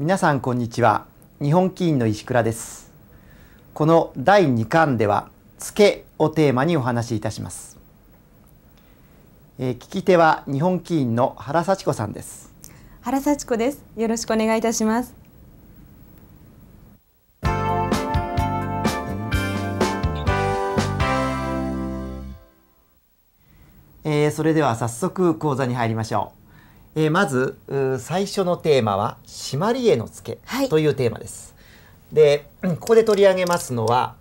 皆さんこんにちは日本棋院の石倉ですこの第二巻ではツケをテーマにお話しいたします、えー、聞き手は日本棋院の原幸子さんです原幸子ですよろしくお願いいたしますえー、それでは早速講座に入りましょうえー、まず最初のテーマは「締まり絵のつけ」というテーマです。はい、でここで取り上げますのは、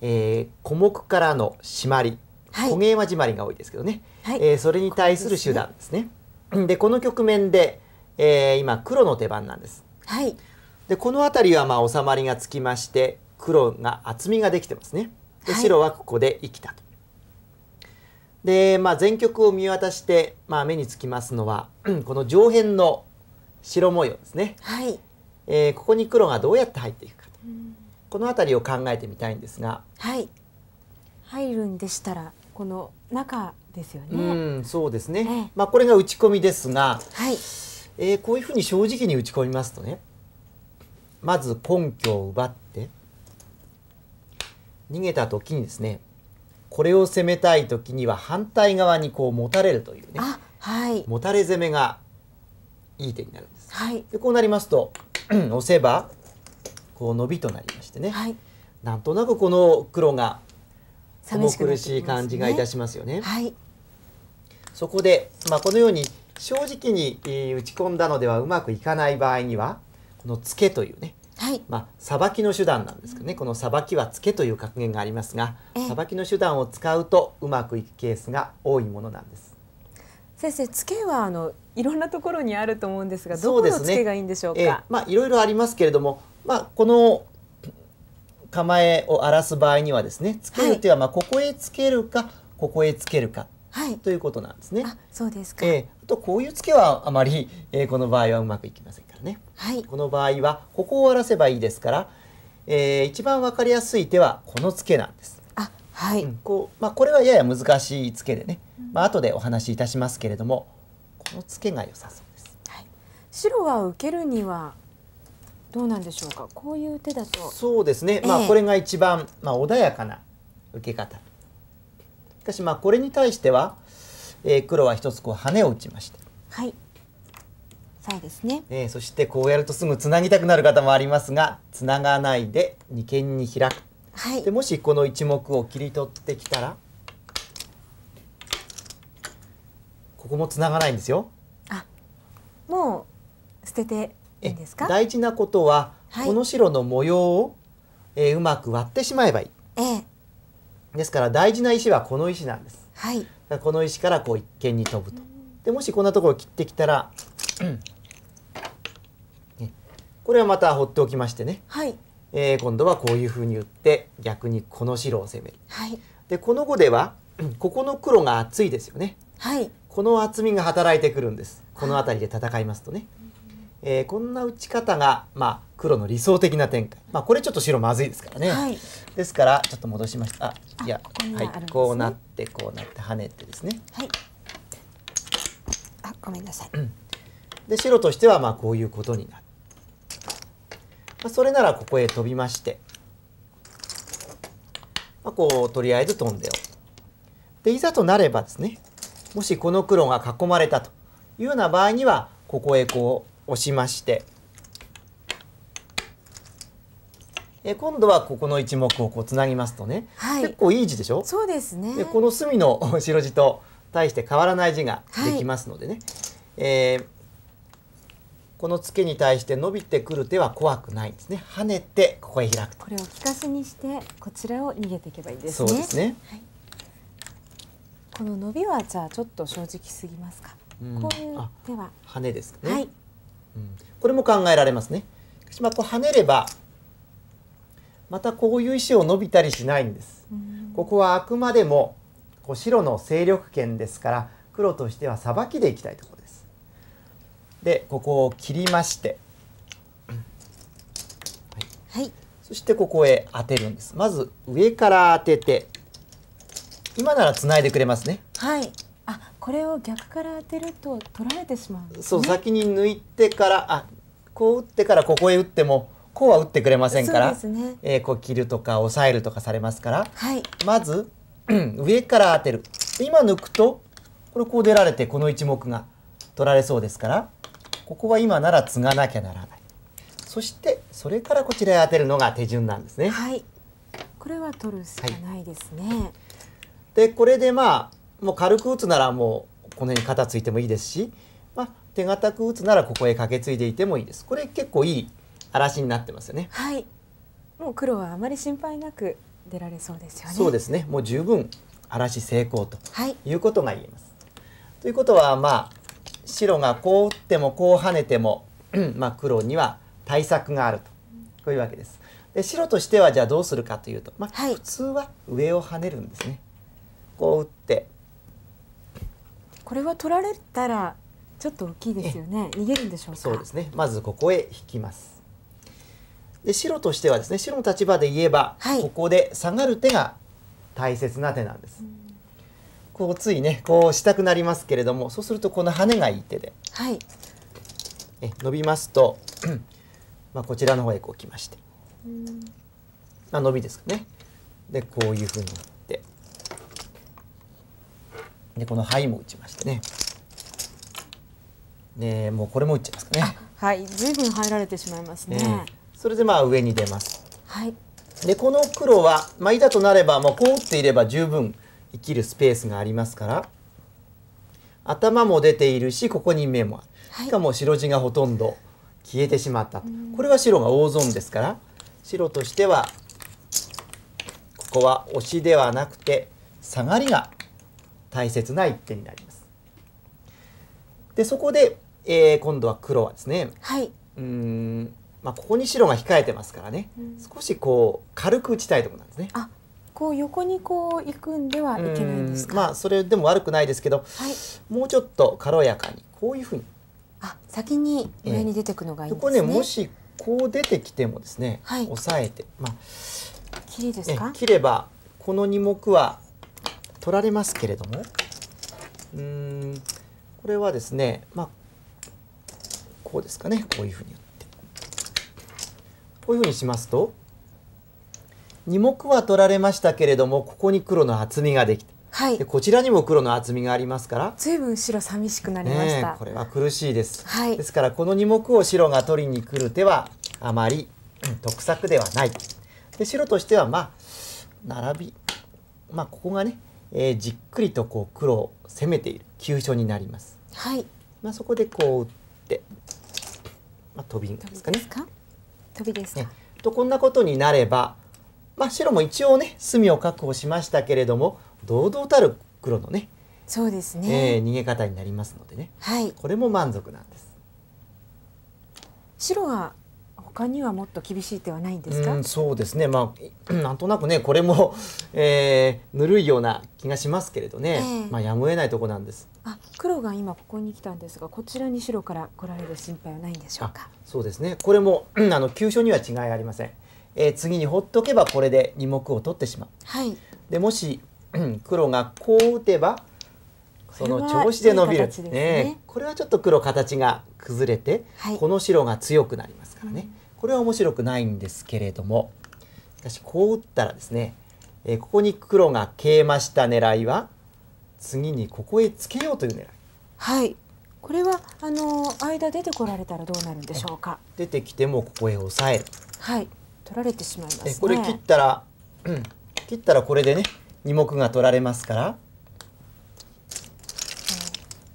えー、目からの締まり古芸は締まりが多いですけどね、はい、えー、それに対する手段ですね。でこの局面で、えー、今黒の手番なんです。はい、でこの辺りはまあ収まりがつきまして黒が厚みができてますね。で白はここで生きたと。で、まあ、全曲を見渡して、まあ、目につきますのは この上辺の白模様ですね、はいえー、ここに黒がどうやって入っていくかと、この辺りを考えてみたいんですが、はい、入るんでしたらこの中ですよね。うん、そうですね、ええ、まあ、これが打ち込みですが、はい、えー、こういうふうに正直に打ち込みますとねまず根拠を奪って逃げた時にですねこれを攻めたい時には反対側にこう持たれるというね、はい、持たれ攻めがいい手になるんです。はい、でこうなりますと 押せばこう伸びとなりましてね、はい、なんとなくこの黒が重苦しい感じがいたしますよね。ねはい、そこで、まあ、このように正直に打ち込んだのではうまくいかない場合にはこのツケというねはい、まあ、裁きの手段なんですけどねこの「裁きはつけ」という格言がありますが、裁きの手段を使うとうまくいくケースが多いものなんです。先生つけはあのいろんなところにあると思うんですがどこのつけがいいんでしょうか、ねえー、まあ、いろいろありますけれども、まあ、この構えを荒らす場合にはですねつける手はまあここへつけるかここへつけるか、はい、ということなんですね。あそうですか、えー、あとこういうつけはあまり、えー、この場合はうまくいきません。ね、はい、この場合はここを荒らせばいいですから、えー、一番わかりやすい手はこのツケなんです。あはい、うん、こうまあ、これはやや難しいツケでね、まあ後でお話しいたしますけれどもこのツケが良さそうです、はい、白は受けるにはどうなんでしょうかこういう手だとそうですね、えー、まあこれが一番、まあ、穏やかな受け方しかしまあこれに対しては、えー、黒は一つこう羽を打ちました。はいそうですね、えー、そしてこうやるとすぐつなぎたくなる方もありますがつながないで二間に開く、はい、でもしこの一目を切り取ってきたらここもつながないんですよ。あもう捨てていいんですか大事なことは、はい、この白の模様を、えー、うまく割ってしまえばいい。えー、ですから大事な石はこの石なんです。はい、この石からこう一間に飛ぶと。でもしこんなところを切ってきたら、うんこれはまた放っておきましてね、はいえー、今度はこういうふうに打って逆にこの白を攻める。はい、でこの後では ここの黒が厚いですよね、はい、この厚みが働いてくるんですこの辺りで戦いますとね、はい、えー、こんな打ち方が、まあ、黒の理想的な展開、まあ、これちょっと白まずいですからね、はい、ですからちょっと戻しましたあいや、ね、はい、こうなってこうなって跳ねてですね、はい、あごめんなさい、うん、で白としてはまあこういうことになる。まあ、それならここへ飛びまして、まあ、こうとりあえず飛んでよでいざとなればですねもしこの黒が囲まれたというような場合にはここへこう押しましてえ今度はここの一目をこうつなぎますとね、はい、結構いい字でしょそうですねでこの隅の白地と対して変わらない字ができますのでね、はい、えー、このツケに対して伸びてくる手は怖くないんですね跳ねてここへ開くこれを利かしにしてこちらを逃げていけばいいですねそうですね、はい、この伸びはじゃあちょっと正直すぎますか、うん、こういう手は跳ねですね、はい、うん、これも考えられますねしまこう跳ねればまたこういう石を伸びたりしないんです、うん、ここはあくまでもこう白の勢力圏ですから黒としてはさばきでいきたいところでここを切りまして、はい、そしてここへ当てるんですまず上から当てて今ならつないでくれますねはいあこれを逆から当てると取られてしまう、ね、そう先に抜いてからあこう打ってからここへ打ってもこうは打ってくれませんから、ね、えー、こう切るとか押さえるとかされますから、はい、まず 上から当てる今抜くとこれこう出られてこの一目が取られそうですからここは今なら継がなきゃならないそしてそれからこちらへ当てるのが手順なんですねはいこれは取るしかないですね、はい、でこれでまあもう軽く打つならもうこの辺に肩ついてもいいですし、まあ、手堅く打つならここへ駆けついでいてもいいですこれ結構いい嵐になってますよねはいもう黒はあまり心配なく出られそうですよねそうですねもう十分嵐成功ということが言えます、はい、ということはまあ白がこう打ってもこう跳ねても まあ、黒には対策があるとこういうわけです。で白としてはじゃあどうするかというと、まあ、普通は上を跳ねるんですね。こう打ってこれは取られたらちょっと大きいですよね逃げるんでしょうそうですねまずここへ引きますで白としてはですね白の立場で言えば、はい、ここで下がる手が大切な手なんです、うこうついねこうしたくなりますけれどもそうするとこの羽がいい手で、はい、え伸びますと まあこちらの方へこう来まして、うんまあ、伸びですかねでこういうふうに打ってでこの肺も打ちましてねでもうこれも打っちゃいますかねはい随分入られてしまいますね、ねそれでまあ上に出ますはいでこの黒は、まあ、板となればもうこう打っていれば十分生きるスペースがありますから頭も出ているしここに目もある、はい、しかも白地がほとんど消えてしまったこれは白が大損ですから白としてはここは押しではなくて下がりが大切な一手になります。でそこで、えー、今度は黒はですね、はい、うんまあ、ここに白が控えてますからね、うん、少しこう軽く打ちたいところなんですね。こう横にこう行くんではいけないんですか。まあそれでも悪くないですけど、はい、もうちょっと軽やかにこういうふうに。あ、先に上に出てくのがいいんですね。こねもしこう出てきてもですね、はい、押さえて、まあ切りですか。切ればこの2目は取られますけれども、うん、これはですね、まあこうですかね、こういうふうに打って、こういうふうにしますと。2目は取られましたけれどもここに黒の厚みができて、はい、でこちらにも黒の厚みがありますから随分白寂しくなりました、ね、これは苦しいです、はい、ですからこの2目を白が取りにくる手はあまり得策ではないで白としてはまあ並びまあここがね、えー、じっくりとこう黒を攻めている急所になります、はいまあ、そこでこう打って、まあ、飛びですかね。ですねとこんなことになればまあ、白も一応ね隅を確保しましたけれども堂々たる黒のねそうですね、えー、逃げ方になりますのでね、はい、これも満足なんです白は他にはもっと厳しい手はないんですかそうですねまあ なんとなくねこれも、えー、ぬるいような気がしますけれどね、えー、まあやむを得ないとこなんですあ黒が今ここに来たんですがこちらに白から来られる心配はないんでしょうかそうですねこれも あの急所には違いありませんえー、次に放っておけばこれで2目を取ってしまう。はい、でもし黒がこう打てばその調子で伸びるね、ね、これはちょっと黒形が崩れて、はい、この白が強くなりますからね、うん、これは面白くないんですけれどもしかしこう打ったらですね、えー、ここに黒が消えました狙いは次にここへつけようという狙い。はいこれはあの間出てこられたらどうなるんでしょうか。出てきてもここへ押さえる。はい。取られてしまいます、ね、これ切ったら、切ったらこれでね二目が取られますから。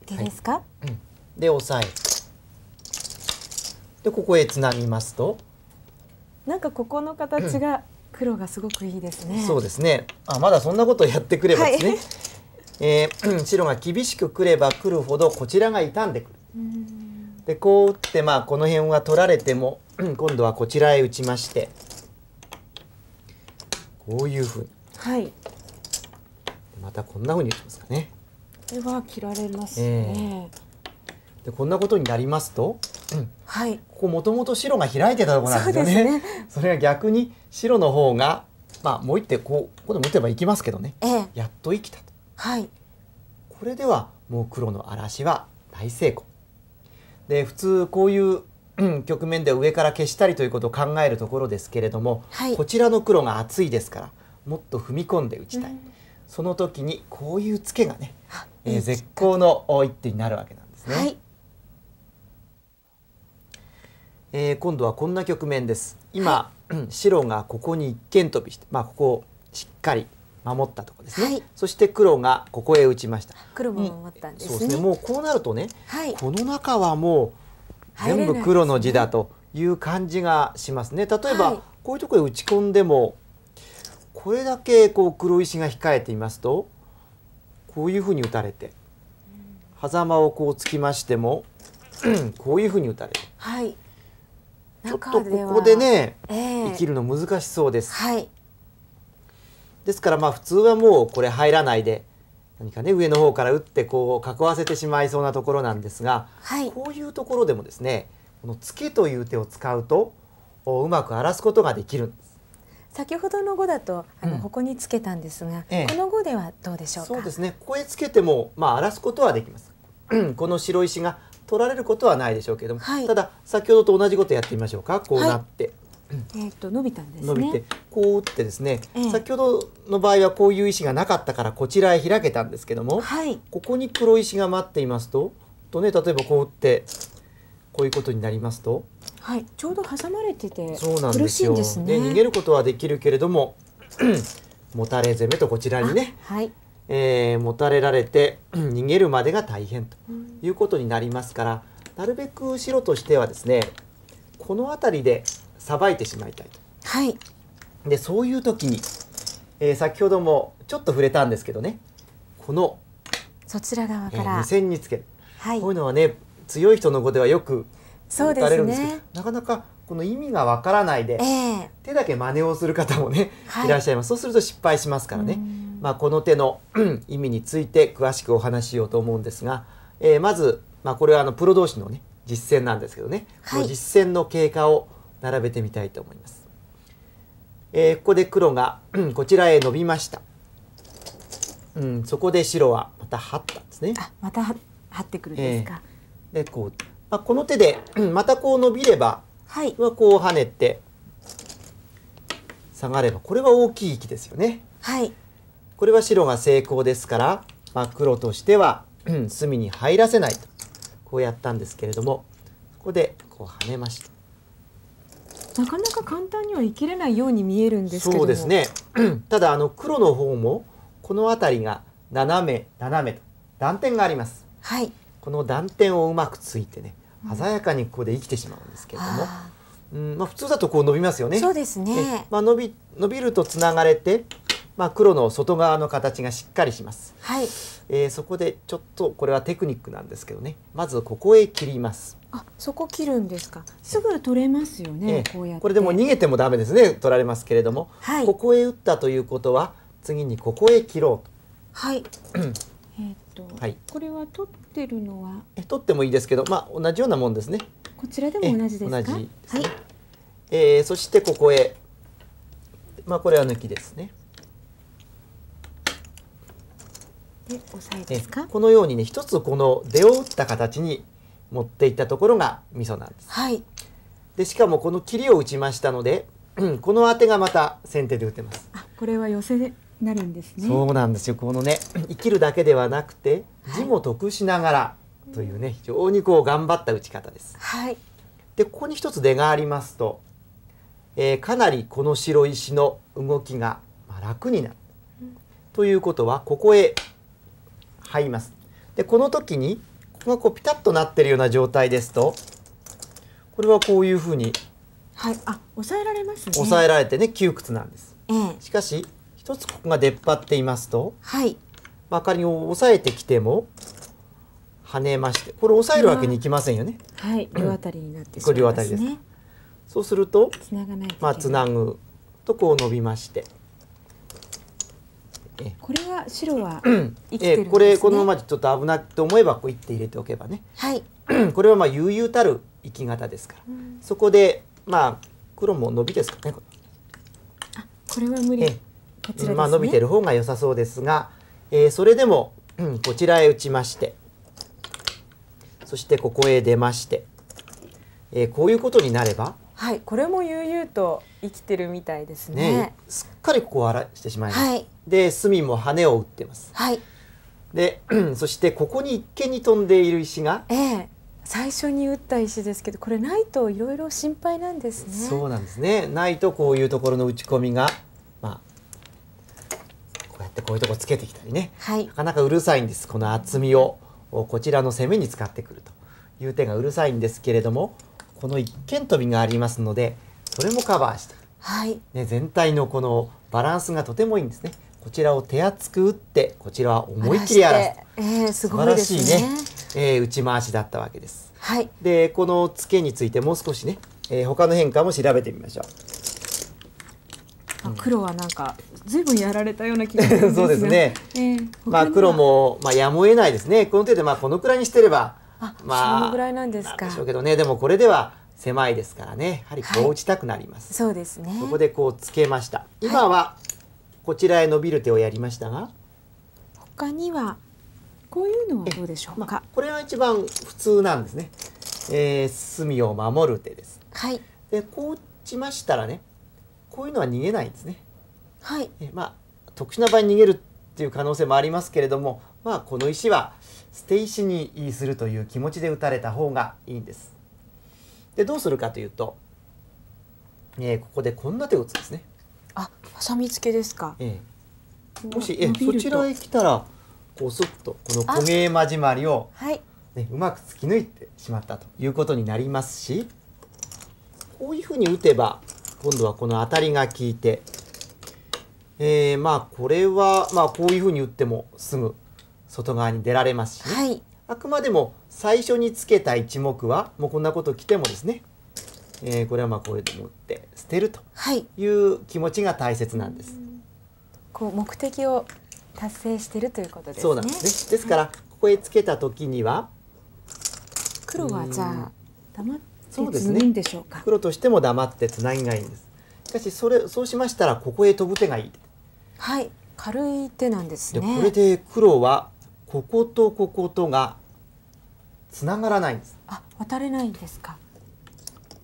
でですか、はいで押さえでここへつなぎますとなんかここの形が黒がすごくいいですね、うん、そうですねあまだそんなことやってくればですね、はい えー、白が厳しくくればくるほどこちらが傷んでくる。でこう打ってまあこの辺は取られても今度はこちらへ打ちましてこういうふうにはいまたこんなふうに打ちますかねこれは切られますね、えー、でこんなことになりますと、はいここもともと白が開いてたとこなんですよね、ね、それが逆に白の方がまあもう一手こうこ度持打てばいきますけどね、えー、やっと生きたとはいこれではもう黒の嵐は大成功で普通こういう局面で上から消したりということを考えるところですけれども、はい、こちらの黒が厚いですからもっと踏み込んで打ちたい、うん、その時にこういうツケがね、えー、絶好の一手になるわけなんですね。はい、えー、今度はこんな局面です。今、はい、白がここに一間飛びして、まあ、ここをしっかり守ったとこですね、はい、そして黒がここへ打ちました黒も守ったんですねうん、そうですねもうこうなるとね、はい、この中はもう全部黒の字だという感じがしますね。例えば、はい、こういうところで打ち込んでもこれだけこう黒石が控えていますとこういうふうに打たれて狭間をこうつきましても こういうふうに打たれて、はい、ちょっとここでね、えー、生きるの難しそうです。はい、ですからまあ普通はもうこれ入らないで何かね上の方から打ってこう囲わせてしまいそうなところなんですが、はい、こういうところでもですねこのツケという手を使うとおうまく荒らすことができるんです先ほどの碁だとあの、うん、ここにつけたんですが、ええ、この碁ではどうでしょうそうですねここへつけてもまあ荒らすことはできますこの白石が取られることはないでしょうけども、はい、ただ先ほどと同じことやってみましょうかこうなって、はいえー、と伸びたんです、ね、伸びてこう打ってですね、えー、先ほどの場合はこういう石がなかったからこちらへ開けたんですけども、はい、ここに黒石が待っていますとと、ね、例えばこう打ってこういうことになりますと、はい、ちょうど挟まれてて苦しいんですね。で、ね、逃げることはできるけれども もたれ攻めとこちらにね、はい、えー、もたれられて 逃げるまでが大変ということになりますからなるべく白としてはですねこの辺りでさばいてしまいたいと。はい、でそういう時に、えー、先ほどもちょっと触れたんですけどねこのそちら側から、えー、線につける、はい、こういうのはね強い人の語ではよく打たれるんですけど、ね、なかなかこの意味がわからないで、えー、手だけ真似をする方もね、はい、いらっしゃいますそうすると失敗しますからね、まあ、この手の 意味について詳しくお話ししようと思うんですが、えー、まず、まあ、これはあのプロ同士のね実践なんですけどね、はい、この実践の経過を並べてみたいと思います。えー、ここで黒が こちらへ伸びました。うん、そこで白はまた張ったんですね。あ、また張ってくるんですか。えー、で、こう、まあ、この手で またこう伸びれば、はい、はこう跳ねて下がれば、これは大きい息ですよね。はい。これは白が成功ですから、まあ、黒としては 隅に入らせないとこうやったんですけれどもここでこう跳ねました。なかなか簡単には生きれないように見えるんですけどそうですね ただあの黒の方もこの辺りが斜め斜めと断点がありますはいこの断点をうまくついてね鮮やかにここで生きてしまうんですけれども、うんまあ、普通だとこう伸びますよねそうですねまあ、伸び伸びるとつながれてまあ、黒の外側の形がしっかりします、はいえー、そこでちょっとこれはテクニックなんですけどねまずここへ切りますあそこ切るんですかすぐ取れますよね、えー、こうやってこれでも逃げてもダメですね取られますけれども、はい、ここへ打ったということは次にここへ切ろうとはいえっと、はい、これは取ってるのはえ取ってもいいですけどまあ同じようなもんですねこちらでも同じですか、ね、はい、えー、そしてここへまあこれは抜きですねで押さえですかこのようにね一つこの出を打った形に持っていったところが味噌なんです。はい、でしかもこの切りを打ちましたので、この当てがまた先手で打てます。あこれは寄せでなるんですね。そうなんですよこのね生きるだけではなくて字も得しながらというね、はい、非常にこう頑張った打ち方です。はい、でここに一つ出がありますと、えー、かなりこの白石の動きが楽になる。うん、ということはここへ入ります。で、この時に、ここがこうピタッとなってるような状態ですと、これはこういうふうに。はい、あ、抑えられますね。抑えられてね、窮屈なんです。ええ、しかし、一つここが出っ張っていますと、はい。まあ、仮に押さえてきても、跳ねまして、これ押さえるわけにいきませんよね。はい、両当たりになってしまいますね。当たりです。そうすると、つながないまあ、つなぐとこう伸びまして。これは白は生きてるんです、ね、これこのままちょっと危ないと思えばこう一手入れておけばね、はい、これはまあ悠々たる生き方ですから、うん、そこでまあ黒も伸びですかねあこれは無理、ね、まあ、伸びてる方が良さそうですが、えー、それでも、うん、こちらへ打ちましてそしてここへ出まして、えー、こういうことになればはいこれも悠々と生きてるみたいですね、ね、すっかりここを荒らしてしまいます、はい、で隅も羽を打ってますはいで そしてここに一見に飛んでいる石が、ええ、最初に打った石ですけどこれないといろいろ心配なんですねそうなんですねないとこういうところの打ち込みがまあこうやってこういうとこつけてきたりね、はい、なかなかうるさいんですこの厚みをこちらの攻めに使ってくるという手がうるさいんですけれどもこの一間飛びがありますのでそれもカバーして、はいね、全体のこのバランスがとてもいいんですねこちらを手厚く打ってこちらは思い切りやらせて、素晴らしいね、えー、打ち回しだったわけです、はい、でこのツケについてもう少しね、えー、他の変化も調べてみましょう、うん、黒はなんかずいぶんやられたような気がする そうですね、えー、まあ黒もまあやむを得ないですねこの手でまあこのくらいにしてればあ、まあ、そのぐらいなんですか。でしょうけどね、でもこれでは狭いですからね、やはりこう打ちたくなります。はい、そうですね。ここでこうつけました。今はこちらへ伸びる手をやりましたが、他にはこういうのはどうでしょうか。まあ、これは一番普通なんですね。えー、隅を守る手です。はい。でこう打ちましたらね、こういうのは逃げないんですね。はい。えまあ特殊な場合に逃げるっていう可能性もありますけれども、まあこの石は捨て石にするという気持ちで打たれた方がいいんです。でどうするかというと、えー、ここでこんな手を打つんですね。あハサミ付けですか。えー、もし、えー、そちらへ来たらこうスっとこの焦げ交じまりを、はいね、うまく突き抜いてしまったということになりますしこういうふうに打てば今度はこのアたりが効いて、えー、まあこれは、まあ、こういうふうに打ってもすぐ外側に出られますし、ねはい、あくまでも最初につけた一目はもうこんなこと来てもですね、えー、これはまあこういうと思って捨てるという気持ちが大切なんです。はい、こう目的を達成しているということです、ね、そうなんですね。ですから、ここへつけた時には黒はじゃあ黙ってつぐんでしょうか。うね、黒としても黙ってつなぎがいいんです。しかしそれそうしましたらここへ飛ぶ手がいい。はい、軽い手なんですね。これで黒はこことこことがつながらないんです。あ、渡れないんですか。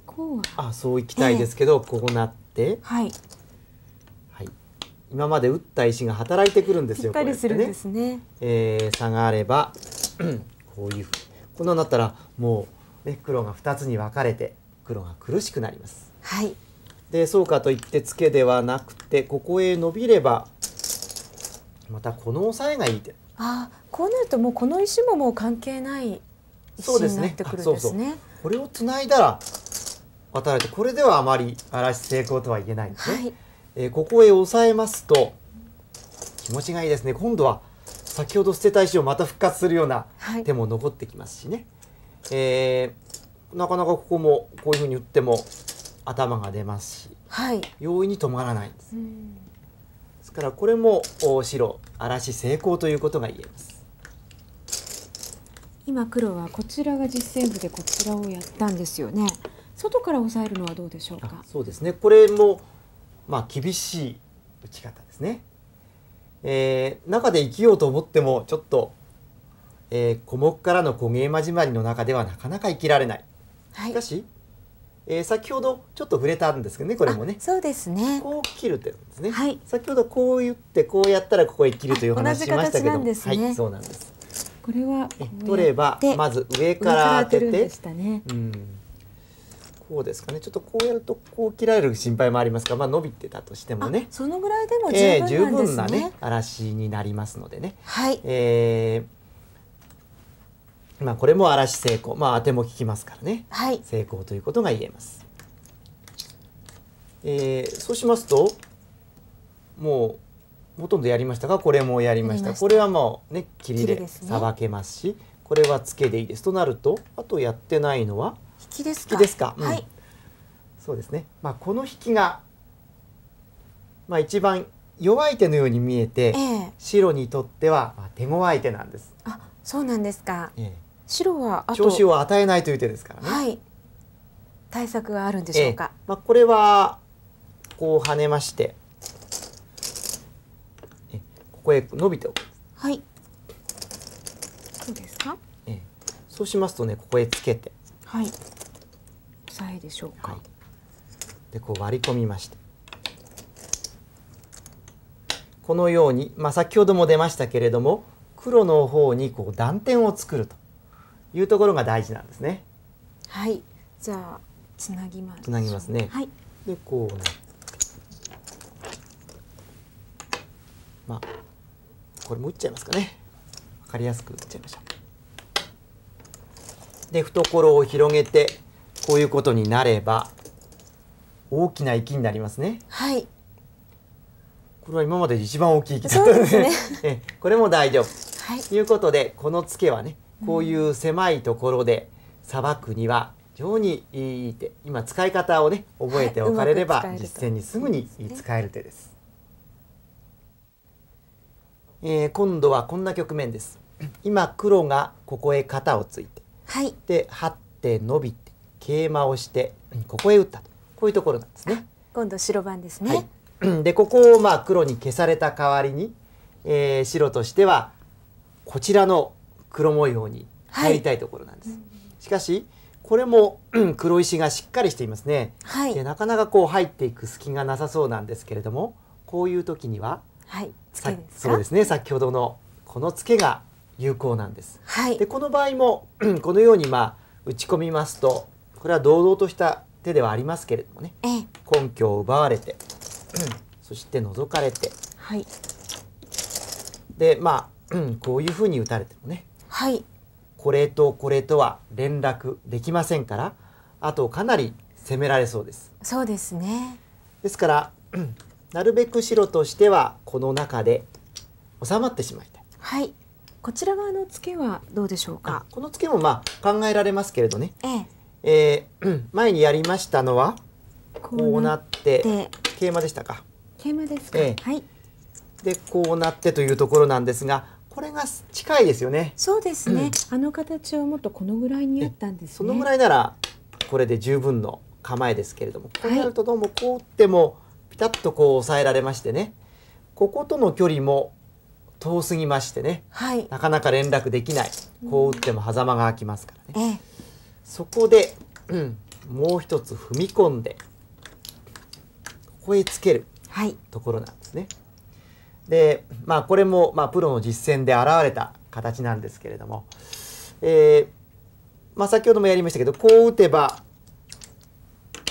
こう。あ、そういきたいですけど、えー、こうなって。はい。はい。今まで打った石が働いてくるんですよ。ぴったりするんですね。ねえー、差があれば こういうふうに。こんなになったらもうね黒が二つに分かれて黒が苦しくなります。はい。でそうかといってツケではなくてここへ伸びればまたこの押さえがいい手。あこうなるともうこの石ももう関係ない石になってくるんですね。そうですねこれをつないだら渡られてこれではあまり嵐成功とは言えないんですね。はい、えー、ここへ押さえますと気持ちがいいですね今度は先ほど捨てた石をまた復活するような手も残ってきますしね、はい、えー、なかなかここもこういうふうに打っても頭が出ますし、はい、容易に止まらないんです。からこれも白嵐成功ということが言えます今黒はこちらが実戦部でこちらをやったんですよね外から抑えるのはどうでしょうかそうですねこれもまあ厳しい打ち方ですね、えー、中で生きようと思ってもちょっと、えー、小目からの小ーマじまりの中ではなかなか生きられない、はい、しかしえー、先ほどちょっと触れたんですけどねこれもねそうですねこう切るってですね、はい、先ほどこう言ってこうやったらここへ切るという話しましたけど、ね、はいそうなんですこれは取ればまず上から当てて、ね、うんこうですかねちょっとこうやるとこう切られる心配もありますが、まあ、伸びてたとしてもねそのぐらいでも十分なんですね、えー、十分なね嵐になりますのでねはい、えーまあこれも嵐成功まあ当ても効きますからね、はい、成功ということが言えます。えー、そうしますともうほとんどやりましたがこれもやりましたこれはもうね切りでさばけますし、ね、これはつけでいいですとなるとあとやってないのは引きですかですか、うん、はい、そうですね、まあ、この引きが、まあ、一番弱い手のように見えて、えー、白にとっては手強い手なんですあそうなんですか、えー白は調子を与えないという手ですからね、はい、対策があるんでしょうか、えー、まあ、これはこう跳ねましてここへ伸びておくはいそうですか、えー、そうしますとねここへつけてはいさえでしょうか、はい、でこう割り込みましてこのように、まあ、先ほども出ましたけれども黒の方にこう断点を作るというところが大事なんですね。はい、じゃあつなぎます。つなぎますね。はい、でこうね、まあこれも打っちゃいますかね。わかりやすく打っちゃいました。で懐を広げてこういうことになれば大きな息になりますね。はい。これは今まで一番大きい息だったので、すね、これも大丈夫。はい。ということでこのつけはねこういう狭いところでさばくには非常にいい手今使い方をね覚えておかれれば、実践にすぐに使える手です。えー、今度はこんな局面です。今黒がここへ肩をついて、はい、で張って伸びて桂馬をしてここへ打ったとこういうところなんですね。今度白番ですね。はい、でここをまあ黒に消された代わりに、えー、白としてはこちらの黒模様に入りたいところなんです。はい、しかしこれも黒石がしっかりしていますね、はい、でなかなかこう入っていく隙がなさそうなんですけれどもこういう時には、はい、そうですね先ほどのこのツケが有効なんです。はい、でこの場合もこのようにまあ打ち込みますとこれは堂々とした手ではありますけれどもね、ええ、根拠を奪われてそして覗かれて、はい、でまあこういうふうに打たれてもねはい、これとこれとは連絡できませんからあとかなり責められそうですそうですねですから なるべく白としてはこの中で収まってしまいたいはいこちら側のツケはどうでしょうかこのツケもまあ考えられますけれどねえええー、前にやりましたのはこうなって桂馬でしたか桂馬ですか、ええ、はいでこうなってというところなんですがこれが近いですよね。そうですね。あの形をもっとこのぐらいにあったんです、ね、そのぐらいならこれで十分の構えですけれども、こうなるとどうもこう打ってもピタッとこう抑えられましてね、こことの距離も遠すぎましてね、はい、なかなか連絡できない。こう打っても狭間が空きますからね。そこで、うん、もう一つ踏み込んでここへつけるところなんですね。はいで、まあ、これも、まあ、プロの実践で現れた形なんですけれども、えーまあ、先ほどもやりましたけどこう打てば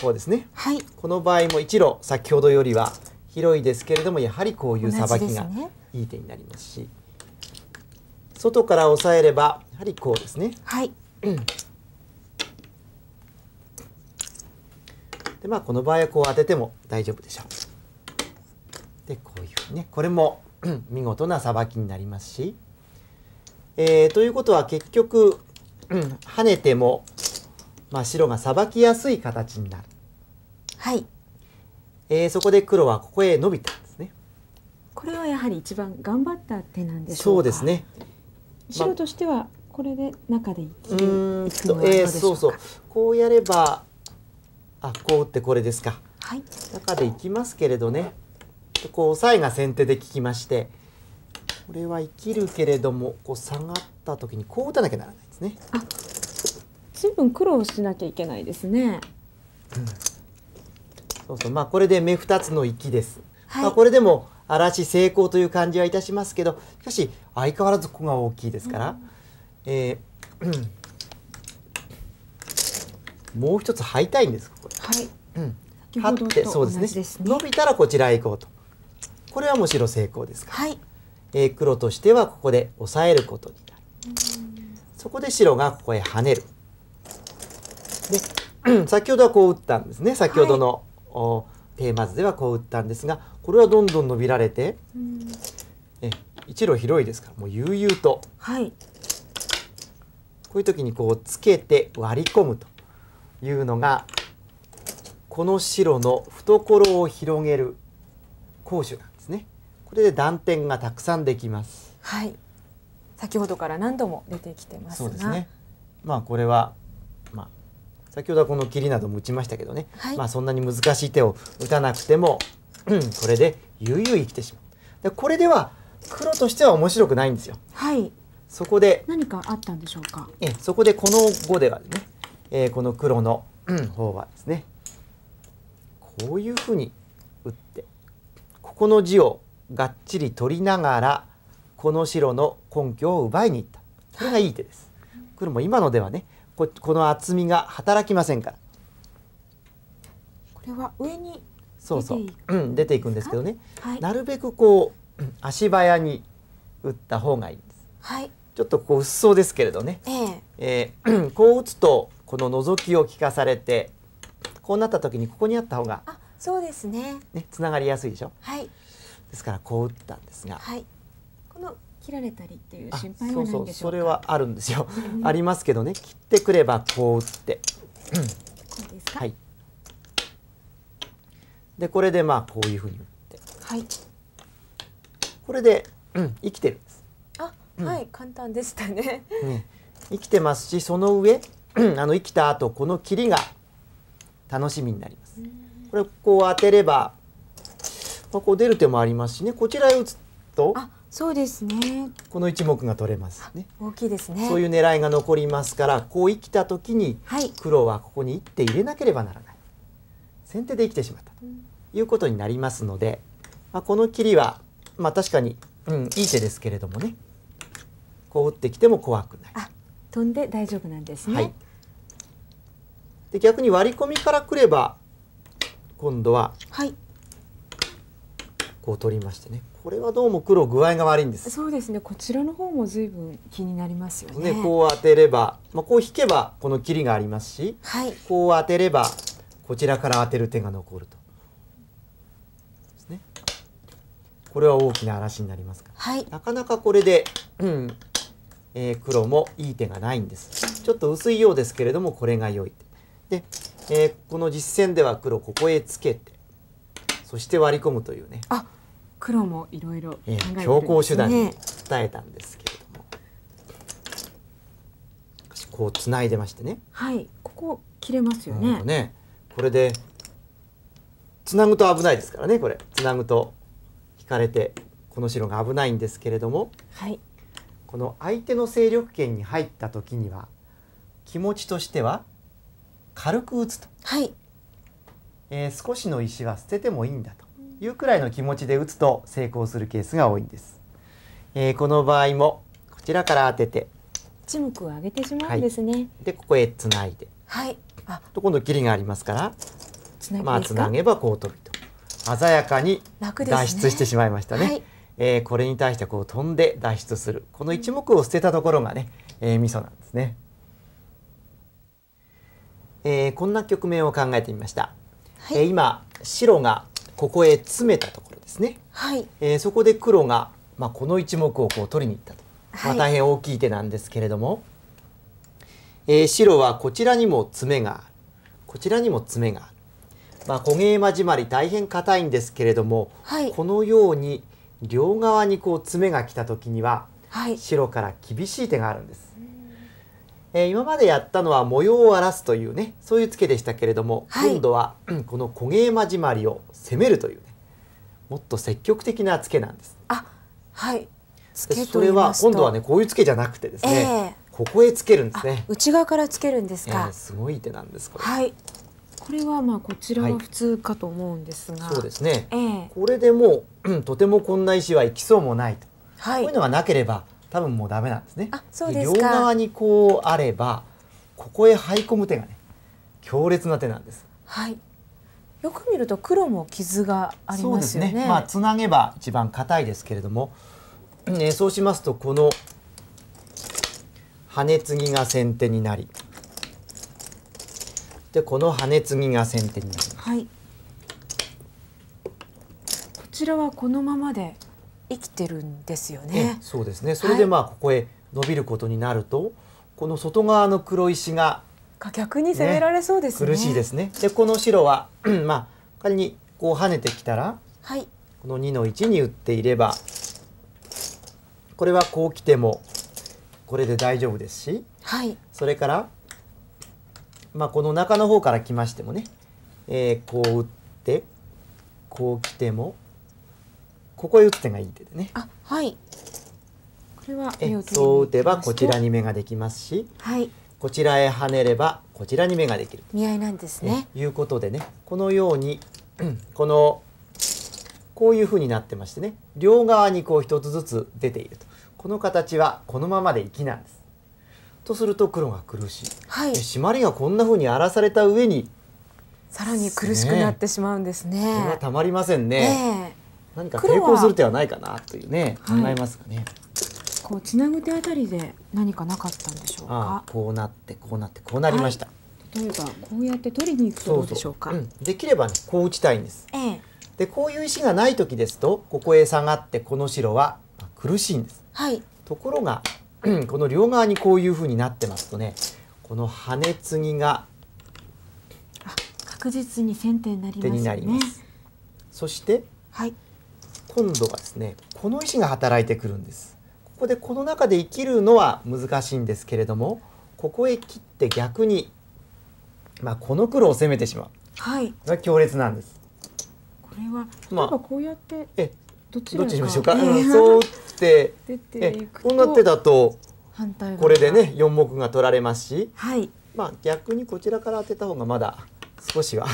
こうですね、はい、この場合も一路先ほどよりは広いですけれどもやはりこういうさばきがいい手になりますし、ね、外から押さえればやはりこうですね。はい、でまあこの場合はこう当てても大丈夫でしょう。ね、これも見事な裁きになりますし、えー、ということは結局跳ねても、まあ、白が裁きやすい形になる。はい、えー、そこで黒はここへ伸びたんですね。これはやはり一番頑張った手なんでしそうですね。白としてはこれで中でいくのはどうでしえそうそう。こうやれば、あ、こう打ってこれですか。はい。中でいきますけれどね。こうオサエが先手で利きましてこれは生きるけれどもこう下がった時にこう打たなきゃならないですね。あ随分苦労しなきゃいけないですね。うん、そうそうまあこれで目2つのきです。はい、まあこれでも嵐成功という感じはいたしますけどしかし相変わらずここが大きいですから、うん、えー、もう一つ這いたいんですここはい、うん、先ってそうですね伸びたらこちらへ行こうと。これはむしろ成功ですから、はい、えー、黒としてはここで抑えることになるそこで白がここへ跳ねるで 先ほどはこう打ったんですね先ほどの、はい、テーマ図ではこう打ったんですがこれはどんどん伸びられてうん、え一路広いですからもう悠々と、はい、こういう時にこうつけて割り込むというのがこの白の懐を広げる攻守なんこれで断点がたくさんできます。はい。先ほどから何度も出てきてますそうですね。まあこれはまあ先ほどはこの切りなども打ちましたけどね。はい、まあそんなに難しい手を打たなくてもうん、これで悠々生きてしまう。でこれでは黒としては面白くないんですよ。はい。そこで何かあったんでしょうか。えそこでこの後ではね、えー、この黒のうん、方はですね、こういうふうに打ってここの字をがっちり取りながらこの白の根拠を奪いにいったこれがいい手です。黒も今のではねここの厚みが働きませんから。これは上にそうそう、うん、出ていくんですけどね、はい、なるべくこう足早に打った方がいいんです。はい、ちょっとこう薄そうですけれどね、えー、えー、こう打つとこの覗きを利かされてこうなった時にここにあった方がそうですねねつながりやすいでしょ。はいですからこう打ったんですが、はい、この切られたりっていう心配そうそうそれはあるんですよ、ありますけどね切ってくればこう打って、こうですかはいでこれでまあこういうふうに打ってはいこれで、うん、生きてるんですあ、はい、簡単でしたね、ね、生きてますしその上あの生きた後この切りが楽しみになりますこれこう当てればまあ、こう出る手もありますしねこちらへ打つとあそうですねこの一目が取れますね大きいですねそういう狙いが残りますからこう生きた時に黒はここに一手入れなければならない、はい、先手で生きてしまったということになりますので、まあ、この切りはまあ確かに、うん、いい手ですけれどもねこう打ってきても怖くないあ飛んで大丈夫なんですね、はい、で逆に割り込みからくれば今度は、はい、こう取りましてねこれはどうも黒具合が悪いんですそうですねこちらの方も随分気になりますよね、ね、こう当てれば、まあ、こう引けばこの切りがありますし、はい、こう当てればこちらから当てる手が残ると、です、ね、これは大きな嵐になりますから、はい、なかなかこれで、うんえー、黒もいい手がないんですちょっと薄いようですけれどもこれが良いで、えー、この実戦では黒ここへつけてそして割り込むというねあ黒もいろいろ強硬手段に伝えたんですけれども、ね、こうつないでましてねはいここ切れますよね,、ねこれでつなぐと危ないですからねこれつなぐと引かれてこの白が危ないんですけれども、はい、この相手の勢力圏に入った時には気持ちとしては軽く打つと、はいえー、少しの石は捨ててもいいんだと。いうくらいの気持ちで打つと成功するケースが多いんです。えー、この場合もこちらから当てて一目を上げてしまうんですね。はい、でここへつないで。はい。あと今度切りがありますから。つなまあつなげばこう取ると鮮やかに脱出してしまいましたね。ねはい、えー、これに対してこう飛んで脱出するこの一目を捨てたところがね、えー、ミソなんですね。えー、こんな局面を考えてみました。はい、えー、今白がここへ詰めたところですね、はいえー、そこで黒が、まあ、この1目をこう取りに行ったと、まあ、大変大きい手なんですけれども、はい、えー、白はこちらにもツメがこちらにもツメがまあ、小芸まじまり大変硬いんですけれども、はい、このように両側にこう爪が来た時には、はい、白から厳しい手があるんです。えー、今までやったのは模様を荒らすというねそういうツケでしたけれども、はい、今度はこの小芸まじまりを攻めるというねもっと積極的なツケなんです。あはいそれは今度はねこういうツケじゃなくてですね、えー、ここへつけるんですね内側からつけるんですか、えすごい手なんですこれはいこれはまあこちらは普通かと思うんですが、はい、そうですね、えー、これでもうとてもこんな石はいきそうもないと、はい、こういうのがなければ多分もうダメなんですね。で両側にこうあればここへ這い込む手がね強烈な手なんです。はい。よく見ると黒も傷がありますね。ねまあつなげば一番硬いですけれども、ね、そうしますとこの羽根継ぎが先手になり、でこの羽根継ぎが先手になります。はい。こちらはこのままで。生きてるんですよね。そうですね。それでまあここへ伸びることになると、この外側の黒石が、ね、逆に攻められそうですね。苦しいですね。でこの白は まあ仮にこう跳ねてきたら、はい、この二の一に打っていれば、これはこう来てもこれで大丈夫ですし、はい、それからまあこの中の方から来ましてもね、えー、こう打ってこう来てもここへ打つ手がいい手でね。あはいこれはえそう打てばこちらに目ができますし、はい、こちらへ跳ねればこちらに目ができる見合いなんですね。いうことでねこのように このこういうふうになってましてね両側にこう一つずつ出ているとこの形はこのままできなんです。とすると黒が苦しい、はい、締まりがこんなふうに荒らされた上にさらに苦しくなってしまうんですね。ねたまりませんね。何か抵抗する手はないかなというね考えますかね、はい、こうつなぐ手あたりで何かなかったんでしょうかこうなってこうなってこうなりました、はい、例えばこうやって取りに行くとどうでしょうか、うん、できればねこう打ちたいんです、ええ、でこういう石がない時ですとここへ下がってこの白は苦しいんです、はい、ところがこの両側にこういうふうになってますとねこの羽根継ぎが確実に先手になります、ね、そして、はい、今度はですねこの石が働いてくるんですここでこの中で生きるのは難しいんですけれどもここへ切って逆にまあこの黒を攻めてしまうはいが強烈なんですこれはまあこうやって、まあ、えどっちにしましょうか、えー、そう打って 出てこうなってだと反対これでね四目が取られますし、はい、まあ逆にこちらから当てた方がまだ少しは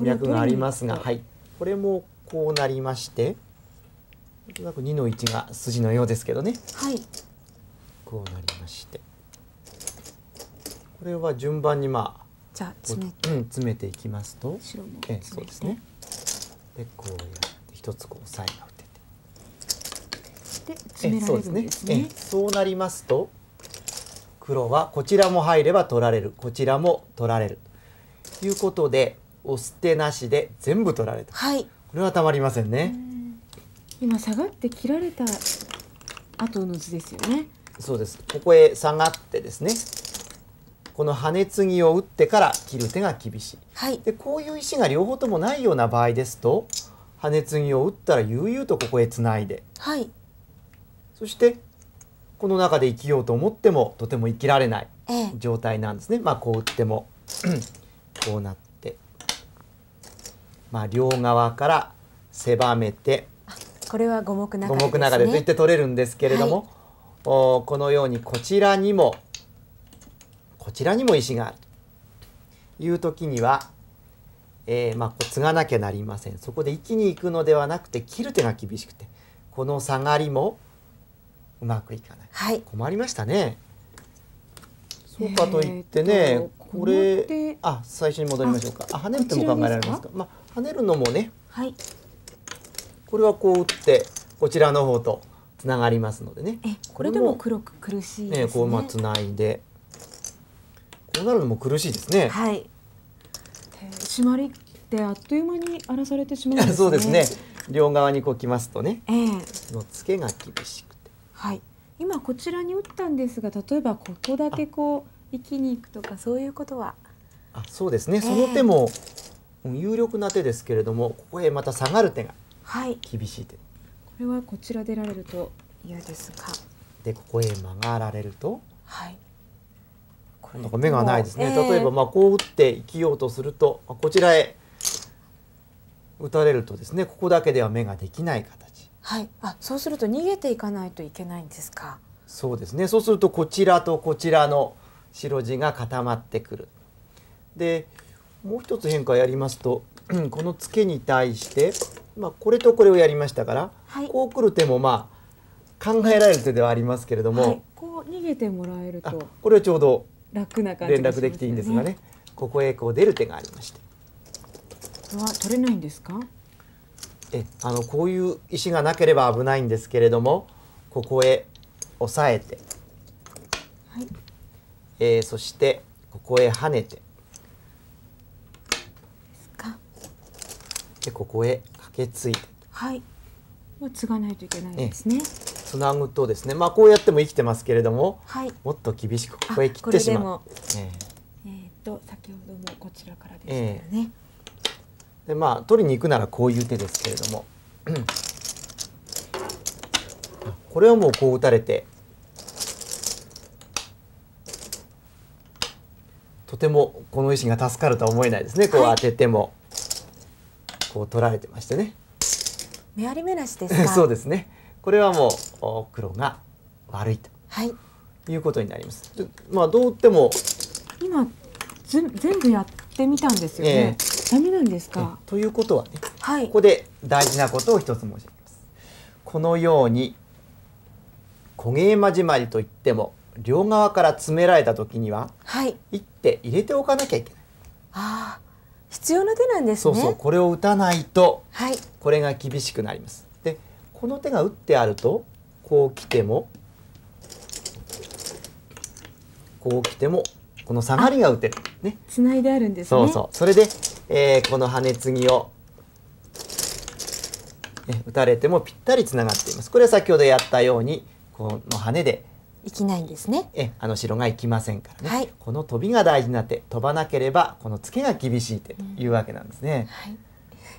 脈がありますが、はい、これもこうなりましてなんとなく2の1が筋のようですけどね、はい、こうなりましてこれは順番にまあじゃあ詰めて、うん、詰めていきますと白もえそうですねでこうやって一つこうサイが打ててで詰められるんですねえそうなりますと黒はこちらも入れば取られるこちらも取られるということでお捨てなしで全部取られた。はいこれはたまりませんね今下がって切られた後の図ですよねそうですここへ下がってですねこの羽継ぎを打ってから切る手が厳しい、はい、でこういう石が両方ともないような場合ですと羽継ぎを打ったら悠々とここへつないで、はい、そしてこの中で生きようと思ってもとても生きられない状態なんですね、ええ、まあこう打っても こうなって。まあ、両側から狭めてこれは五目長です、ね、目でといって取れるんですけれども、はい、おこのようにこちらにもこちらにも石があるという時には、えー、まあ、こう継がなきゃなりませんそこで生きに行くのではなくて切る手が厳しくてこの下がりもうまくいかない、はい、困りましたね。そうかといってね、これあ最初に戻りましょうか。あハネても考えられますか。まあ跳ねるのもね、はい、これはこう打ってこちらの方とつながりますのでねえこれでも黒く苦しい、ね、ね。こうまつないでこうなるのも苦しいですね。はい、締まりってあっという間に荒らされてしまうんですね。そうですね両側にこうきますとね、えー、のつけが厳しくて。はい今こちらに打ったんですが例えばここだけこう生きに行くとかそういうことはあそうですね、えー、その手も有力な手ですけれどもここへまた下がる手が厳しい手、はい、これはこちら出られると嫌ですかでここへ曲がられるとはいなんか目がないですね、えー、例えばまあこう打って生きようとするとこちらへ打たれるとですねここだけでは目ができない形はいあそうすると逃げていかないといけないんですかそうですねそうするとこちらとこちらの白地が固まってくるでもう一つ変化やりますとこのツケに対して、まあ、これとこれをやりましたから、はい、こうくる手もまあ考えられる手ではありますけれども、はい、こう逃げてもらえるとこれはちょうど楽な感じ、連絡できていいんですがねここへこう出る手がありまして。は取れないんですかえあのこういう石がなければ危ないんですけれどもここへ押さえて、はい、えー、そしてここへ跳ねてでここへかけついてはい継がないといけないですねつなぐとですねまあこうやっても生きてますけれども、はい、もっと厳しくここへ切ってしまうええー、っと先ほどもこちらからですたね、えーでまあ取りに行くならこういう手ですけれども これはもうこう打たれてとてもこの石が助かるとは思えないですねこう当てても、こう取られてましてねメアリメナシです そうですねこれはもう黒が悪いと、はい、いうことになりますまあどうっても今ぜ全部やってみたんですよね、えー、ダメなんですか、ということはね、はい、ここで大事なことを一つ申し上げますこのように小芸まじまりといっても両側から詰められた時には、はい、一手入れておかなきゃいけないああ必要な手なんです、ね、そうそうこれを打たないと、はい、これが厳しくなりますでこの手が打ってあるとこう来てもこう来てもこの下がりが打てるねつないであるんです、ね、そうそうそれで、えー、この羽根継ぎを、ね、打たれてもぴったり繋がっていますこれは先ほどやったようにこの羽根で生きないんですねえあの白が生きませんからね、はい、この飛びが大事な手飛ばなければこのツケが厳しい手というわけなんですね、うん、はい、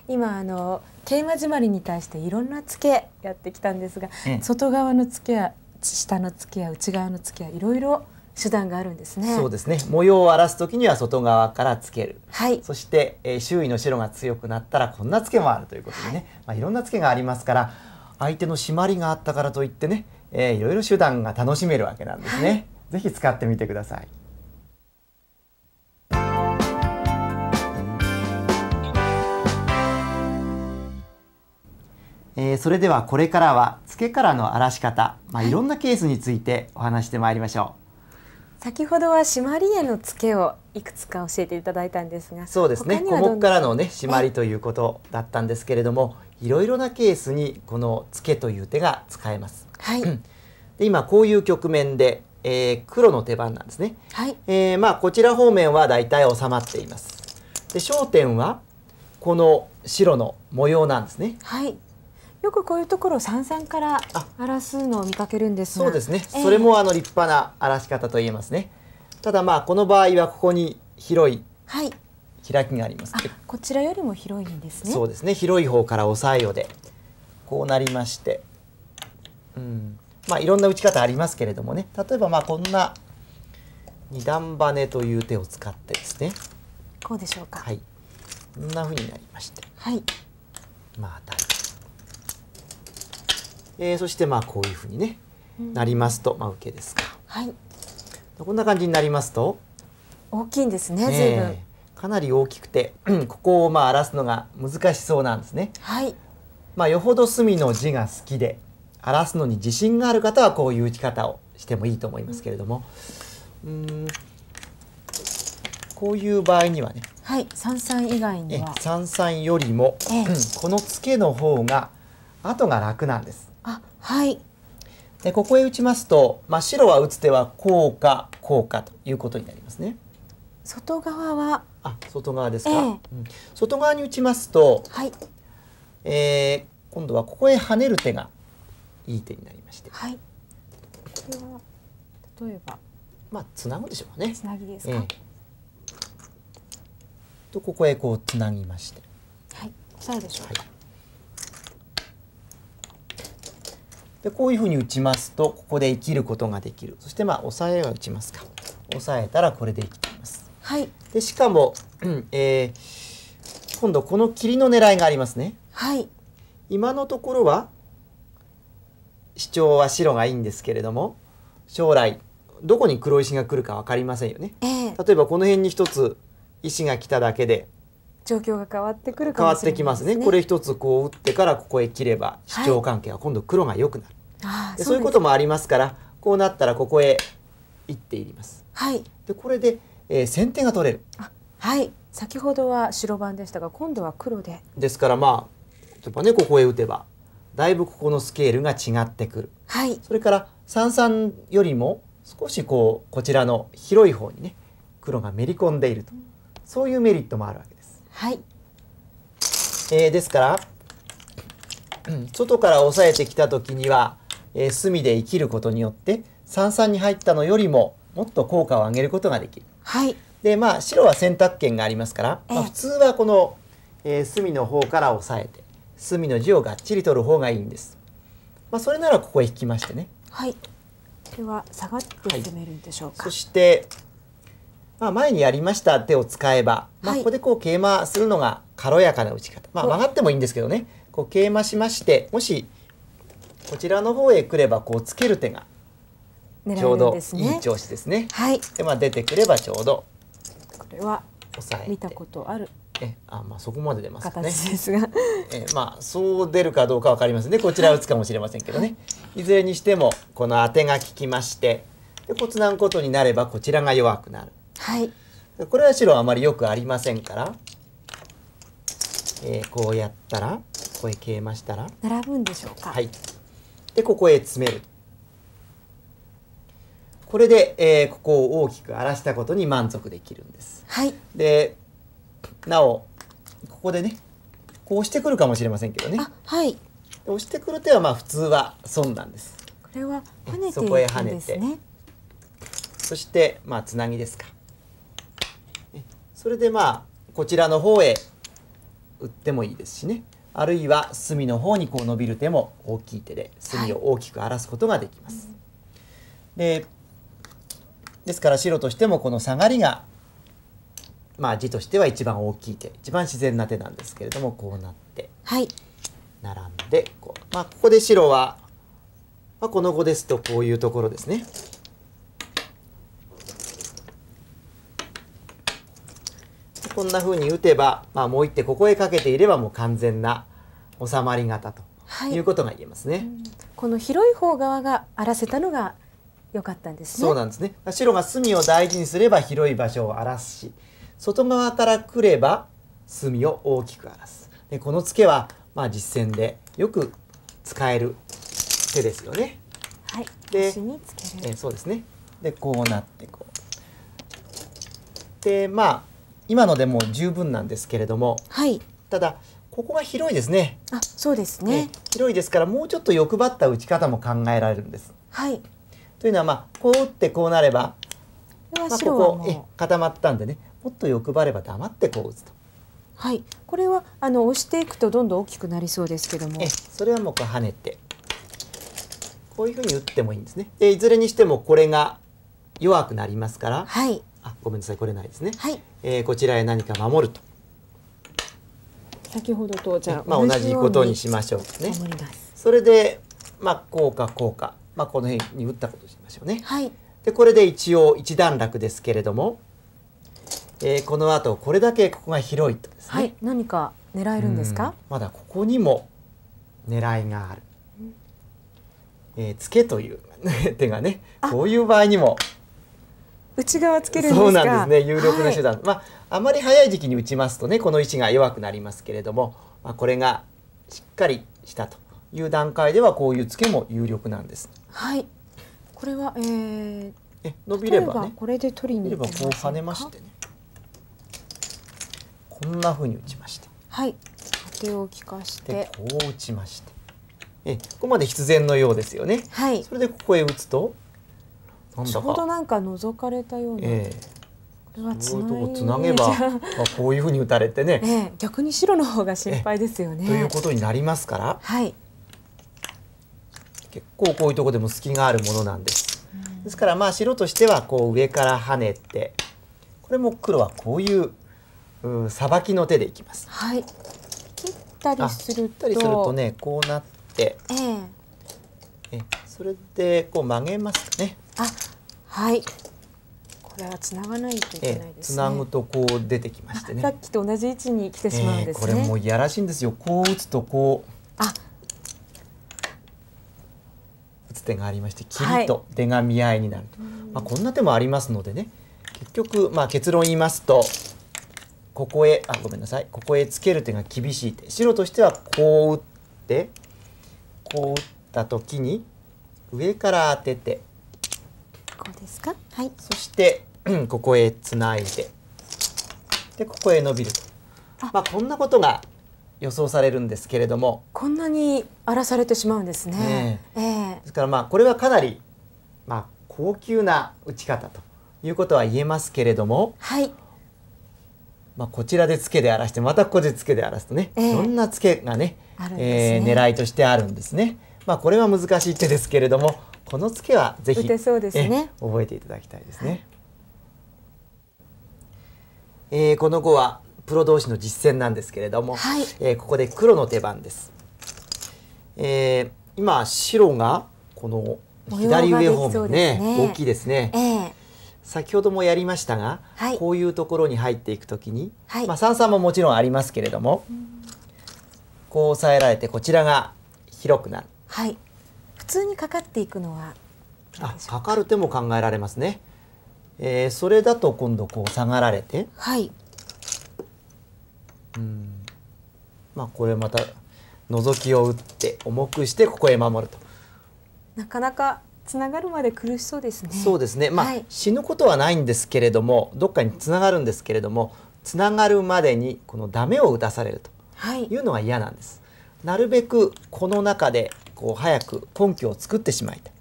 今あの桂馬締まりに対していろんなツケやってきたんですが、外側のツケや下のツケや内側のツケやいろいろ手段があるんですね。そうですね。模様を荒らす時には外側からつける。はい。そして、えー、周囲の白が強くなったらこんなツケもあるということでね、はい、まあいろんなツケがありますから、相手の締まりがあったからといってね、えー、いろいろ手段が楽しめるわけなんですね。はい、ぜひ使ってみてください。えー、それではこれからは付けからの荒らし方、まあ、いろんなケースについてお話してまいりましょう。先ほどは締まりへの付けをいくつか教えていただいたんですがそうですね項目からのね締まりということだったんですけれどもいろいろなケースにこのツケという手が使えます。はい、で今こういう局面で、えー、黒の手番なんですね。はい、えー、まあこちら方面はだいたい収まっています。で焦点はこの白の模様なんですね。はい。よくこういうところ三々から荒らすのを見かけるんですそうですね、えー、それもあの立派な荒らし方と言えますねただまあこの場合はここに広い、はい、開きがあります。こちらよりも広いんですね。そうですね。広い方から押さえよでこうなりまして、うん、まあいろんな打ち方ありますけれどもね。例えばまあこんな二段バネという手を使ってですね。こうでしょうか。はい。こんなふうになりまして。はい。まあ当たり。えー、そしてまあこういううにね、うん、なりますとまあ受けですか。はい。こんな感じになりますと。大きいんですね。ね随分。かなり大きくてここをまあ荒らすのが難しそうなんですね。はい、まあ、よほど隅の字が好きで荒らすのに自信がある方はこういう打ち方をしてもいいと思いますけれども、うん、こういう場合にはねはい三三以外には三三よりも、ええ、このつけの方が後が楽なんです。あはいでここへ打ちますと、まあ、白は打つ手はこうかこうかということになりますね。外側はあ外側ですか、えー、外側に打ちますと、はい、えー、今度はここへ跳ねる手がいい手になりまして、はい、こは例えばまあつなぐでしょうねつなぎですか、えー、とここへこうつなぎましてはいさでしょう、はい、でこういうふうに打ちますとここで生きることができるそしてまあ押さえは打ちますか押さえたらこれで生きるはい、でしかも、えー、今度この切りの狙いがありますね。はい、今のところは主張は白がいいんですけれども将来どこに黒石が来るか分かりませんよね。えー、例えばこの辺に一つ石が来ただけで状況が変わってくる、ね、変わってきますね。これ一つこう打ってからここへ切れば主張関係は今度黒が良くなる。はい、そういうこともありますからこうなったらここへ行っていります。はい、でこれでえー、先手が取れる。はい先ほどは白番でしたが今度は黒で。ですからまあ例えばねここへ打てばだいぶここのスケールが違ってくる。はい、それから三三よりも少しこうこちらの広い方にね黒がめり込んでいると、そういうメリットもあるわけです。はい。えー、ですから、うん、外から押さえてきた時には、えー、隅で生きることによって三三に入ったのよりももっと効果を上げることができる。はい、でまあ白は選択権がありますから、まあ、普通はこの、えー、隅の方から押さえて隅の字をがっちり取る方がいいんです。まあ、それならここへ引きましてね。はい。では下がって攻めるんでしょうか。はい、そして、まあ、前にやりました手を使えば、まあ、ここでこう桂馬するのが軽やかな打ち方。はい、まあ、曲がってもいいんですけどね。こう桂馬しまして、もしこちらの方へ来ればこうつける手がね、ちょうどいい調子ですね。はい。でまあ出てくればちょうど。これはえ見たことある。え、あ、まあそこまで出ますね。形ですが え、まあそう出るかどうかわかりますね。こちら打つかもしれませんけどね。いずれにしてもこの当てが効きまして、で骨断ことになればこちらが弱くなる。はい。これは白はあまりよくありませんから、えー、こうやったらここへ消えましたら並ぶんでしょうかはいでここへ詰めるこれで、えー、ここを大きく荒らしたことに満足できるんです。はい、でなおここでねこうしてくるかもしれませんけどね。はい、押してくる手はまあ普通は損なんです。これは跳ねて、ね、そこへ跳ねてそしてまあつなぎですか。それでまあこちらの方へ打ってもいいですしねあるいは隅の方にこう伸びる手も大きい手で隅を大きく荒らすことができます。はい、でですから白としてもこの下がりがまあ地としては一番大きい手一番自然な手なんですけれどもこうなって並んでこう、まあ、ここで白は、まあ、この碁ですとこういうところですね。こんなふうに打てば、まあ、もう一手ここへかけていればもう完全な収まり方ということが言えますね。この広い方側が荒らせたのが良かったんですね。そうなんですね。白が隅を大事にすれば広い場所を荒らすし、外側から来れば隅を大きく荒らす。でこのツケはまあ実戦でよく使える手ですよね。はい。で、えそうですね。でこうなってこう。でまあ今のでも十分なんですけれども、はい。ただここが広いですね。あ、そうですね。広いですからもうちょっと欲張った打ち方も考えられるんです。はい。というのは、まあ、こう打ってこうなれば、まあ、ここえ固まったんでねもっと欲張れば黙ってこう打つと。はい、これはあの押していくとどんどん大きくなりそうですけども。それはもうこう跳ねてこういうふうに打ってもいいんですね。でいずれにしてもこれが弱くなりますから、はい、あごめんなさいこれないですね、はいえー、こちらへ何か守ると先ほどとじゃあ、まあ、同じことにしましょうねそれでまあこうかこうかまあ、この辺に打ったことにしましょうね。はい、でこれで一応一段落ですけれども、えー、この後これだけここが広いとですね。はい、何か狙えるんですか、まだここにも狙いがある。えー、つけという 手がねこういう場合にも内側つけるそうなんですね有力な手段、はい、まああまり早い時期に打ちますとねこの位置が弱くなりますけれども、まあ、これがしっかりしたという段階ではこういうつけも有力なんです。はいこれはえー、え伸びれば、ね、これで取りにこう跳ねましてねこんなふうに打ちましてはい当を利かしてこう打ちましてえここまで必然のようですよねはいそれでここへ打つとちょうどなんか覗かれたような、えーつなうつなげば、まあ、こういうふうに打たれてね、え逆に白の方が心配ですよね、ということになりますから、はい、結構こういうとこでも隙があるものなんです。ですからまあ白としてはこう上から跳ねてこれも黒はこういうさばきの手でいきます。はい、切ったりするとたりするとねこうなって、えー、えそれでこう曲げますかね。あはいこれは繋がないといけないですね。繋ぐとこう出てきましてね。さっきと同じ位置に来てしまうんですね。えー、これもいやらしいんですよ。こう打つとこう。あ、手がありまして切りと手が見合いになると、はい、まあ、こんな手もありますのでね結局、まあ、結論言いますとここへあごめんなさいここへつける手が厳しい手白としてはこう打ってこう打った時に上から当ててこうですか、はい、そしてここへつないででここへ伸びるとまあ、こんなことが予想されるんですけれどもこんなに荒らされてしまうんですね。えー、ですからまあこれはかなり、まあ、高級な打ち方ということは言えますけれども、はいまあ、こちらでツケで荒らしてまたここでツケで荒らすとね、えー、いんなツケがねねえー、狙いとしてあるんですね。まあ、これは難しい手ですけれどもこのツケはぜひ、ね、覚えていただきたいですね。はい、えー、この碁はプロ同士の実戦なんですけれども、はい、えー、ここで黒の手番です。えー、今白がこの左上方面ね、ね、大きいですね、えー、先ほどもやりましたが、はい、こういうところに入っていくときに、はい、まあ三々ももちろんありますけれども、うん、こう押さえられてこちらが広くなる。はい。普通にかかっていくのはあかかる手も考えられますね。えー、それだと今度こう下がられて、はい、うんまあこれまた覗きを打って重くしてここへ守るとなかなかつながるまで苦しそうですねそうですねまあ、はい、死ぬことはないんですけれどもどっかにつながるんですけれどもつながるまでにこのダメを打たされるというのが嫌なんです、はい、なるべくこの中でこう早く根拠を作ってしまいたい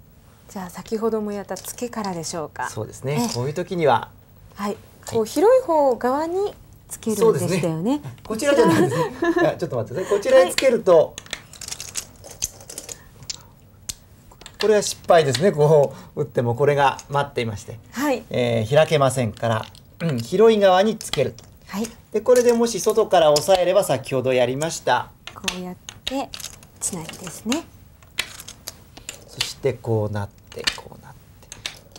じゃあ先ほどもやったツケからでしょうかそうですねこういう時にははい、こう広い方側につけるんでしたよね。ねこちらじゃないですね。ちょっと待ってこちらにつけると、はい、これは失敗ですね。こう打ってもこれが待っていまして、はい、えー、開けませんから、うん、広い側につける。はい、でこれでもし外から押さえれば先ほどやりましたこうやってつないですねそしてこうなってこうなって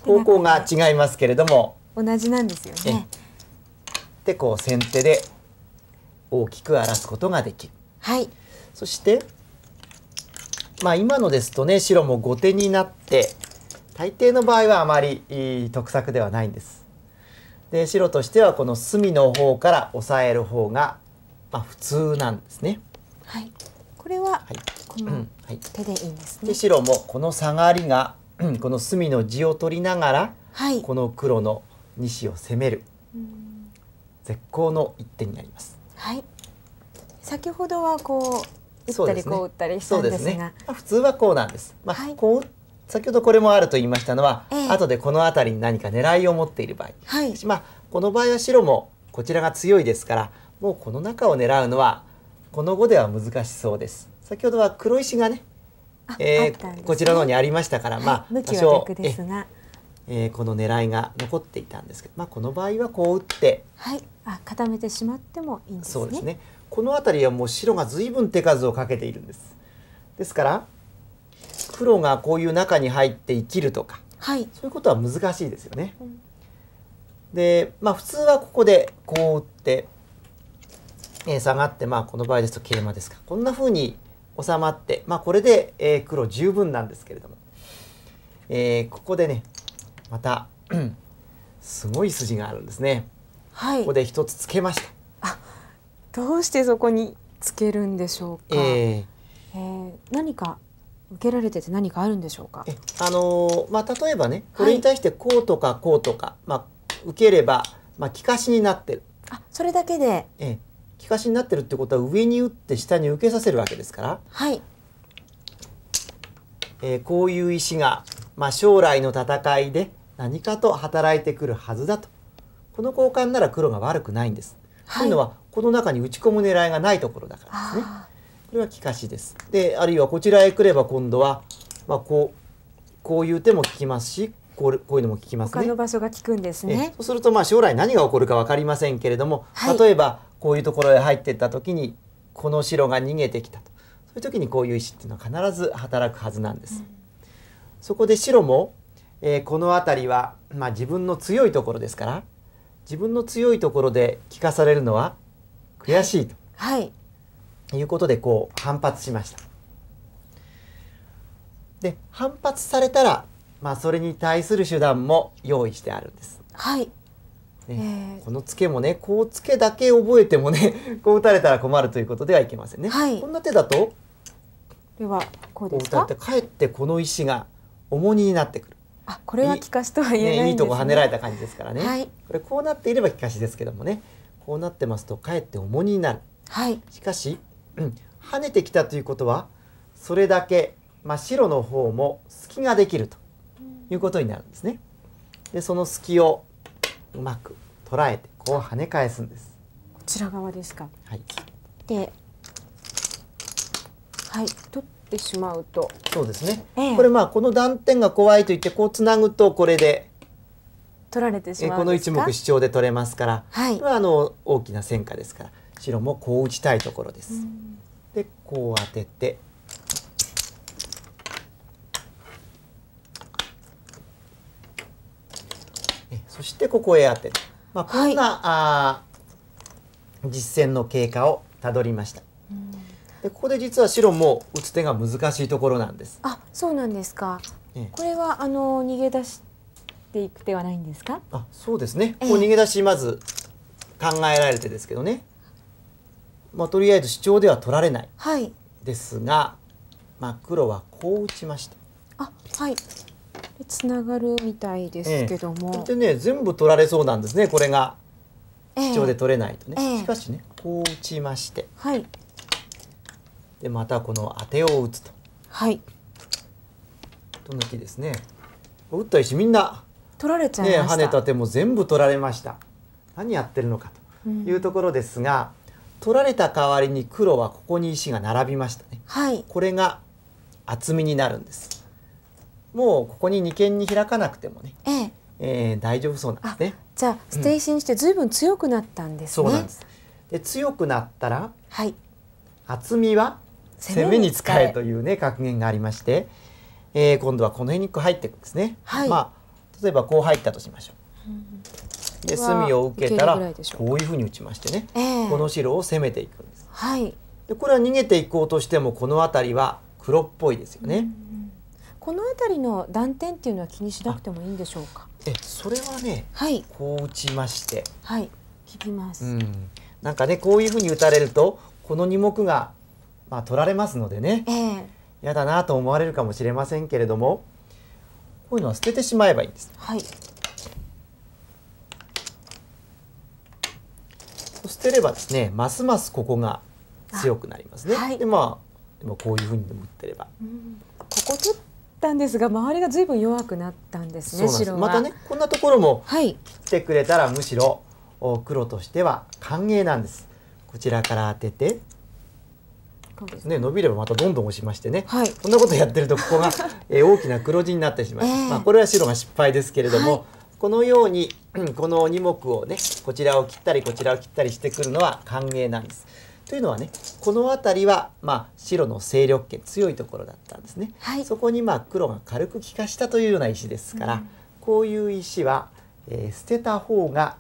方向が違いますけれども同じなんですよねってこう先手で大きく荒らすことができる。はい、そしてまあ今のですとね白も後手になって大抵の場合はあまりい得策ではないんです。で白としてはこの隅の方から押さえる方が、まあ、普通なんですね。はい、これはこの手でいいんですね。はい、で白もこの下がりがこの隅の地を取りながら、はい、この黒の2子を攻める。うん絶好の一手になります。はい。先ほどはこう打ったりこう打ったりしたんですが、すねすねまあ、普通はこうなんです。まあ、はい、こう先ほどこれもあると言いましたのは、えー、後でこの辺りに何か狙いを持っている場合、はい、まあこの場合は白もこちらが強いですから、もうこの中を狙うのはこの後では難しそうです。先ほどは黒石がね、えー、ね、こちらの方にありましたから、はい、まあ、向きは逆ですが。えー、この狙いが残っていたんですけど、まあ、この場合はこう打って、はい、あ固めてしまってもいいんですね。そうですねこの辺りはもう白が随分手数をかけているんです。ですから黒がこういう中に入って生きるとか、はい、そういうことは難しいですよね。で、まあ、普通はここでこう打って、えー、下がって、まあ、この場合ですと桂馬ですかこんなふうに収まって、まあ、これで、えー、黒十分なんですけれども、えー、ここでねまたすごい筋があるんですね。はい、ここで一つつけました。あどうしてそこにつけるんでしょうか。えー、えー、何か受けられてて何かあるんでしょうか。えあのー、まあ例えばね、これに対してこうとかこうとか、はい、まあ受ければまあ気化しになってる。あ、それだけで。え気化しになってるってことは上に打って下に受けさせるわけですから。はい。えー、こういう石がまあ将来の戦いで何かと働いてくるはずだとこの交換なら黒が悪くないんです。はい、というのはこの中に打ち込む狙いがないところだからですね。これは利かしです。であるいはこちらへ来れば今度は、まあ、こうこういう手も効きますしこうこういうのも効きますね。の場所が効くんですね。そうするとまあ将来何が起こるか分かりませんけれども、はい、例えばこういうところへ入っていった時にこの白が逃げてきたとそういう時にこういう石っていうのは必ず働くはずなんです。うん、そこで白もえー、この辺りは、まあ、自分の強いところですから自分の強いところで聞かされるのは悔しいと、はい、いうことでこう反発しました。で反発されたら、まあ、それに対する手段も用意してあるんです。はいね、えー、このツケもねこうツケだけ覚えてもね こう打たれたら困るということではいけませんね。はい、こんな手だとではこうですかこう打たれてかえってこの石が重荷になってくる。あこれは利かしとは言えない、ねね、いいとこ跳ねられた感じですからね、はい、これこうなっていれば利かしですけどもねこうなってますとかえって重荷になる、はい、しかし、うん、跳ねてきたということはそれだけ、まあ、白の方も隙ができるということになるんですね。でその隙をうまく捉えてこう跳ね返すんです。こちら側ですか。はい。で、はい、取っってしまうとそうですね、ええ、これまあこの断点が怖いと言ってこうつなぐとこれで取られてしまうこの一目主張で取れますから、はい、あの大きな戦果ですから白もこう打ちたいところです。でこう当ててそしてここへ当てまあ、こんな、はい、あ実践の経過をたどりました。うんでここで実は白も打つ手が難しいところなんです。あ、そうなんですか。ええ、これはあの逃げ出していく手はないんですか？あ、そうですね。こう逃げ出しまず考えられてですけどね。まあとりあえず主張では取られない。はい。ですが、まあ黒はこう打ちました。あ、はい。つながるみたいですけども。ええ、でね全部取られそうなんですねこれが。主張で取れないとね。しかしねこう打ちまして。はい。でまたこの当てを打つとはいと抜きですね打った石みんな取られちゃいまね、跳ねた手も全部取られました何やってるのかというところですが、うん、取られた代わりに黒はここに石が並びましたね、はい、これが厚みになるんですもうここに二間に開かなくてもね、えええー、大丈夫そうなんですねじゃあ捨て石にしてずいぶん強くなったんですね、うん、そうなんですで強くなったら、はい、厚みは攻めに使えというね格言がありまして、えー、今度はこの辺に入っていくんですね、はい、まあ例えばこう入ったとしましょう、うん、で隅を受けたらこういうふうに打ちましてね、えー、この白を攻めていくんです、はい、でこれは逃げていこうとしてもこの辺りは黒っぽいですよね、うん、この辺りの断点っていうのは気にしなくてもいいんでしょうかえそれはね、はい、こう打ちましてはい切ります、うん、なんかねこういうふうに打たれるとこの二目がまあ、取られますのでね嫌、えー、だなと思われるかもしれませんけれどもこういうのは捨ててしまえばいいんです。はい、捨てればですねますますここが強くなりますね。はい、でまあでもこういうふうにでも打ってれば。うん、ここ取ったんですが周りがずいぶん弱くなったんですね白またねこんなところも切ってくれたらむしろ黒としては歓迎なんです。こちらから当ててね、伸びればまたどんどん押しましてね、はい、こんなことやってるとここが、えー、大きな黒字になってしまう、えー、まあ、これは白が失敗ですけれども、はい、このようにこの2目をねこちらを切ったりこちらを切ったりしてくるのは 歓迎なんです。というのはねこの辺りは、まあ、白の勢力圏強いところだったんですね、はい、そこに、まあ、黒が軽く効かしたというような石ですから、うん、こういう石は、えー、捨てた方が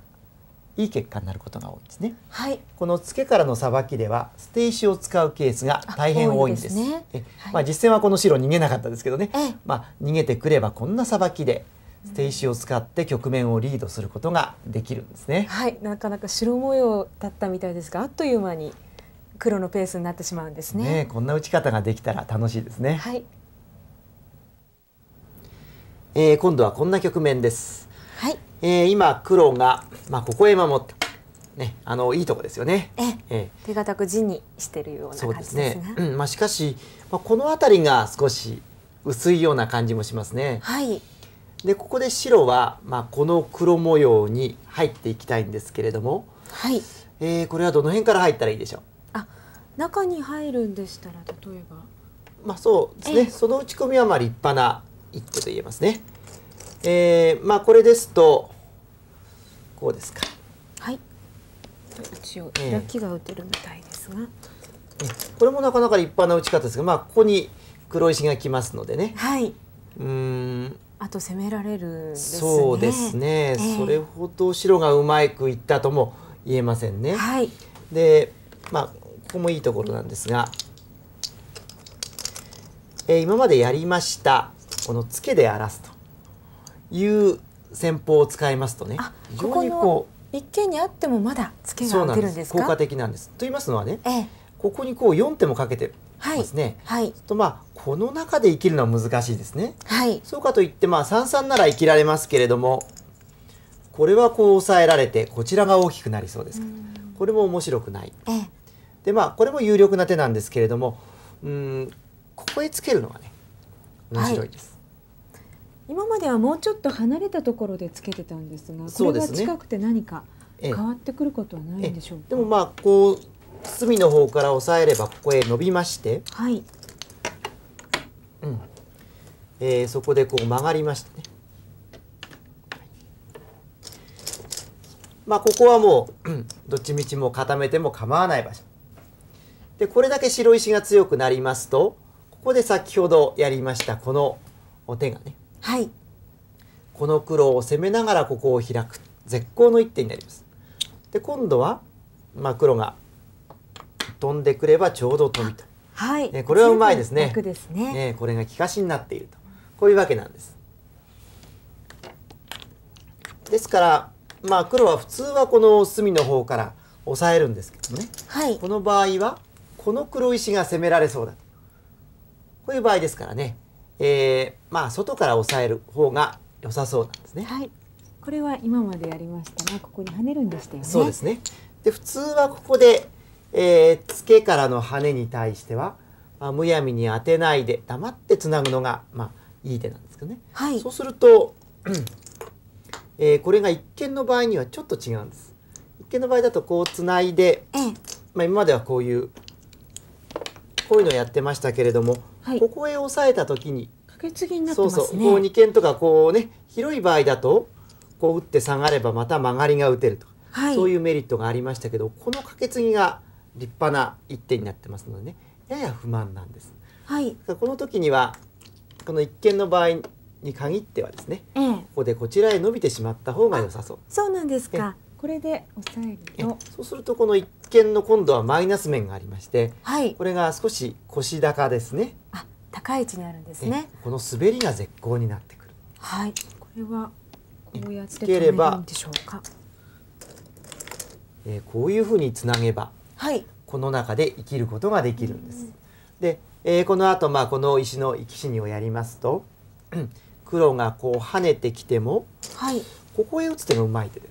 いい結果になることが多いんですね。はい、このつけからのさばきでは捨て石を使うケースが大変多いんです。ね、まあ実戦はこの白逃げなかったですけどね。まあ逃げてくればこんなさばきで捨て石を使って局面をリードすることができるんですね。はい、なかなか白模様だったみたいですが、あっという間に黒のペースになってしまうんですね。ねこんな打ち方ができたら楽しいですね。はい。えー、今度はこんな局面です。はい。えー、今黒が、まあ、ここへ守って、ね、あのいいとこですよね。ええ手堅く地にしてるような感じですね。すねうん、まあしかし、まあ、この辺りが少し薄いような感じもしますね。はい。でここで白は、まあ、この黒模様に入っていきたいんですけれども、はいえー、これはどの辺から入ったらいいでしょうあ中に入るんでしたら例えばまあそうですねその打ち込みはまあ立派な一手と言えますね。えー、まあこれですとこうですかはい一応開きが打てるみたいですが、えー、これもなかなか立派な打ち方ですがまあここに黒石がきますのでねはいうんあと攻められる、ね、そうですね、えー、それほど白がうまくいったとも言えませんね。はい、でまあここもいいところなんですが、えー、今までやりましたこのツケで荒らすという戦法を使いますとね非常にこう一見にあってもまだツケが出るんです効果的なんです。と言いますのはね、ええ、ここにこう4手もかけてますね。はい、はい、とまあこの中で生きるのは難しいですね。はい、そうかといってまあ三三なら生きられますけれどもこれはこう抑えられてこちらが大きくなりそうですから、これも面白くない。ええ、でまあこれも有力な手なんですけれどもうんここへつけるのはね面白いです。はい今まではもうちょっと離れたところでつけてたんですがこれが近くて何か変わってくることはないんでしょうかでもまあこう隅の方から押さえればここへ伸びまして、はいうんえー、そこでこう曲がりましてね、まあ、ここはもうどっちみちも固めても構わない場所でこれだけ白石が強くなりますとここで先ほどやりましたこのお手がねはいこの黒を攻めながらここを開く絶好の一手になりますで今度は、まあ、黒が飛んでくればちょうど飛びと、はいね、これはうまいですねですねねこれが利かしになっているとこういうわけなんですですからまあ黒は普通はこの隅の方から抑えるんですけどね、はい、この場合はこの黒石が攻められそうだこういう場合ですからねえー、まあ外から押さえる方が良さそうなんですね。はい。これは今までやりましたが、ここに跳ねるんでしたよね。そうですね。で普通はここで、えー、付けからの跳ねに対しては、まあ、むやみに当てないで黙ってつなぐのがまあいい手なんですけどね。はい。そうすると、えー、これが一見の場合にはちょっと違うんです。一見の場合だとこうつないで、ええ、まあ今まではこういうこういうのをやってましたけれども。はい、ここへ押さえた時にになってますねそうそうこう二間とかこうね広い場合だとこう打って下がればまた曲がりが打てると、はい、そういうメリットがありましたけどこのカケツギが立派な一手になってますのでねやや不満なんです。はい、この時にはこの一間の場合に限ってはですね、ええ、ここでこちらへ伸びてしまった方が良さそう。そうなんですか。これで押さえるとそうするとこの一見の今度はマイナス面がありまして、はい、これが少し腰高ですねあ高い位置にあるんですねこの滑りが絶好になってくるはいこれはこうやって止めるんでしょうかえこういうふうにつなげば、はい、この中で生きることができるんです。で、えー、この後、まあこの石の生き死にをやりますと 黒がこう跳ねてきても、はい、ここへ打つ手がうまい手です。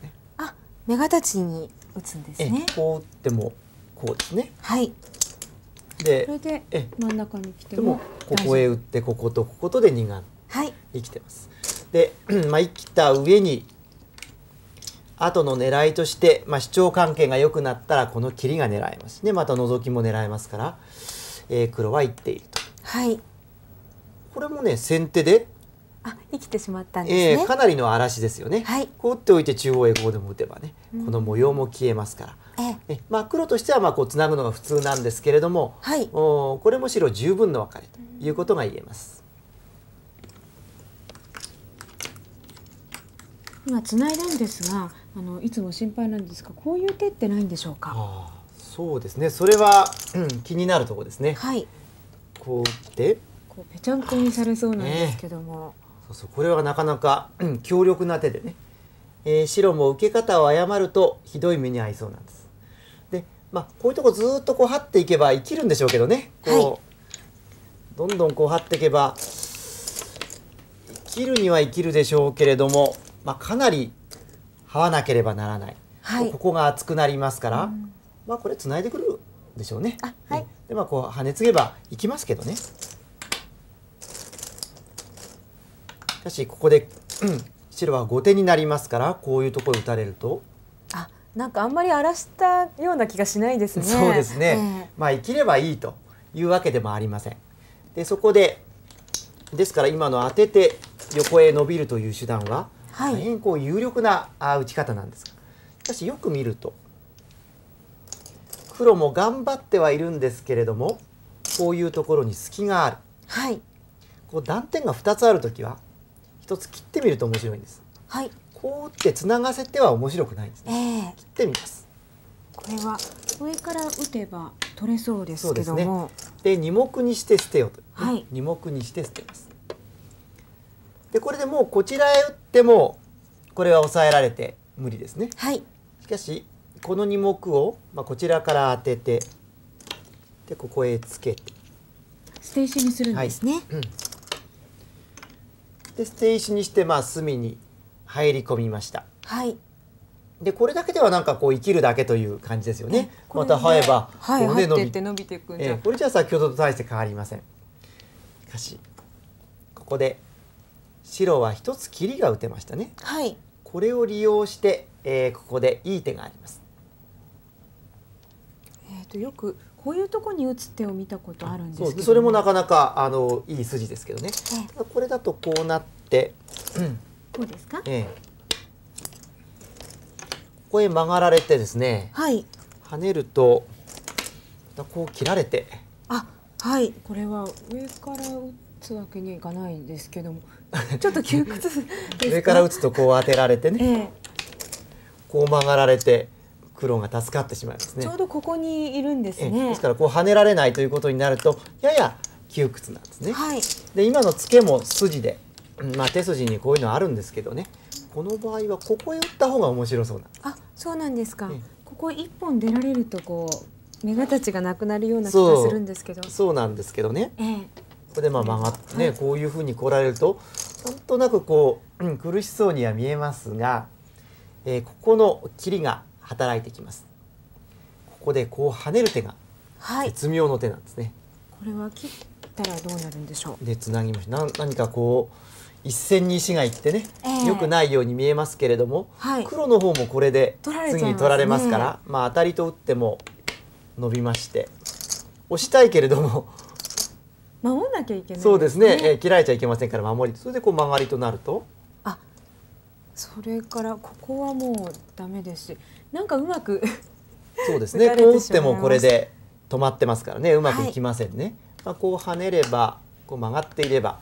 目がたちに打つんですね。こう打ってもこうですね。はい。で、これで真ん中に来てもここへ打ってこことこことで2眼生きてます。で、まあ生きた上に後の狙いとして、まあ、主張関係が良くなったらこの切りが狙えますでまたノきも狙えますから、えー、黒は言っていると。はい、これもね先手であ生きてしまったんですね、えー、かなりの嵐ですよね、はい、放っておいて中央へここでも打てばね、うん、この模様も消えますから、ええまあ、黒としてはまあこうつなぐのが普通なんですけれども、はい、おこれも白十分の分かれということが言えます。うん、今つないだんですがあのいつも心配なんですがこういう手ってないんでしょうか。あそうですねそれは、うん、気になるところですね。はい、こうでこうぺちゃんこにされそうなんですけども。ねそうそうこれはなかなか強力な手でね、えー、白も受け方を誤るとひどい目に遭いそうなんです。でまあこういうとこずっとこう張っていけば生きるんでしょうけどねこう、はい、どんどんこう張っていけば生きるには生きるでしょうけれども、まあ、かなり這わなければならない、はい、ここが厚くなりますから、うん、まあこれつないでくるでしょうね。はい、でまあこう跳ね継げばいきますけどね。しかしここで、うん、白は後手になりますからこういうところ打たれるとあなんかあんまり荒らしたような気がしないですね。そうですね、えー、まあ生きればいいというわけでもありません。でそこでですから今の当てて横へ伸びるという手段は大変こう有力な打ち方なんですが、しかしよく見ると黒も頑張ってはいるんですけれどもこういうところに隙がある、はい、こう断点が2つある時は一つ切ってみると面白いんです。はい。こうって繋がせては面白くないんですね。えー、切ってみます。これは上から打てば取れそうですけども。で、ね、で二目にして捨てよと。はい。二目にして捨てます。でこれでもうこちらへ打ってもこれは抑えられて無理ですね。はい。しかしこの二目を、まあ、こちらから当ててでここへつけて捨て石にするんですね、はいうん、で捨て石にしてまあ隅に入り込みました。はい。でこれだけではなんかこう生きるだけという感じですよね。ねまた生えば、はい、こうね伸びて伸びていくんじゃ、えー、これじゃ先ほどと大して変わりません。しかしここで白は一つ切りが打てましたね。はい。これを利用して、えー、ここでいい手があります。えっ、ー、とよくこういうとこに打つ手を見たことあるんです、ね、それもなかなかあのいい筋ですけどね、ええ、これだとこうなって、うん、こうですか、ええ、ここへ曲がられてですね、はい、跳ねるとこう切られてあはいこれは上から打つわけにいかないんですけども ちょっと窮屈上から打つとこう当てられてね、え、こう曲がられて。黒が助かってしまいますねちょうどここにいるんですねですからこう跳ねられないということになるとやや窮屈なんですね、はい、で今のツケも筋で、まあ、手筋にこういうのあるんですけどねこの場合はここへ打った方が面白そうなあそうなんですか、ね、ここ一本出られるとこう目がたちがなくなるような気がするんですけどそうなんですけどね、ええ、ここでまあ曲がってね、はい、こういうふうに来られるとなんとなくこう、うん、苦しそうには見えますが、えー、ここの切りが働いてきますここでこう跳ねる手が絶妙の手なんですね、はい、これは切ったらどうなるんでしょうでつなぎましな何かこう一線に石がいってね、えー、よくないように見えますけれども、はい、黒の方もこれで次に取られますから、ね、まあ当たりと打っても伸びまして押したいけれども守らなきゃいけない、そうですね、えー、切られちゃいけませんから守りそれでこう曲がりとなるとあそれからここはもうダメですしなんかうまくそうですね。こう打ってもこれで止まってますからね、うまくいきませんね。はい、まあこう跳ねれば、こう曲がっていれば。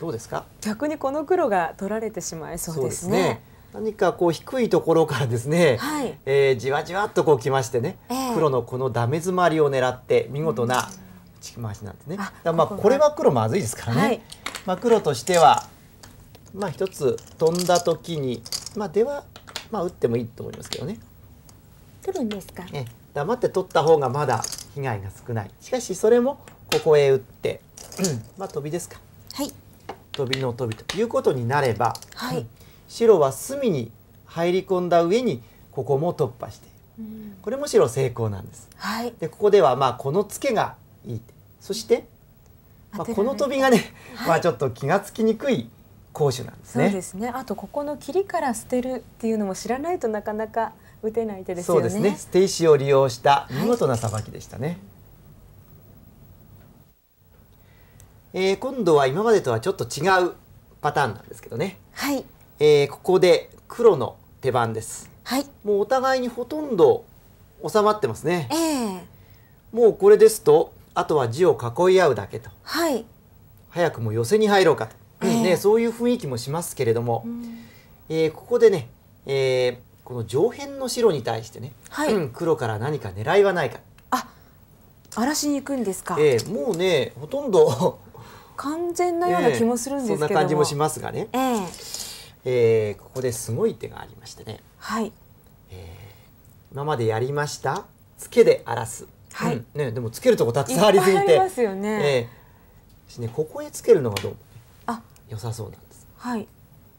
どうですか。逆にこの黒が取られてしまいそうですね。すね何かこう低いところからですね、はい、えー、じわじわっとこうきましてね、えー、黒のこのダメ詰まりを狙って見事な打ち回しなんですね。うん、まあこれは黒まずいですからね。はい、まあ黒としてはまあ一つ飛んだ時にまあではまあ打ってもいいと思いますけどね。取るんですか。え、黙って取った方がまだ被害が少ない。しかしそれもここへ打って、うん、まあ飛びですか。はい。飛びの飛びということになれば、はい、白は隅に入り込んだ上にここも突破している。うん、これも白成功なんです。はい。でここではまあこのツケがいい。そして、まあ、この飛びがね、はい、まあちょっと気が付きにくい。攻守なんですね。そうですね。あとここの切りから捨てるっていうのも知らないとなかなか打てない手ですよね。そうですね。捨て石を利用した見事なさばきでしたね。はい、えー、今度は今までとはちょっと違うパターンなんですけどね。はい。えー、ここで黒の手番です。はい。もうお互いにほとんど収まってますね。ええー、もうこれですとあとは字を囲い合うだけと。はい。早くも寄せに入ろうかと。ね、そういう雰囲気もしますけれども、うん、えー、ここでね、えー、この上辺の白に対してね、はいうん、黒から何か狙いはないかあ荒らしに行くんですか、えー、もうねほとんど 完全なような気もするんですけど、えー、そんな感じもしますがね、えー、えー、ここですごい手がありましてね、はいえー、今までやりましたツケで荒らす、はい、うん、ね、でもつけるとこたくさんありすぎてますよね,、えー、ねここへつけるのがどう良さそうなんです。はい。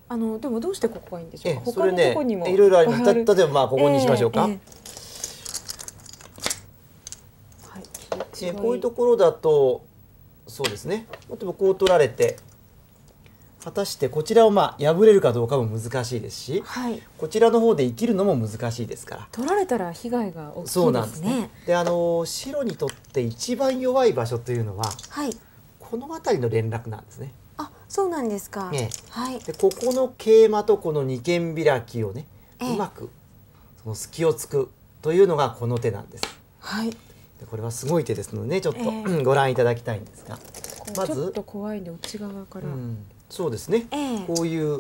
あのでもどうしてここがいいんでしょうか。ええ、他のとこにも、いろいろあります。例えばまあここにしましょうか。ええはい、こういうところだとそうですね。例えばこう取られて。果たしてこちらをまあ破れるかどうかも難しいですし、はい、こちらの方で生きるのも難しいですから取られたら被害が大きいですねそうなんですねであの白にとって一番弱い場所というのは、はい、この辺りの連絡なんですねそうなんですか、ねはい、でここの桂馬とこの二間開きをねうまくその隙を突くというのがこの手なんです。はい、で、これはすごい手ですのでねちょっと、えー、ご覧いただきたいんですがまずちょっと怖いんで内側から、うん、そうですね、えー、こうい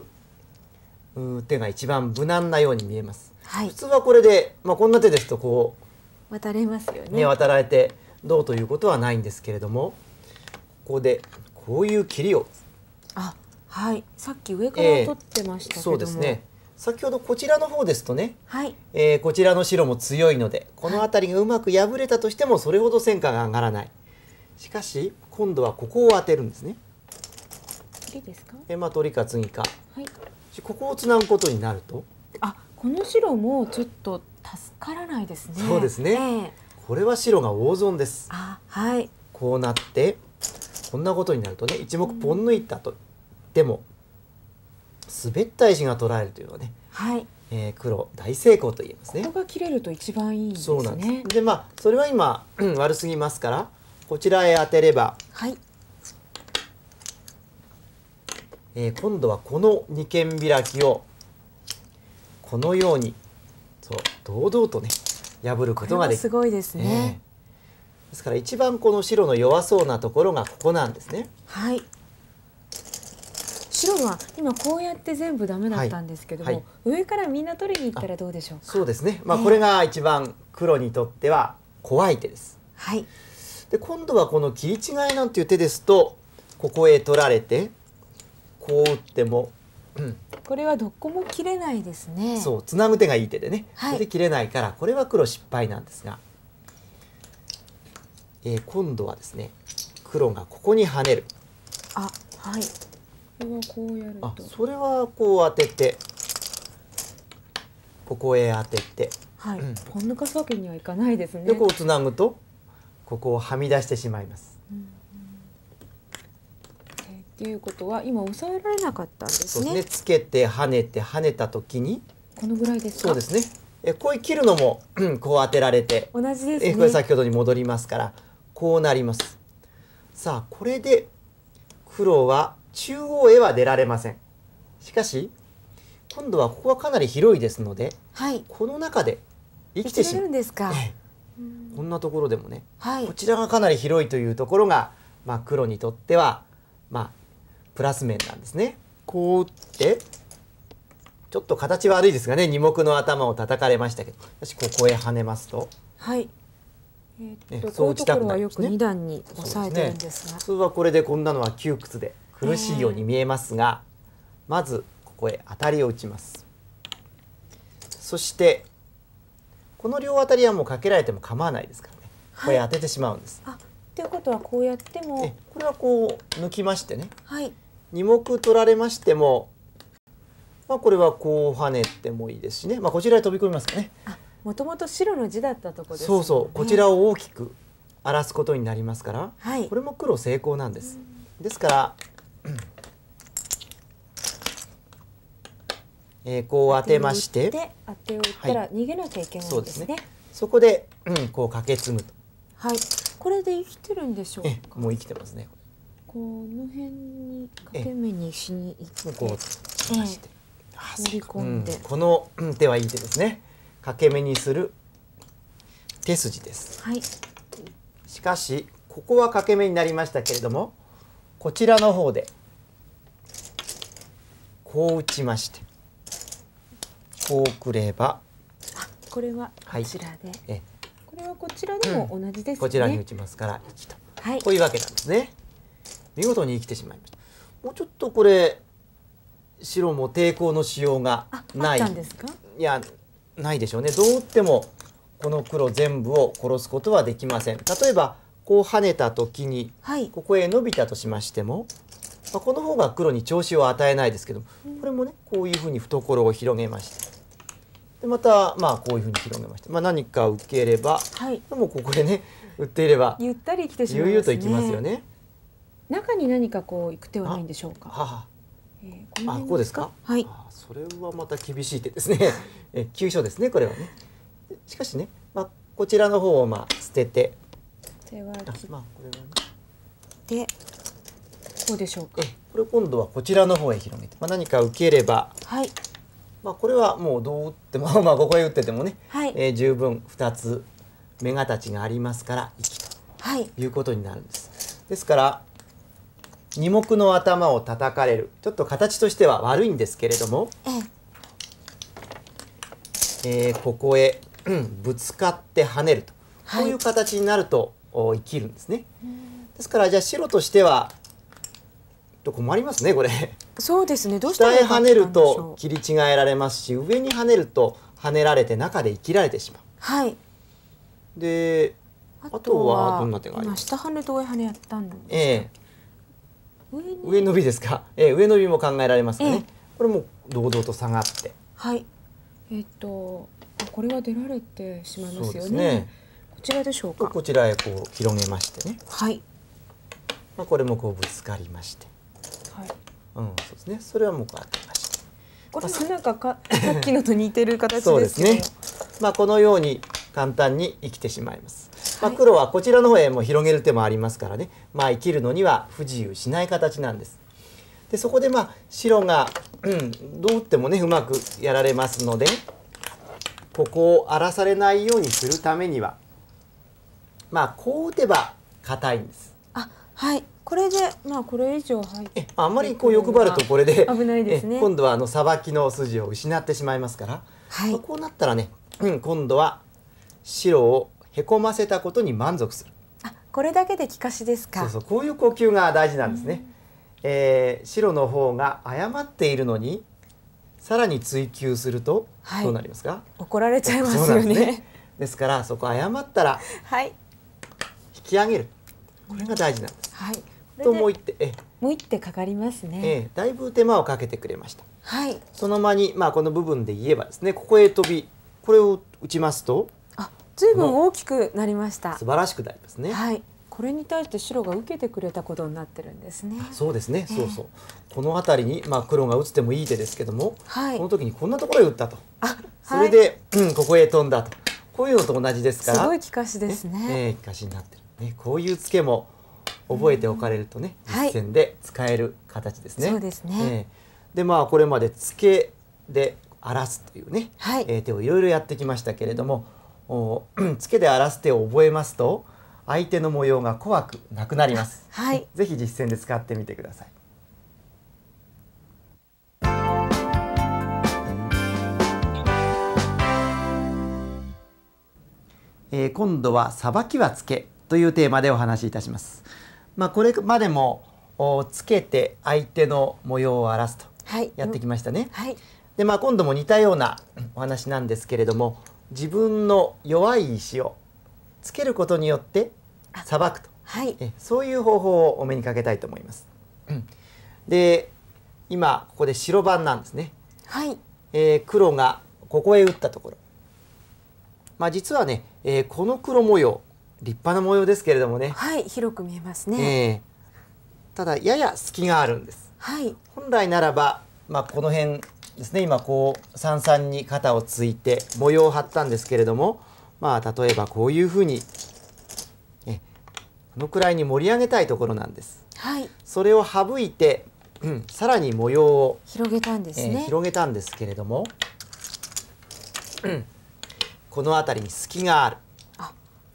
うう手が一番無難なように見えます、はい、普通はこれで、まあ、こんな手ですとこう渡れますよねね渡られてどうということはないんですけれどもここでこういう切りをはい、さっき上から撮ってましたけど、えー、そうですね。先ほどこちらの方ですとね、はい、えー、こちらの白も強いのでこの辺りがうまく破れたとしてもそれほど戦果が上がらないしかし今度はここを当てるんですねいいですかえまあ取りか次か、はい、ここをつなぐことになるとあこの白もちょっと助からないですねそうですね、えー、これは白が大損ですあはいこうなってこんなことになるとね一目ポン抜いたと、うんでも滑った石が捉えるというのはね、はいえー、黒大成功と言えますね。が切れると一番いい、ね、そうなんですでまあそれは今悪すぎますからこちらへ当てれば、はいえー、今度はこの二間開きをこのようにそう堂々とね破ることができる。すごいですね、えー、ですから一番この白の弱そうなところがここなんですね。はい。白は今こうやって全部ダメだったんですけども、はいはい、上からみんな取りに行ったらどうでしょうそうですね。まあ、これが一番黒にとっては怖い手です。はい。で今度はこの切り違いなんていう手ですとここへ取られてこう打っても、うん、これはどこも切れないですねそうつなぐ手がいい手でね、はい、で切れないからこれは黒失敗なんですが、えー、今度はですね黒がここに跳ねるあはいこはこうやるあそれはこう当ててここへ当ててはい、うん抜かすわけにはいかないですねでこうつなぐとここをはみ出してしまいます。えーっていうことは今抑えられなかったんでそうすですねつけて跳ねて跳ねた時にこのぐらいですかそうですねえこう切るのもこう当てられて同じですえねこれ先ほどに戻りますからこうなりますさあこれで黒は中央へは出られませんしかし今度はここはかなり広いですので、はい、この中で生きてしまうこんなところでもね、はい、こちらがかなり広いというところが、まあ、黒にとっては、まあ、プラス面なんですね。こう打ってちょっと形悪いですがね二目の頭を叩かれましたけど私ここへ跳ねますと。はい、えー、とそう打ちたくなんですね。普通はこれでこんなのは窮屈で苦しいように見えますが、まずここへ当たりを打ちますそしてこの両アたりはもうかけられても構わないですからね、これ当ててしまうんです。ということはこうやってもこれはこう抜きましてね、はい、2目取られましても、まあ、これはこう跳ねてもいいですしね、まあ、こちらへ飛び込みますかね。もともと白の字だったとこです、ね、そうそうこちらを大きく荒らすことになりますから、はい、これも黒成功なんです。ですからえー、こう当てまして当てを打ったら逃げなきゃいけないんですねはい、そねそこで、うん、こうかけつむとはいこれで生きてるんでしょうもう生きてますねこの辺にかけ目にしに行こうしまして、えー、り込んで、うん、この手はいい手ですねかけ目にする手筋ですはいしかしここはかけ目になりましたけれどもこちらの方でこう打ちましてこうくればあこれはこちらで、はい、えこれはこちらでも同じです、ねうん、こちらに打ちますから生と、はい、こういうわけなんですね見事に生きてしまいましたもうちょっとこれ白も抵抗のしようがないいやないでしょうねどう打ってもこの黒全部を殺すことはできません例えばこう跳ねた時に、はい、ここへ伸びたとしましても、まあ、この方が黒に調子を与えないですけどこれもねこういうふうに懐を広げましてでまたまあこういうふうに広げまして、まあ、何か受ければ、はい、でもここでね打っていればゆったりきてしまい、ね、ゆうゆうといきますよね。中に何かこう行く手はないんでしょうか。ははえー、こあこうですか。はい。それはまた厳しい手ですね。え急所ですねこれはね。しかしね、まあこちらの方をまあ捨ててれは切まあこれはねでこうでしょうかこれ今度はこちらの方へ広げて、まあ、何か受ければはいまあこれはもうどう打っても まあここへ打っててもね、はいえー、十分2つ目形がありますから生きということになるんです。ですから二目の頭を叩かれるちょっと形としては悪いんですけれども、ええー、ここへ、うん、ぶつかって跳ねると、はい、こういう形になるとを生きるんですね。ですからじゃあ白としては困りますねこれ。そうですねどうしたら下へ跳ねると切り違えられますし上に跳ねると跳ねられて中で生きられてしまう。はい。であとはどんな手がありますか。下跳ねと上跳ねやったんです。ええー、上伸びですか。ええ上伸びも考えられますかね、えー。これも堂々と下がって。はい。えっ、ー、とこれは出られてしまいますよね。ちらでしょうかこちらへこう広げましてねはいまあこれもこうぶつかりましてはいうんそうですねそれはもうこう当てましてこれ背中かさっきのと似てる形ですそうですねまあこのように簡単に生きてしまいます、はい、まあ、黒はこちらの方へも広げる手もありますからね、まあ、生きるのには不自由しない形なんです。でそこでまあ白が、うん、どう打ってもねうまくやられますのでここを荒らされないようにするためにはまあこう打てば硬いんです。あはいこれでまあこれ以上入ってあんまりこう欲張るとこれで危ないですね今度はあのさばきの筋を失ってしまいますから、はい、まあ、こうなったらね、うん、今度は白をへこませたことに満足するあこれだけで利かしですかそうそうこういう呼吸が大事なんですね、うえー、白の方が誤っているのにさらに追求するとどうなりますか、はい、怒られちゃいますよね、ね、ですからそこ誤ったら、はい、き上げるこれが大事なんです。はいともう一手えもう一手かかりますね、えだいぶ手間をかけてくれましたはいその間にまあこの部分で言えばですねここへ飛びこれを打ちますとあ随分大きくなりました素晴らしくなりますねはいこれに対して白が受けてくれたことになってるんですね。そうですね。えー、そうそう。この辺りにまあ黒が打つ手もいい手ですけども、はい、この時にこんなところへ打ったと。あ、それで、うんここへ飛んだと。こういうのと同じですから。すごい利かしですね。ええー、利かしになってる。ね、こういうツケも覚えておかれるとね、実践で使える形ですね。はい、そうですね。えー、でまあこれまでツケで荒らすというね、はい、えー、手をいろいろやってきましたけれども、おツケ で荒らす手を覚えますと相手の模様が怖くなくなります。はい。ぜひ実践で使ってみてください。えー、今度はさばきはつけというテーマでお話しいたします。まあ、これまでもつけて相手の模様を荒らすとやってきましたね。はい、でまあ今度も似たようなお話なんですけれども自分の弱い石をつけることによってさばくと、はい、えそういう方法をお目にかけたいと思います。うん、で今ここで白番なんですね。はい、えー、黒がここへ打ったところ、まあ、実はね、えー、この黒模様立派な模様ですけれどもねはい広く見えますね、えー、ただやや隙があるんですはい本来ならばまあこの辺ですね今こう三々に肩をついて模様を張ったんですけれどもまあ例えばこういうふうにえこのくらいに盛り上げたいところなんです。はい、それを省いて、うん、さらに模様を広げたんですね、えー、広げたんですけれども、うん、この辺りに隙がある。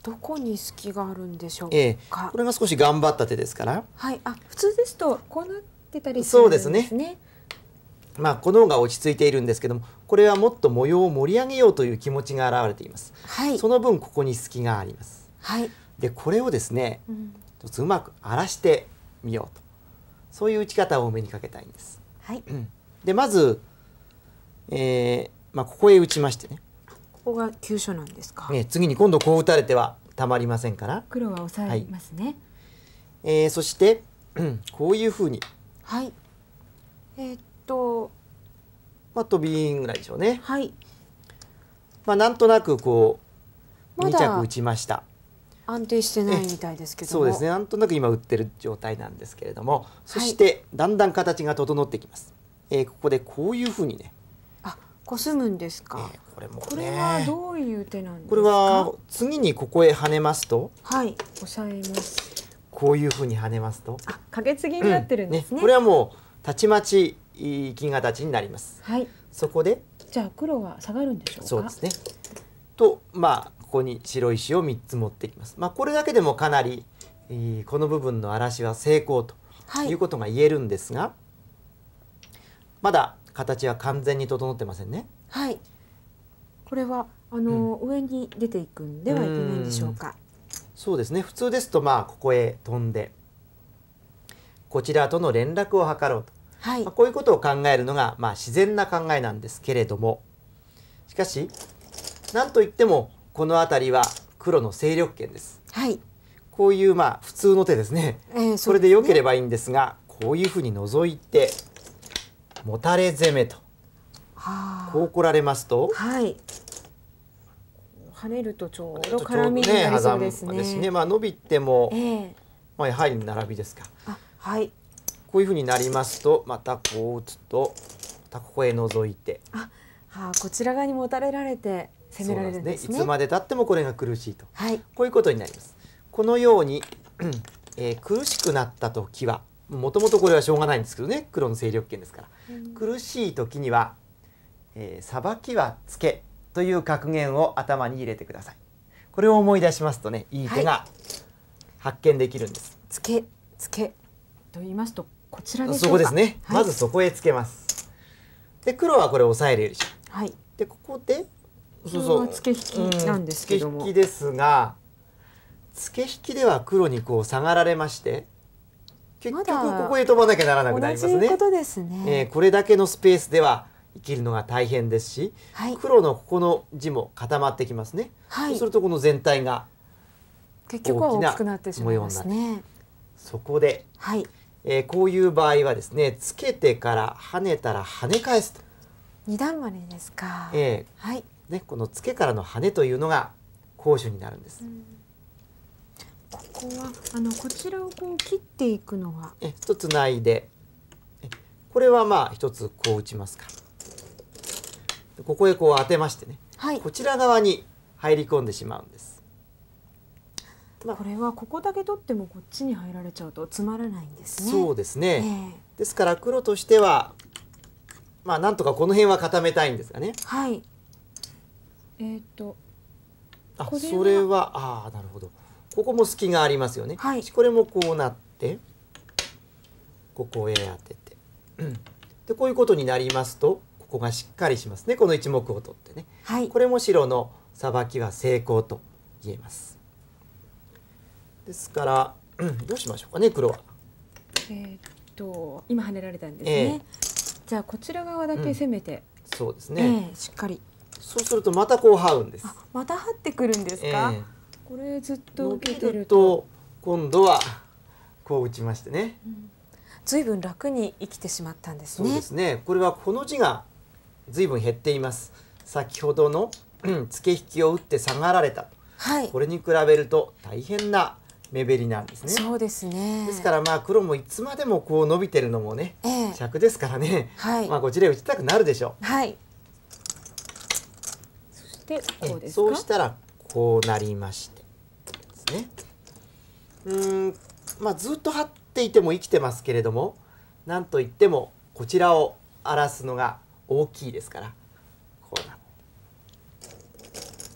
どこに隙があるんでしょうか、えー、これが少し頑張った手ですからはいあ普通ですとこうなってたりするんですねそうですねまあ、この方が落ち着いているんですけどもこれはもっと模様を盛り上げようという気持ちが表れています、はい、その分ここに隙があります、はい、でこれをですね、うん、ちょっとうまく荒らしてみようとそういう打ち方を目にかけたいんです、はい、うん、でまず、えーまあ、ここへ打ちましてねここが急所なんですか。ね、次に今度こう打たれてはたまりませんから。黒は抑えますね。はい、えー、そして、こういうふうに。はい。えー、っと。まあ、飛びぐらいでしょうね。はい。まあ、なんとなくこう。ま、2着打ちました。安定してないみたいですけどそうですねなんとなく今打ってる状態なんですけれどもそしてだんだん形が整ってきます、はえー、ここでこういうふうにねコスむんですか、えー、これも、ね、これはどういう手なんですかこれは次にここへ跳ねますとはい押さえますこういうふうに跳ねますとあかけツぎになってるんですねうんね、これはもうたちまち金形になりますはいそこでじゃあ黒は下がるんでしょうかそうですねとまあここに白石を3つ持ってきますまあこれだけでもかなりこの部分の嵐は成功ということが言えるんですが、はい、まだ形は完全に整ってませんね。はいこれはあの、うん、上に出ていくんではいけないんでしょうかそうですね普通ですとまあここへ飛んでこちらとの連絡を図ろうと、はいまあ、こういうことを考えるのが、まあ、自然な考えなんですけれどもしかし何と言ってもこの辺りは黒の勢力圏です。はい、こういうまあ普通の手ですね、えー、そ、れで良ければいいんですがこういうふうに覗いてもたれ攻めとこう怒られますと、はい、跳ねるとちょうど絡みになりそうですね。ねすねまあ伸びても、えー、まあやはり並びですか。はい。こういうふうになりますとまたこう打つとまたここへ覗いて。あ、はあ、こちら側にもたれられて攻められるんですね。すねいつまでたってもこれが苦しいと、はい、こういうことになります。このように、えー、苦しくなった時はもともとこれはしょうがないんですけどね黒の勢力圏ですから苦しい時には「えー、裁きはつけ」という格言を頭に入れてください。これを思い出しますとねいい手が発見できるんです。はい、つけつけと言いますとこちらでそこですね、はい、まずそこへつけます。で黒はこれ押さえるよんはい。でここでそうそう付け引きなんですけども、うん、け引きですが付け引きでは黒にこう下がられまして結局ここへ飛ばなきゃならなくなりますね。ことですね、えー、これだけのスペースでは生きるのが大変ですし、はい、黒のここの字も固まってきますね。はい、そうするとこの全体が結局は大きくなってしまいますね。そこで、はい、えー、こういう場合はですね、つけてから跳ねたら跳ね返すと。二段までですか。えー、はい。ね、このつけからの跳ねというのが攻守になるんです。うんここはあのこちらをこう切っていくのはえ一つないでえこれはまあ一つこう打ちますかここへこう当てましてね、はい、こちら側に入り込んでしまうんです、まあ、これはここだけ取ってもこっちに入られちゃうとつまらないんですねそうですね、えー、ですから黒としてはまあなんとかこの辺は固めたいんですがねはいえっ、とあそれはああなるほどここも隙がありますよね、はい、これもこうなってここへ当てて、うん、でこういうことになりますとここがしっかりしますねこの一目を取ってね、はい、これも白のさばきは成功と言えますですから、うん、どうしましょうかね黒は。えー、っと今跳ねられたんですね、えー、じゃあこちら側だけ攻めて、うん、そうですね、えー、しっかりそうするとまたこう這うんですまた這ってくるんですか、えーこれずっと受けてると今度はこう打ちましてね、うん、随分楽に生きてしまったんですねそうですねこれはこの字が随分減っています先ほどの付け引きを打って下がられたはい、これに比べると大変な目減りなんですね。そうですね。ですからまあ黒もいつまでもこう伸びてるのもね、えー、尺ですからね。はい。まあこちら打ちたくなるでしょう。はい。そしてこうですそうしたらこうなりましねうんまあずっと張っていても生きてますけれどもなんといってもこちらを荒らすのが大きいですからこうな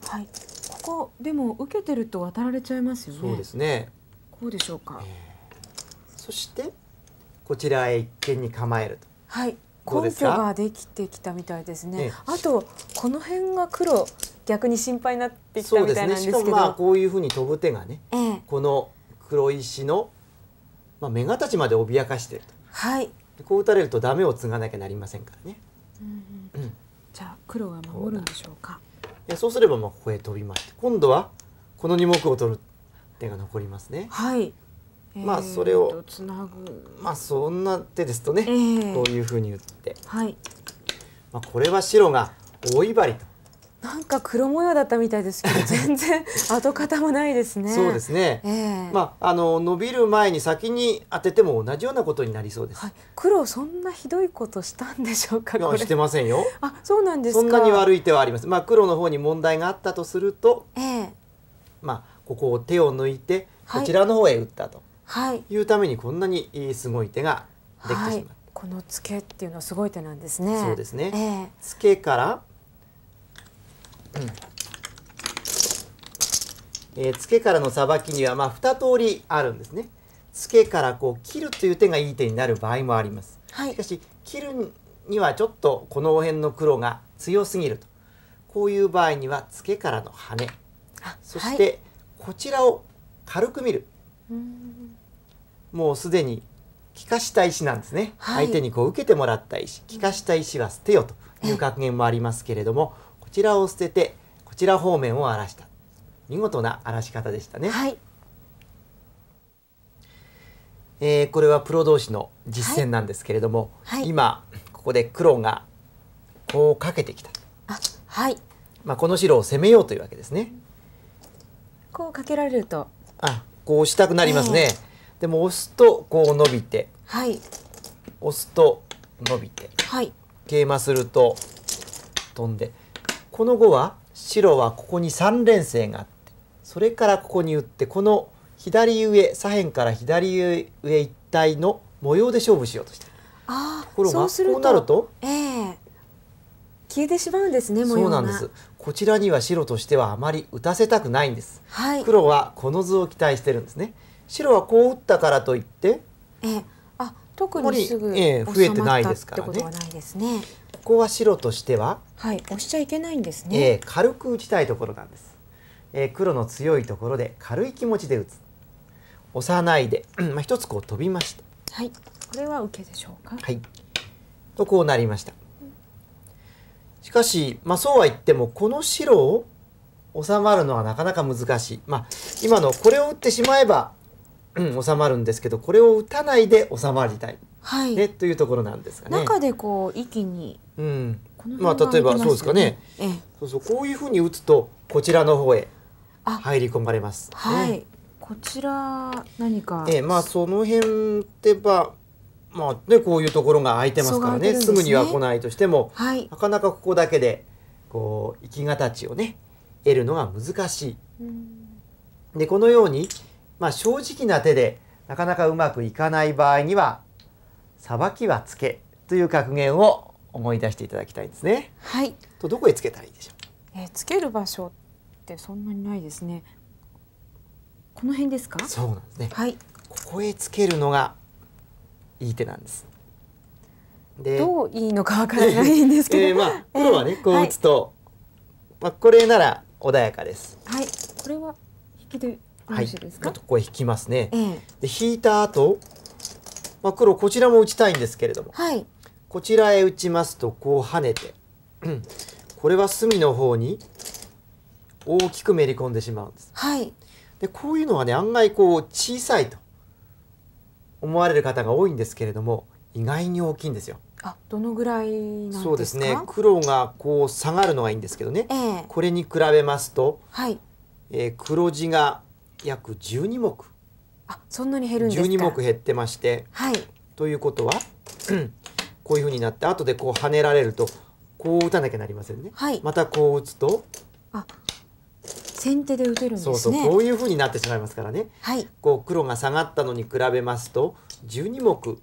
はいここでも受けてると渡られちゃいますよねそうですねこうでしょうか、えー、そしてこちらへ一見に構えるとはい根拠ができてきたみたいですね、ね、あとこの辺が黒逆に心配になってきたみたいなんですけど、ね、しかもまあこういうふうに飛ぶ手がね、ええ、この黒石の、まあ、目がたちまで脅かしてると、はい、こう打たれるとダメを継がなきゃなりませんからね。うん、うん、じゃあ黒が守るんでしょうかいやそうすればまあここへ飛びまして今度はこの2目を取る手が残りますね。はいまあそれをつなぐまあそんな手ですとね、えー、こういうふうに打って、はいまあ、これは白が大威張りとなんか黒模様だったみたいですけど全然跡形もないですね。そうですね。えー、まああの伸びる前に先に当てても同じようなことになりそうです。はい、黒そんなひどいことしたんでしょうかしてませんよ。あそうなんですそんなに悪い手はあります。まあ黒の方に問題があったとすると、えー、まあここを手を抜いてこちらの方へ打ったと、はい、いうためにこんなにすごい手ができてしまう。はい、このツケっていうのはすごい手なんですね。そうですね。えー、からえー、ツケからのさばきには、まあ、2通りあるんですね。つけからこう切るという手がいい手になる場合もあります。はい、しかし切るにはちょっとこの辺の黒が強すぎるとこういう場合にはつけからの羽ネそしてこちらを軽く見る、はい、もうすでに利かした石なんですね、はい、相手にこう受けてもらった石利かした石は捨てよという格言もありますけれども、ちらを捨ててこちら方面を荒らした見事な荒らし方でしたね。はい、えー、これはプロ同士の実戦なんですけれども、はいはい、今ここで黒がこうかけてきた。はい。まあこの白を攻めようというわけですね。こうかけられると。あ、こうしたくなりますね。えー、でも押すとこう伸びて。はい。押すと伸びて。はい。桂馬すると飛んで。この後は白はここに3連星があってそれからここに打ってこの左上左辺から左上一帯の模様で勝負しようとしてあところがこうなると、えー、消えてしまうんですねそうなんですこちらには白としてはあまり打たせたくないんです、はい、黒はこの図を期待してるんですね白はこう打ったからといってえー、あ特にすぐ、え増えてないですからねねここは白としては、はい、押しちゃいけないんですね、えー、軽く打ちたいところなんです、えー、黒の強いところで軽い気持ちで打つ押さないで まあ一つこう飛びましたはいこれは受けでしょうかはいとこうなりましたしかし、まあ、そうは言ってもこの白を収まるのはなかなか難しい、まあ、今のこれを打ってしまえばうん、収まるんですけどこれを打たないで収まりたいはい、ね、というところなんですがね。中でこう一気に、うん、まあ例えばそうですかね。ええ、そうそうこういうふうに打つとこちらの方へ入り込まれます。はい、ね、こちら何か。ええ、まあその辺ってば。まあね、こういうところが空いてますからね、ね、すぐには来ないとしても、はい、なかなかここだけでこう生きちをね得るのが難しい。うん、でこのように、まあ、正直な手でなかなかうまくいかない場合には裁きはつけという格言を思い出していただきたいんですね。はい。とどこへつけたらいいでしょう。えー、つける場所ってそんなにないですね。この辺ですか。そうなんですね。はい。ここへつけるのがいい手なんです。で、どういいのかわからないんですけど、えー、まあ 黒はね、こう打つと、はい、まあこれなら穏やかです。はい。これは引きでよいですか。はい、ここへ引きますね。えー、で引いた後。まあ、黒こちらも打ちたいんですけれども、はい、こちらへ打ちますとこう跳ねてこれは隅の方に大きくめり込んでしまうんです。はい、でこういうのはね案外こう小さいと思われる方が多いんですけれども意外に大きいんですよ。あどのぐらいそうですね黒がこう下がるのがいいんですけどね、えー、これに比べますと、はいえー、黒地が約12目あそんなに減るんですか12目減ってまして、はい、ということは こういうふうになって後でこう跳ねられるとこう打たなきゃなりませんね、はい、またこう打つとあ先手で打てるんですねそうそうこういうふうになってしまいますからね、はい、こう黒が下がったのに比べますと十二目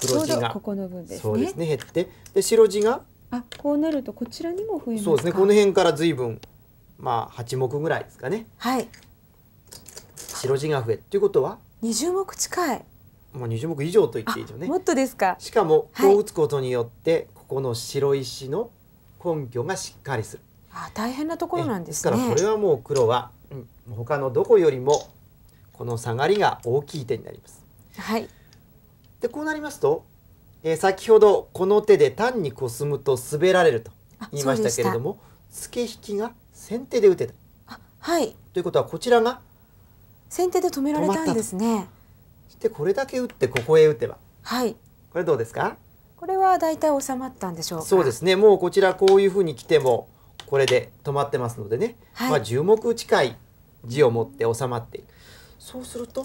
黒地がここの分ですねそうですね減ってで白地があこうなるとこちらにも増えますそうですねこの辺から随分まあ八目ぐらいですかねはい白地が増えっていうことは20目近いもう20目以上と言っていいですよねもっとですかしかもこう打つことによって、はい、ここの白石の根拠がしっかりするあ大変なところなんですねですからこれはもう黒は、うん、他のどこよりもこの下がりが大きい手になりますはいでこうなりますと、えー、先ほどこの手で単にこすむと滑られると言いましたけれども付け引きが先手で打てたあはいということはこちらが先手で止められたんですねでこれだけ打ってここへ打てばはいこれどうですかこれは大体収まったんでしょうそうですねもうこちらこういうふうに来てもこれで止まってますのでね、はい、まあ10目近い字を持って収まっているそうすると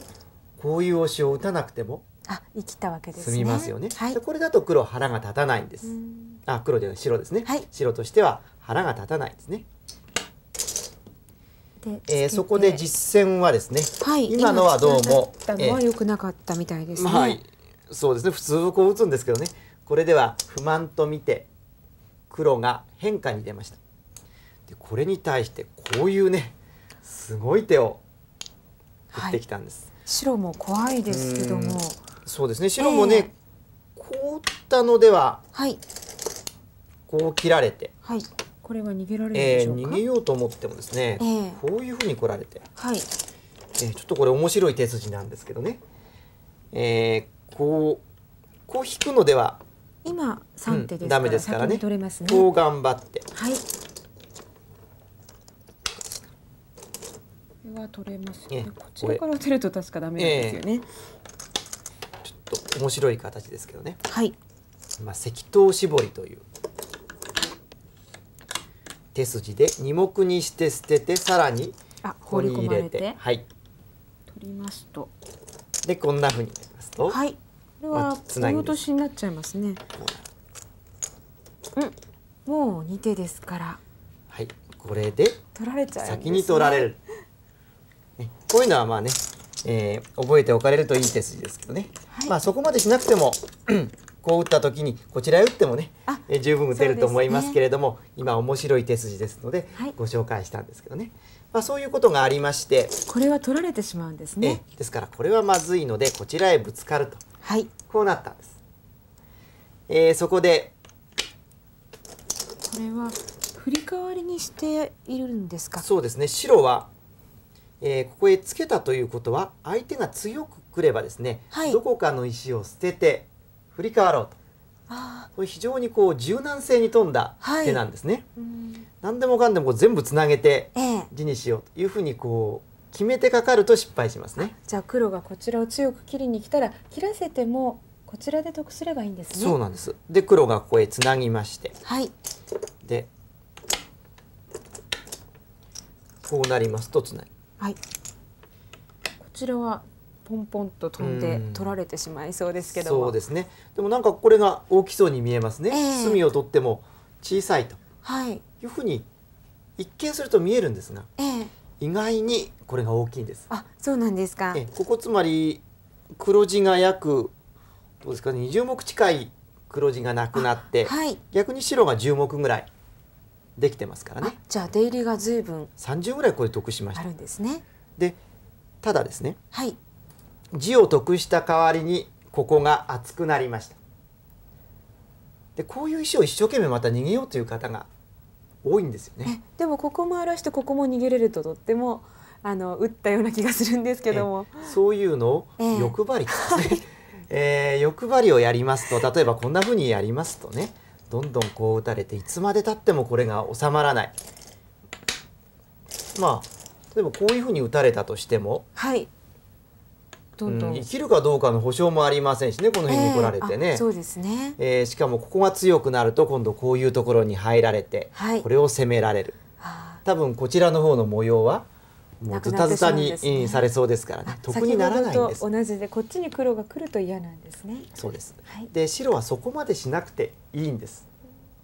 こういう押しを打たなくてもあ生きたわけです、ね、済みますよね、はい、これだと黒腹が立たないんですあ黒で白ですね、はい、白としては腹が立たないですねえー、そこで実践はですね、はい、今のはどうも良くなかったみたいですね、えー、まあ、そうですね普通こう打つんですけどねこれでは不満と見て黒が変化に出ましたでこれに対してこういうねすごい手を打ってきたんです、はい、白も怖いですけどもそうですね白もね、えー、こう打ったのでは、はい、こう切られて、はい、これは逃げられるでしょうか、えー、逃げようと思ってもですね、えー、こういうふうに来られて、はいえー、ちょっとこれ面白い手筋なんですけどね、えー、こうこう引くのでは今3手ですから、うん、ですからね取れますねこう頑張って、はい、これは取れますね、えー、こちらから出ると確かダメなんですよね、えー、ちょっと面白い形ですけどねはいまあ、石頭絞りという手筋で二目にして捨ててさらにここに入れてはい取りますとでこんなふうになりますとはいこれは繋ぎ落としになっちゃいますねうんもう二手ですからはいこれで取られちゃう、先に取られる、ね、こういうのはまあね、えー、覚えておかれるといい手筋ですけどね、はい、まあそこまでしなくてもこう打った時にこちら打ってもねえ十分打てると思いますけれども、ね、今面白い手筋ですので、ご紹介したんですけどね、まあ、そういうことがありましてこれは取られてしまうんですねですからこれはまずいのでこちらへぶつかると、はい、こうなったんです、えー、そこでこれは振り替わりにしているんですかそうですね白は、えー、ここへつけたということは相手が強くくればですね、はい、どこかの石を捨てて振り替わろうとあこれ非常にこう柔軟性に富んだ手なんですね、はい、何でもかんでも全部つなげて字にしようというふうにこう決めてかかると失敗しますねじゃあ黒がこちらを強く切りに来たら切らせてもこちらで得すればいいんですねそうなんですで黒がここへつなぎましてはいでこうなりますとつなぎはいこちらはポンポンと飛んで取られてしまいそうですけどそうですねでもなんかこれが大きそうに見えますね、えー、隅を取っても小さいとはいいうふうに一見すると見えるんですが、えー、意外にこれが大きいんですあそうなんですか、えここつまり黒地が約どうですかね20目近い黒地がなくなって、はい、逆に白が10目ぐらいできてますからねじゃあ出入りが随分30ぐらいこれ得しましたあるんですねでただですね、はい、字を得した代わりにここが熱くなりましたでこういう石を一生懸命また逃げようという方が多いんですよねでもここも荒らしてここも逃げれるととってもあの打ったような気がするんですけどもそういうのを欲張りですね、えー えー、欲張りをやりますと例えばこんなふうにやりますとねどんどんこう打たれていつまでたってもこれが収まらないまあ例えばこういうふうに打たれたとしても、はい、どんどん、うん、生きるかどうかの保証もありませんしねこの辺に来られてね、えー、そうですね、えー、しかもここが強くなると今度こういうところに入られて、はい、これを攻められる多分こちらの方の模様はもうズタズタに、されそうですからね得にならないんです同じでこっちに黒が来ると嫌なんですねそうです、はい、で白はそこまでしなくていいんです、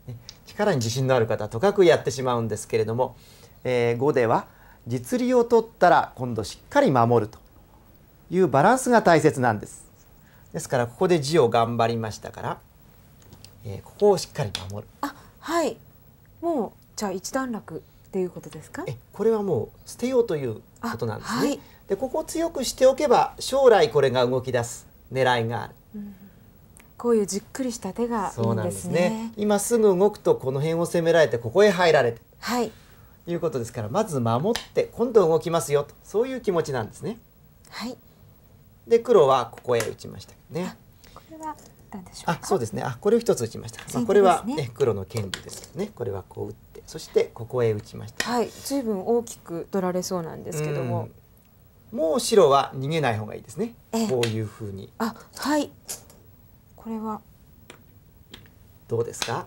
ね、力に自信のある方とかくやってしまうんですけれども、えー、5では実利を取ったら今度しっかり守るというバランスが大切なんです。ですからここで字を頑張りましたから、えー、ここをしっかり守る。あはいもうじゃあ一段落っていうことですかえこれはもう捨てようということなんですね。はい、でここを強くしておけば将来これが動き出す狙いがある。こういうじっくりした手が、ね、そうなんですね。今すぐ動くとこの辺を攻められてここへ入られて、はい、いうことですからまず守って今度動きますよとそういう気持ちなんですね。はい。で黒はここへ打ちましたね。これはあそうですねあこれを一つ打ちました、ね、まあ、これは、ね、黒の権利ですねこれはこう打ってそしてここへ打ちましたはい随分大きく取られそうなんですけども、うもう白は逃げない方がいいですねこういうふうにあはいこれはどうですか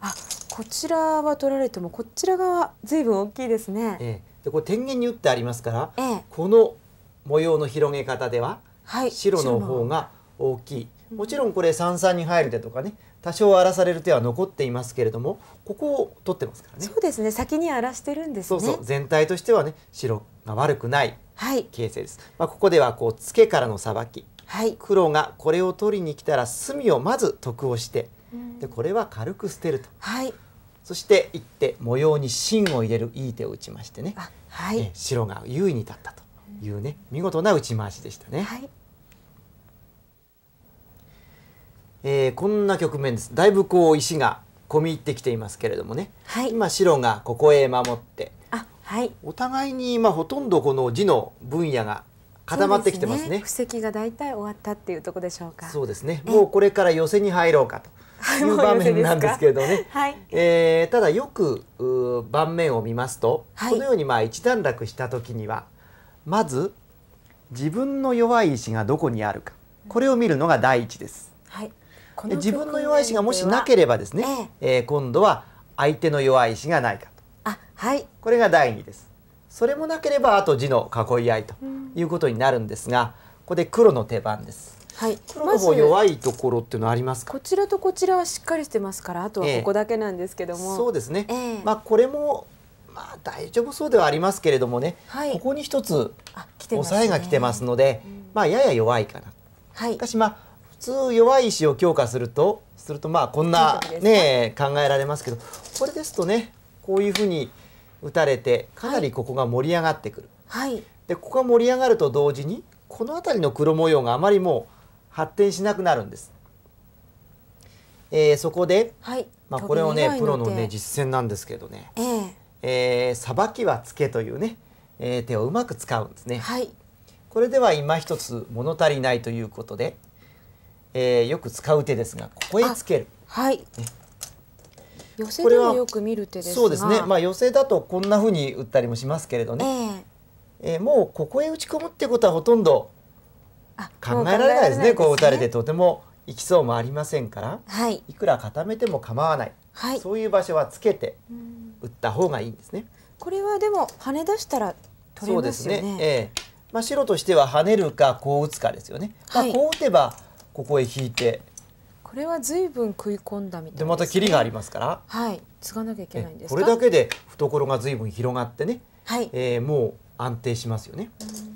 あこちらは取られてもこちら側随分大きいですね、ええ、でこれ天元に打ってありますから、ええ、この模様の広げ方では、はい、白の方が大きいもちろんこれ三三に入る手とかね多少荒らされる手は残っていますけれどもここを取ってますからねそうですね先に荒らしてるんです、ね、そうそう全体としてはね白が悪くない形成です、はい、まあここではこうつけからのさばき、はい、黒がこれを取りに来たら隅をまず得をして、でこれは軽く捨てると、はい、そして一手模様に芯を入れるいい手を打ちましてね、はい、白が優位に立ったと。いうね見事な打ち回しでしたね。はい、えー、こんな局面です。だいぶこう石が込み入ってきていますけれどもね、はい、今白がここへ守ってはい、お互いに今ほとんどこの字の分野が固まってきてますね。布石が大体終わったっていうとこでしょうか。そうですね。もうこれから寄せに入ろうかという 場面なんですけれどね。はい、えー、ただよくう盤面を見ますと、はい、このようにまあ一段落した時にはまず自分の弱い石がどこにあるかこれを見るのが第一です。はい、で自分の弱い石がもしなければですね、えー、えー、今度は相手の弱い石がないかとあ、はい、これが第二です。それもなければあと字の囲い合いということになるんですが、ここで黒の手番です。はい、黒の方弱いところっていうのはありますか、ま、こちらとこちらはしっかりしてますからあとはここだけなんですけども、えー、そうですね、えー、まあこれもまあ大丈夫そうではありますけれどもね、はい、ここに一つ抑えが来てますので、ね、まあやや弱いかな。はい、しかしまあ普通弱い石を強化するとするとまあこんなね考えられますけどこれですとねこういうふうに打たれてかなりここが盛り上がってくる。はい、でここが盛り上がると同時にこの辺りの黒模様があまりもう発展しなくなるんです。えー、そこで、はい、まあこれをねプロのね実践なんですけどね、えー、えー、裁きはつけというね、えー、手をうまく使うんですね。はい、これでは今一つ物足りないということで、えー、よく使う手ですがここへつける。はい、ね、寄せでもよく見る手ですそうですね。まあ寄せだとこんなふうに打ったりもしますけれどね。えー、えー、もうここへ打ち込むってことはほとんど考えられないですね。うすねこう打たれてとてもいきそうもありませんから、はい、いくら固めても構わない、はい、そういう場所はつけて、うん打った方がいいんですね。これはでも跳ね出したら取れますよね。そうですね。ええまあ白としては跳ねるかこう打つかですよね。はい、まあこう打てばここへ引いて。これはずいぶん食い込んだみたいでね、でまた切りがありますから。はい。継がなきゃいけないんですこれだけで懐がずいぶん広がってね。はい。えー、もう安定しますよね。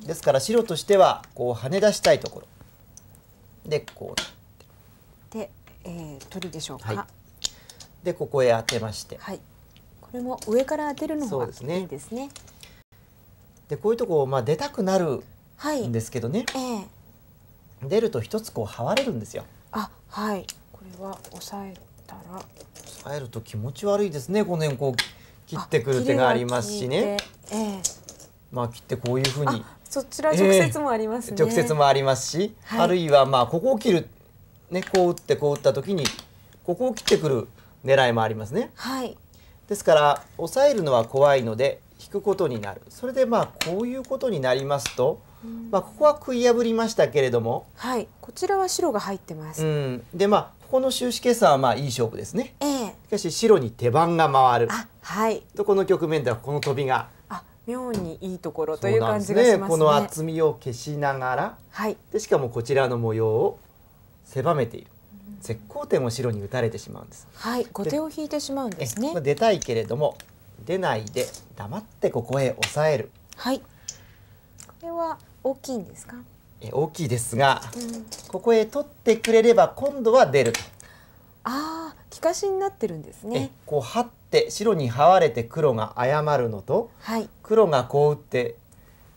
ですから白としてはこう跳ね出したいところ。でこう。で、えー、取りでしょうか。はい、でここへ当てまして。はい。これも上から当てるのもいいですね。で、ね、こういうとこまあ出たくなるんですけどね、はいえー、出ると一つこうはわれるんですよ。あはいこれは押さえたら押さえると気持ち悪いですねこの辺こう切ってくる手がありますしね。えー、まあ切ってこういうふうにそちら直接もあります、ねえー、直接もありますし、はい、あるいはまあここを切るねこう打ってこう打った時にここを切ってくる狙いもありますね。はいですから抑えるのは怖いので引くことになるそれでまあこういうことになりますと、うん、まあここは食い破りましたけれどもはいこちらは白が入ってます、うん、でまあここの終止計算はまあいい勝負ですね、えー、しかし白に手番が回るはいとこの局面ではこの飛びが妙にいいところという感じがしますね、ね、この厚みを消しながら、はい、でしかもこちらの模様を狭めている絶好点を白に打たれてしまうんです。はい、後手を引いてしまうんですね。出たいけれども出ないで黙ってここへ抑える。はい。これは大きいんですか。え大きいですが、うん、ここへ取ってくれれば今度は出るああ、利かしになってるんですね。こう張って白に這われて黒が謝るのと、はい、黒がこう打って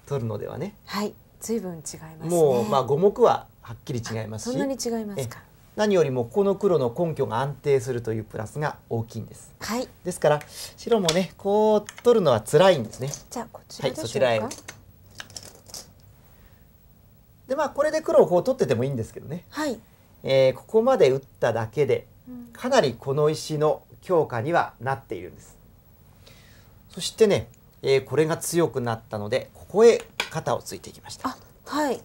取るのではね。はい、随分違います、ね、もうまあ五目ははっきり違いますし。そんなに違いますか。何よりもこの黒の根拠が安定するというプラスが大きいんです。はい。ですから白もねこう取るのは辛いんですね。じゃあこちらでしょうか。はいそちらへ。でまあこれで黒をこう取っててもいいんですけどね。はい。えー、ここまで打っただけでかなりこの石の強化にはなっているんです。そしてね、えー、これが強くなったのでここへ肩をついていきました。はい。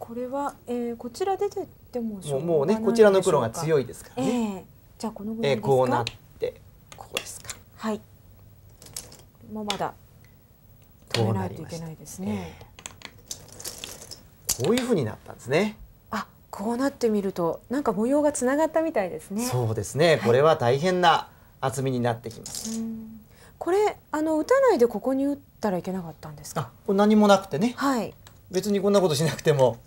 これは、えー、こちら出てってももうねこちらの黒が強いですからね。えー、じゃあこのぐらいですか。えー、こうなってここですか。はい。もうまだ止めないといけないですね。えー、こういうふうになったんですね。あ、こうなってみるとなんか模様がつながったみたいですね。そうですね。これは大変な厚みになってきます。はい、これあの打たないでここに打ったらいけなかったんですか。これ何もなくてね。はい。別にこんなことしなくても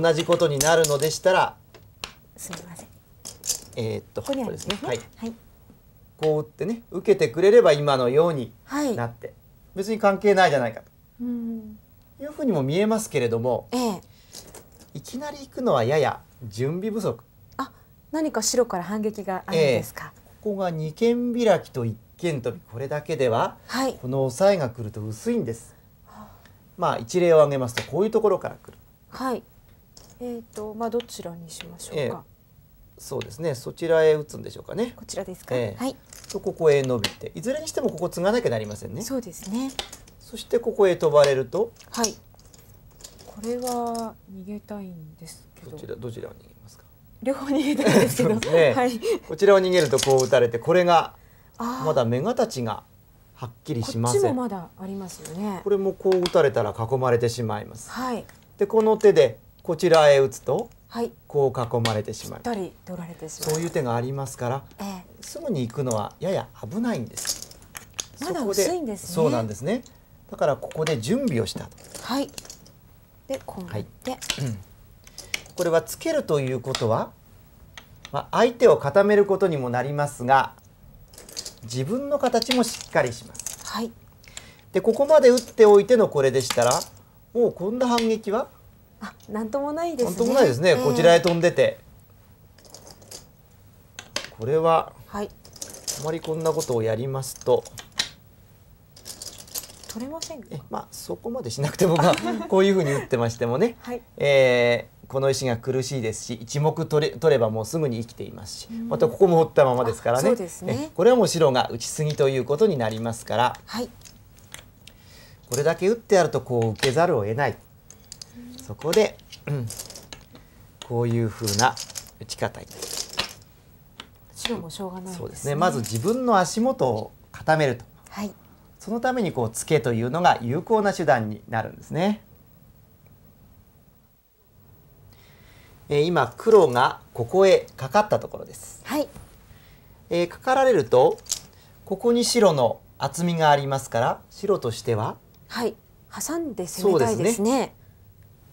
同じことになるのでしたらすみませんえー、っとここですね、ね、はい、はい、こう打ってね受けてくれれば今のようになって、はい、別に関係ないじゃないかというふうにも見えますけれども、ええ、いきなり行くのはやや準備不足あ何か白から反撃があるんですか、ええ、ここが二間開きと一間飛びこれだけでは、はい、この押さえが来ると薄いんです、はあ、まあ一例を挙げますとこういうところから来る。はいえっ、ー、とまあどちらにしましょうか、えー、そうですねそちらへ打つんでしょうかねこちらですか、えー、はいとここへ伸びていずれにしてもここ継がなきゃなりませんねそうですねそしてここへ飛ばれるとはいこれは逃げたいんですけどどちらどちらを逃げますか両方逃げたいんですけどね、はいこちらを逃げるとこう打たれてこれがまだ目がたちがはっきりしませこっちもまだありますよねこれもこう打たれたら囲まれてしまいますはいでこの手でこちらへ打つと、はい、こう囲まれてしまうそういう手がありますから、ええ、すぐに行くのはやや危ないんですまだ薄いんです、ね、そうなんですねだからここで準備をしたはいでこうやって、はい、これはつけるということは、まあ、相手を固めることにもなりますが自分の形もしっかりしますはいでここまで打っておいてのこれでしたらもうこんな反撃はあ、なんともないです、ね、なんともないですね。こちらへ飛んでて。これは、はい、あまりこんなことをやりますと。取れませんえまあそこまでしなくてもまあ こういうふうに打ってましてもね、はい、えー、この石が苦しいですし一目取れ取ればもうすぐに生きていますしまたここも掘ったままですからねねこれはもう白が打ちすぎということになりますから、はい、これだけ打ってやるとこう受けざるを得ないそこで、うん、こういうふうな打ち方に白もしょうがない、ね、そうですねまず自分の足元を固めると、はい、そのためにこうツケというのが有効な手段になるんですね。えー、今黒がここへかかったところです。はい。えー、かかられるとここに白の厚みがありますから白としてははい挟んで攻めたいですね。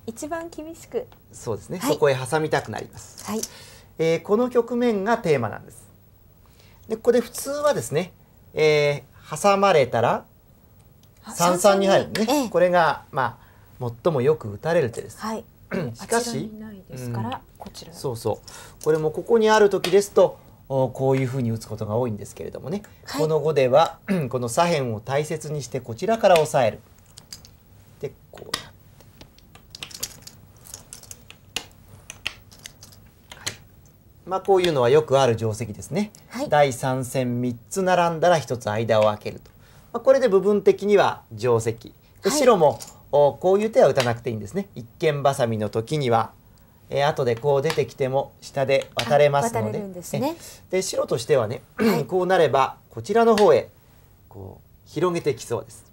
一番厳しくそうですね、はい、そこへ挟みたくなります、はいえー、この局面がテーマなんですでここで普通はですね、えー、挟まれたら三三に入るね、ええ、これがまあ最もよく打たれる手です、はい、しかしですから、こちらそうそうこれもここにある時ですとおこういうふうに打つことが多いんですけれどもね、はい、この後では この左辺を大切にしてこちらから押さえるでこうまあ、こういうのはよくある定石ですね。はい、第3線3つ並んだら1つ間を空けると。まあ、これで部分的には定石。で白も、はい、こういう手は打たなくていいんですね。一間ばさみの時には、えー、後でこう出てきても下で渡れますので。で、ね、白としてはね、はい、こうなればこちらの方へこう広げてきそうです。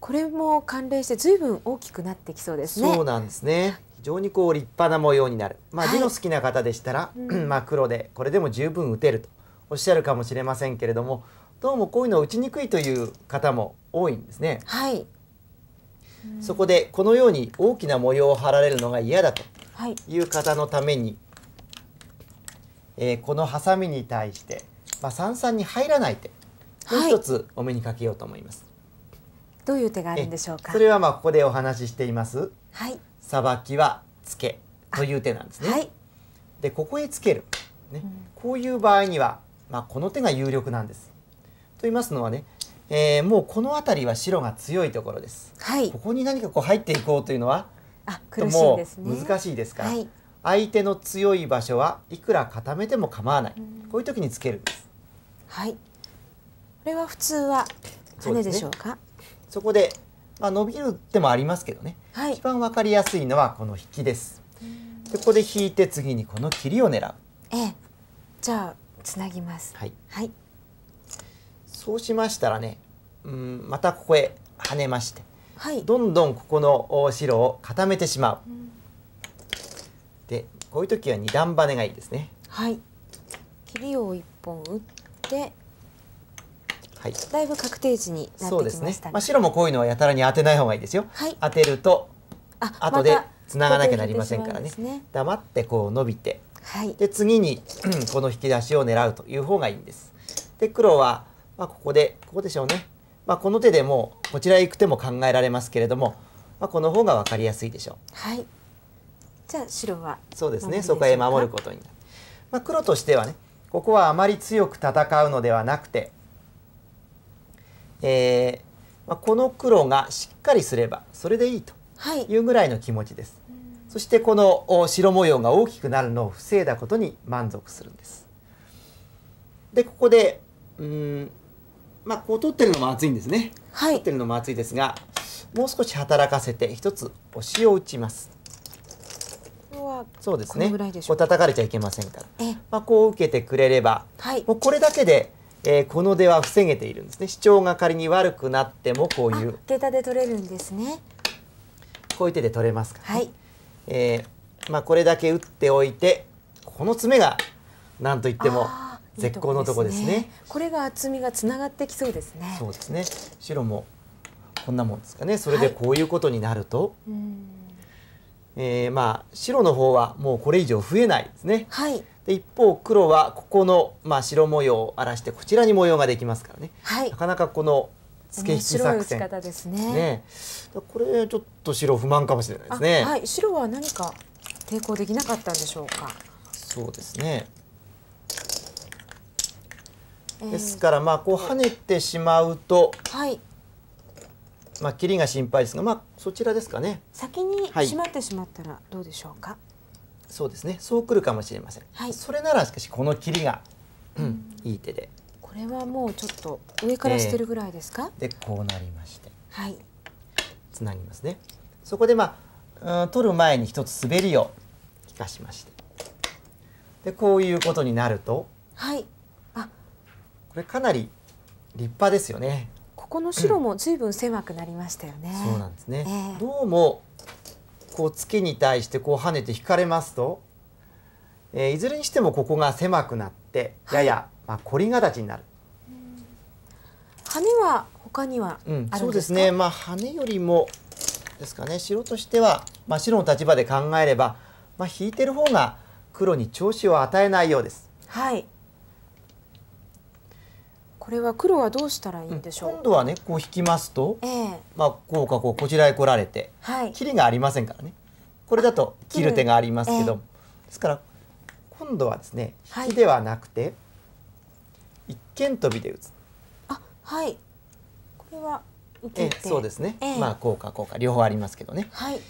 これも関連してずいぶん大きくなってきそうですね。そうなんですね。非常にこう立派な模様になる、まあ、字の好きな方でしたら、はい、まあ黒でこれでも十分打てるとおっしゃるかもしれませんけれどもどうもこういうのを打ちにくいという方も多いんですね。はい、そこでこのように大きな模様を貼られるのが嫌だという方のために、はい、えー、このハサミに対して、まあ、三々に入らない手もう一つお目にかけようと思います。どういう手があるんでしょうか。それはまあここでお話ししています。はい。さばきはつけという手なんですね。はい、でここへつける、ね、こういう場合には、まあ、この手が有力なんです。と言いますのはね、えー、もうこの辺りは白が強いところです。はい、ここに何かこう入っていこうというのはあ苦しいです、ね、難しいですから、はい、相手の強い場所はいくら固めても構わない、うん、こういう時につけるんです。はいこれは普通は跳ねでしょうかそこでまあ、伸びる手もありますけどね、はい、一番分かりやすいのはこの引きです。でここで引いて次にこの切りを狙う。ええ、じゃあつなぎます。はい。はい、そうしましたらね、うんまたここへ跳ねまして、はい、どんどんここの白を固めてしまう。うん、でこういう時は二段バネがいいですね。はい。切りを一本打って。はい、だいぶ確定値になってきましたね、ねまあ、白もこういうのはやたらに当てない方がいいですよ、はい、当てるとあ後でつながなきゃなりませんからね、ね、黙ってこう伸びて、はい、で次にこの引き出しを狙うという方がいいんですで黒は、まあ、ここでここでしょうね、まあ、この手でもこちらへ行く手も考えられますけれども、まあ、この方が分かりやすいでしょうはいじゃあ白はそうですねそこへ守ることになる、まあ、黒としてはねここはあまり強く戦うのではなくてえーまあ、この黒がしっかりすればそれでいいというぐらいの気持ちです、はい、そしてこの白模様が大きくなるのを防いだことに満足するんですでここでうんまあこう取ってるのも熱いんですね、はい、取ってるのも熱いですがもう少し働かせて一つお塩を打ちますそうですねこう叩かれちゃいけませんから、え、まあ、こう受けてくれれば、はい、もうこれだけでえー、この出は防げているんですね主張が仮に悪くなってもこういう下駄で取れるんですねこういう手で取れますかね、はいえー、まあ、これだけ打っておいてこの爪が何と言っても絶好のとこですね、ね、これが厚みがつながってきそうですねそうですね白もこんなもんですかねそれでこういうことになると、はい、えー、まあ白の方はもうこれ以上増えないですね、はい、で一方黒はここの、まあ、白模様を荒らしてこちらに模様ができますからね、はい、なかなかこの付け引き作戦ですねねこれちょっと白不満かもしれないですね、はい、白は何か抵抗できなかったんでしょうかそうですねですからまあこう跳ねてしまうと、はい、まあ切りが心配ですがまあそちらですかね先に閉まってしまったらどうでしょうか、はいそうですねそうくるかもしれません、はい、それならしかしこの切りが、うん、いい手でこれはもうちょっと上から捨てるぐらいですか、えー、でこうなりましてはいつなぎますねそこでまあ、うん、取る前に一つ滑りを利かしましてでこういうことになるとはいあこれかなり立派ですよねここの白もずいぶん狭くなりましたよね、うん、そうなんですね、えー、どうもこう月に対してこう跳ねて引かれますと、えー、いずれにしてもここが狭くなってやや、はい、まあ、凝り形になる。羽は他にはうん、そうですね。まあ羽よりもですかね。白としてはまあ白の立場で考えれば、まあ引いてる方が黒に調子を与えないようです。はい。これは黒はどうしたらいいんでしょう、うん、今度はねこう引きますと、えー、まあこうかこうこちらへ来られて、はい、切りがありませんからねこれだと切る手がありますけど、えー、ですから今度はですね引きではなくて、はい、一間飛びで打つあはいこれは受けて、えー、そうですね、まあこうかこうか両方ありますけどねはい、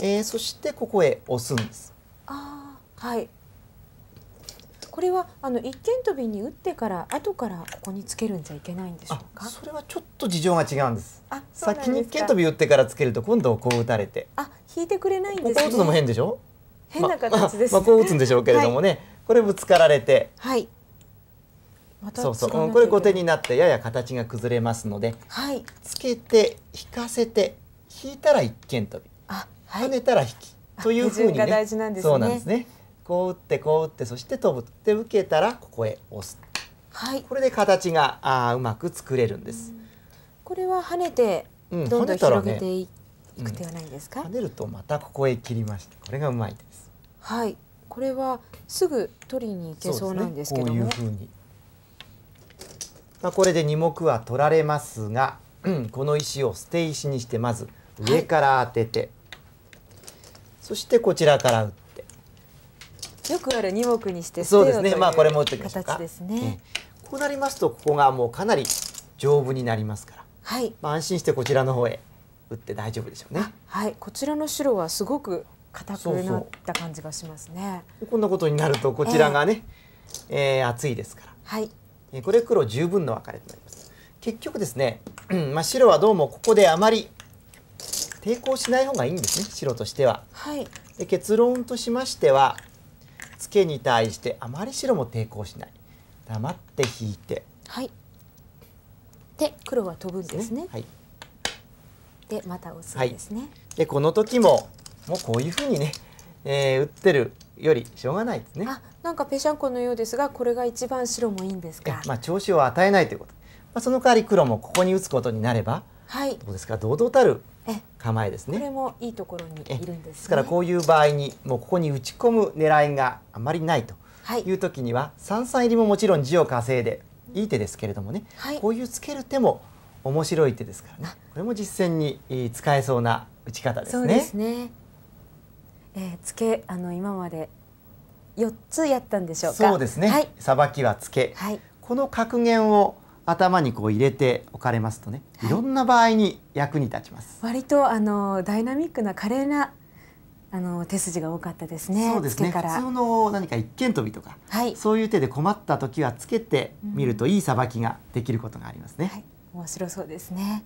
えー、そしてここへ押すんですああはいこれはあの一間飛びに打ってから後からここにつけるんじゃいけないんでしょうか。それはちょっと事情が違うんです。あ、です先に一間飛び打ってからつけると今度こう打たれて。あ、引いてくれないんです、ね、こう打つのも変でしょ。変な形です、ねまあ、まあこう打つんでしょうけれどもね、はい、これぶつかられて。はい。ま、そうそう、これ後手になってやや形が崩れますので、はい、つけて引かせて引いたら一間飛び、あはい、跳ねたら引きというふうにね、ねそうなんですね。こう打ってこう打ってそして飛ぶで受けたらここへ押す、はい、これで形があうまく作れるんです。これは跳ねてどんどん広げていく手はないんですか、うん、跳ねるとまたここへ切りましてこれがうまいです。はいこれはすぐ取りに行けそうなんですけど、ね、こういうふうに、まあ、これで二目は取られますが、うん、この石を捨て石にしてまず上から当てて、はい、そしてこちらから打って。よくある二目にしてそうですねまあこれも打ですね、こうなりますとここがもうかなり丈夫になりますから、はい、まあ安心してこちらの方へ打って大丈夫でしょうね。はい、こちらの白はすごく硬くなった感じがしますね。そうそうこんなことになるとこちらがね、えー、えー、厚いですから。はい。えー、これ黒十分の分かれとなります。結局ですね、まあ白はどうもここであまり抵抗しない方がいいんですね、白としては。はい。で結論としましては、ツケに対してあまり白も抵抗しない黙って引いてはいで黒は飛ぶんですね、ね、はいでまた押すんですね、はい、でこの時ももうこういうふうにね、えー、打ってるよりしょうがないですねあなんかぺしゃんこのようですがこれが一番白もいいんですかまあ調子を与えないということまあその代わり黒もここに打つことになればはい、どうですか堂々たる構えですねこれもいいところにいるんです、ね、ですからこういう場合にもうここに打ち込む狙いがあまりないという時には、はい、入りももちろん字を稼いでいい手ですけれどもね、はい、こういうつける手も面白い手ですからねこれも実践に使えそうな打ち方ですね。そうですねえー、つけあの今まで四つやったんでしょうそうですね。さばきはつけ、はい、この格言を頭にこう入れて置かれますとね、いろんな場合に役に立ちます。割とあのダイナミックな華麗なあの手筋が多かったですね。そうですね。普通の何か一間飛びとか、はい、そういう手で困った時はつけてみるといいさばきができることがありますね。うんはい、面白そうですね。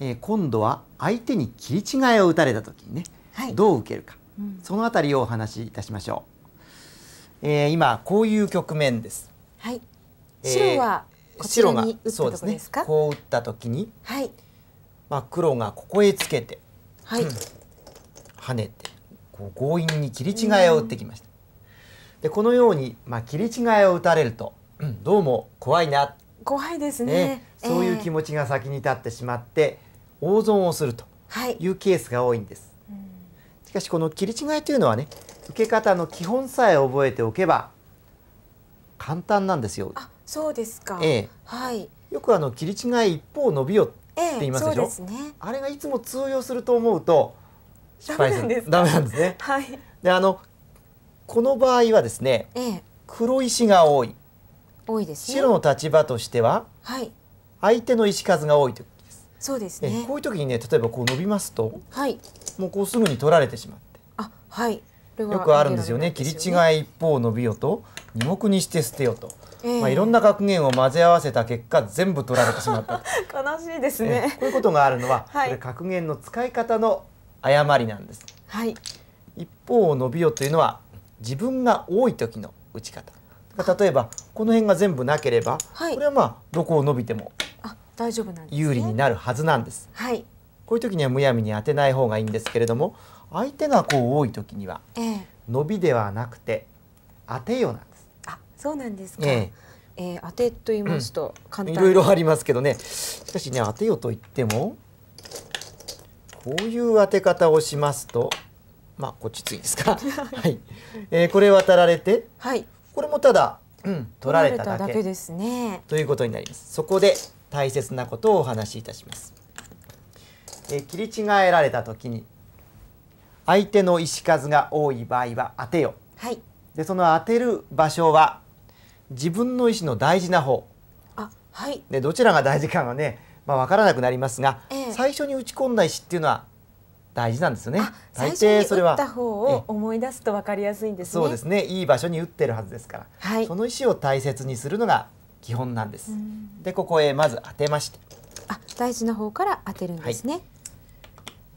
えー、今度は相手に切り違いを打たれた時にね、どう受けるか、はい、そのあたりをお話しいたしましょう、えー、今こういう局面です、はい白はこちらに打ったとこですか、ね、こう打った時に、はい、まあ、黒がここへつけて、はい、うん、跳ねてこう強引に切り違えを打ってきました、でこのように、まあ、切り違えを打たれると、どうも怖いな怖いですね、ねそういう気持ちが先に立ってしまって、大損をするというケースが多いんです、しかしこの切り違いというのはね受け方の基本さえ覚えておけば簡単なんですよ。あそうですか、ええ、はい、よくあの切り違い一方伸びよって言いますでしょ、えね、あれがいつも通用すると思うと失敗するダメなんですね。はい、であのこの場合はですね、黒石が多い多いです、ね、白の立場としては、はい、相手の石数が多いというそうですねこういう時にね例えばこう伸びますと、はい、もうこうすぐに取られてしまってあはいよくあるんですよね切り違い一方伸びよと二目にして捨てよと、えー、まあ、いろんな格言を混ぜ合わせた結果全部取られてしまった 悲しいですねこういうことがあるのは、はい、これ格言の使い方の誤りなんです、はい、一方伸びよというのは自分が多い時の打ち方例えばこの辺が全部なければ、はい、これはまあどこを伸びても大丈夫なんです、ね、有利になるはずなんです。はい。こういう時にはむやみに当てない方がいいんですけれども、相手がこう多い時には、ええ、伸びではなくて当てようなんです。あ、そうなんですか。えええー、当てと言いますと、うん、いろいろありますけどね。しかしね、当てようと言っても、こういう当て方をしますと、まあこっちついですか。はい。えー、これ渡られて、はい。これもただ、うん、取られただけですね。ということになります。そこで。大切なことをお話しいたします。え切り違えられた時に相手の石数が多い場合は当てよ。はい、でその当てる場所は自分の石の大事な方。あはい、でどちらが大事かがね、まあ、分からなくなりますが、えー、最初に打ち込んだ石っていうのは大事なんですよね。大抵それは打った方を思い出すとわかりやすいんです、ね、そうですね。いい場所に打ってるはずですから、はい、その石を大切にするのが基本なんです。でここへまず当てまして。あ大事な方から当てるんですね。はい、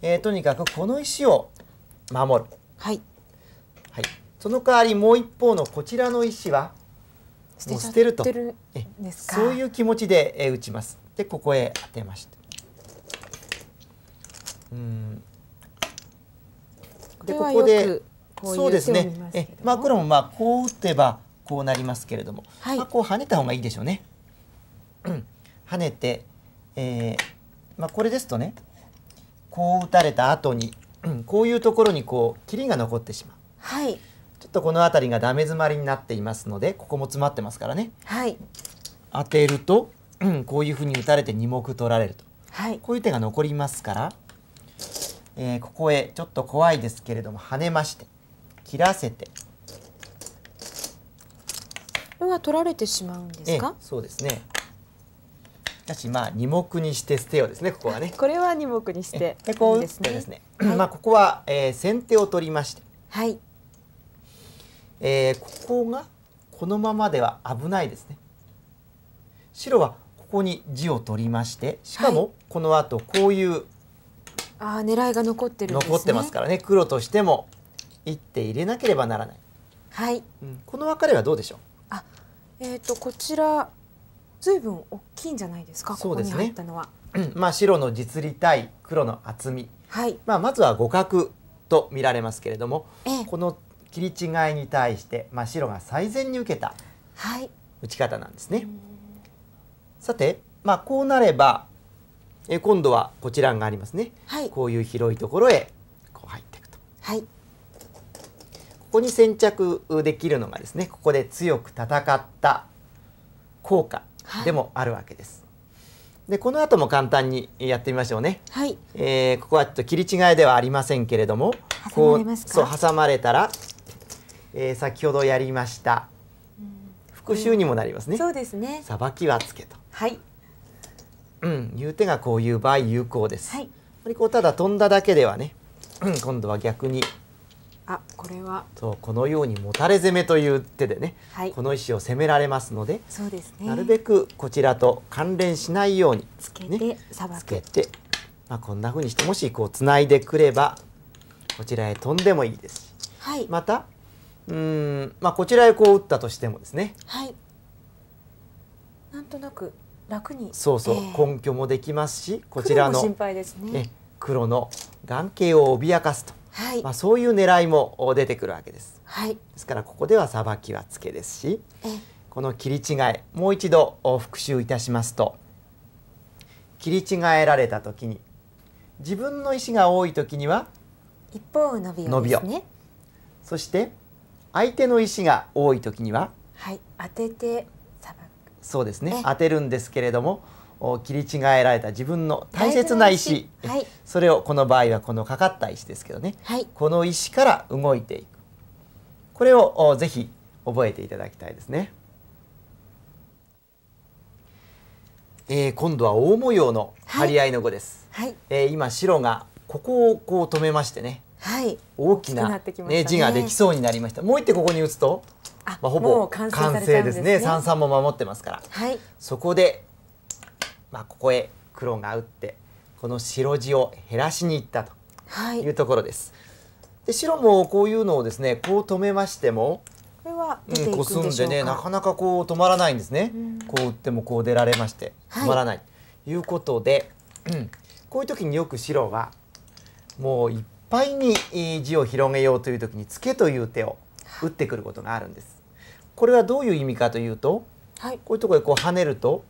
えー、とにかくこの石を守る。はい。はい。その代わりもう一方のこちらの石はもう捨てるとそういう気持ちで、え打ちます。でここへ当てまして。うん。でここでそうですね。えまあ黒もまあこう打てばこうなりますけれども、はい、まあ、こう跳ねた方がいいでしょうね。跳ねて、えー、まあ、これですとねこう打たれた後にうん、こういうところにこう霧が残ってしまう。はい、ちょっとこの辺りがダメ詰まりになっていますのでここも詰まってますからね。はい、当てるとこういうふうに打たれて2目取られると、はい、こういう手が残りますから、えー、ここへちょっと怖いですけれども跳ねまして切らせてれは取られてしまうんですか、そうですねしかしまあ二目にして捨てようですねここはね これは二目にしてでこう打ってですね、はい、まあここは、えー、先手を取りましてはい、えー、ここがこのままでは危ないですね白はここに地を取りましてしかもこの後こういう、はい、あ狙いが残ってる、ね、残ってますからね黒としても一手入れなければならないはい、うん、この別れはどうでしょうあ、えっ、ー、とこちらずいぶん大きいんじゃないですか。そうですね。ここったのは。まあ白の実利対黒の厚み。はい。まあまずは互角と見られますけれども、ええ、この切り違いに対して、まあ、白が最善に受けた打ち方なんですね。さて、まあ、こうなればえ今度はこちらがありますね、はい、こういう広いところへこう入っていくと。はいここに先着できるのがですねここで強く戦った効果でもあるわけです。はい、でこの後も簡単にやってみましょうね。はい、えー、ここはちょっと切り違いではありませんけれどもこうそう挟まれたら、えー、先ほどやりました復習にもなりますね。うん、そうですね。さばきはつけと。はい。うん、いう手がこういう場合有効です。はい。こうただ飛んだだけではね、今度は逆にれはそうこのようにもたれ攻めという手でね、はい、この石を攻められますのでそうです、ね、なるべくこちらと関連しないように、ね、つけてけて、まあ、こんなふうにしてもしこうつないでくればこちらへ飛んでもいいですし、はい、またうん、まあ、こちらへこう打ったとしてもですね、はい、なんとなく楽にそうそう、えー、根拠もできますしこちらの、ね、黒の眼形を脅かすとはい、まあ、そういう狙いも出てくるわけです。はい、ですからここではさばきはつけですしこの切り違えもう一度復習いたしますと切り違えられた時に自分の石が多い時には一方伸びをですねそして相手の石が多い時にははい当ててさばくそうですね当てるんですけれども切り違えられた自分の大切な石、はい、それをこの場合はこのかかった石ですけどね、はい、この石から動いていくこれをぜひ覚えていただきたいですね。えー、今度は大模様の張り合いの碁です、はい、えー、今白がここをこう止めましてね、はい、大きなね字ができそうになりましたもう一手ここに打つとまあ、ほぼ完成ですね三々、ね、も守ってますから、はい、そこでまあ、ここへ黒が打ってこの白地を減らしにいったというところです。はい、で白もこういうのをですねこう止めましてもこれは出ていくんでしょうか、うん、んでねなかなかこう止まらないんですね、うん、こう打ってもこう出られまして止まらない、はい、ということで、うん、こういう時によく白はもういっぱいに地を広げようという時に「ツケ」という手を打ってくることがあるんです。これはどういう意味かというと、はい、こういうところでこう跳ねると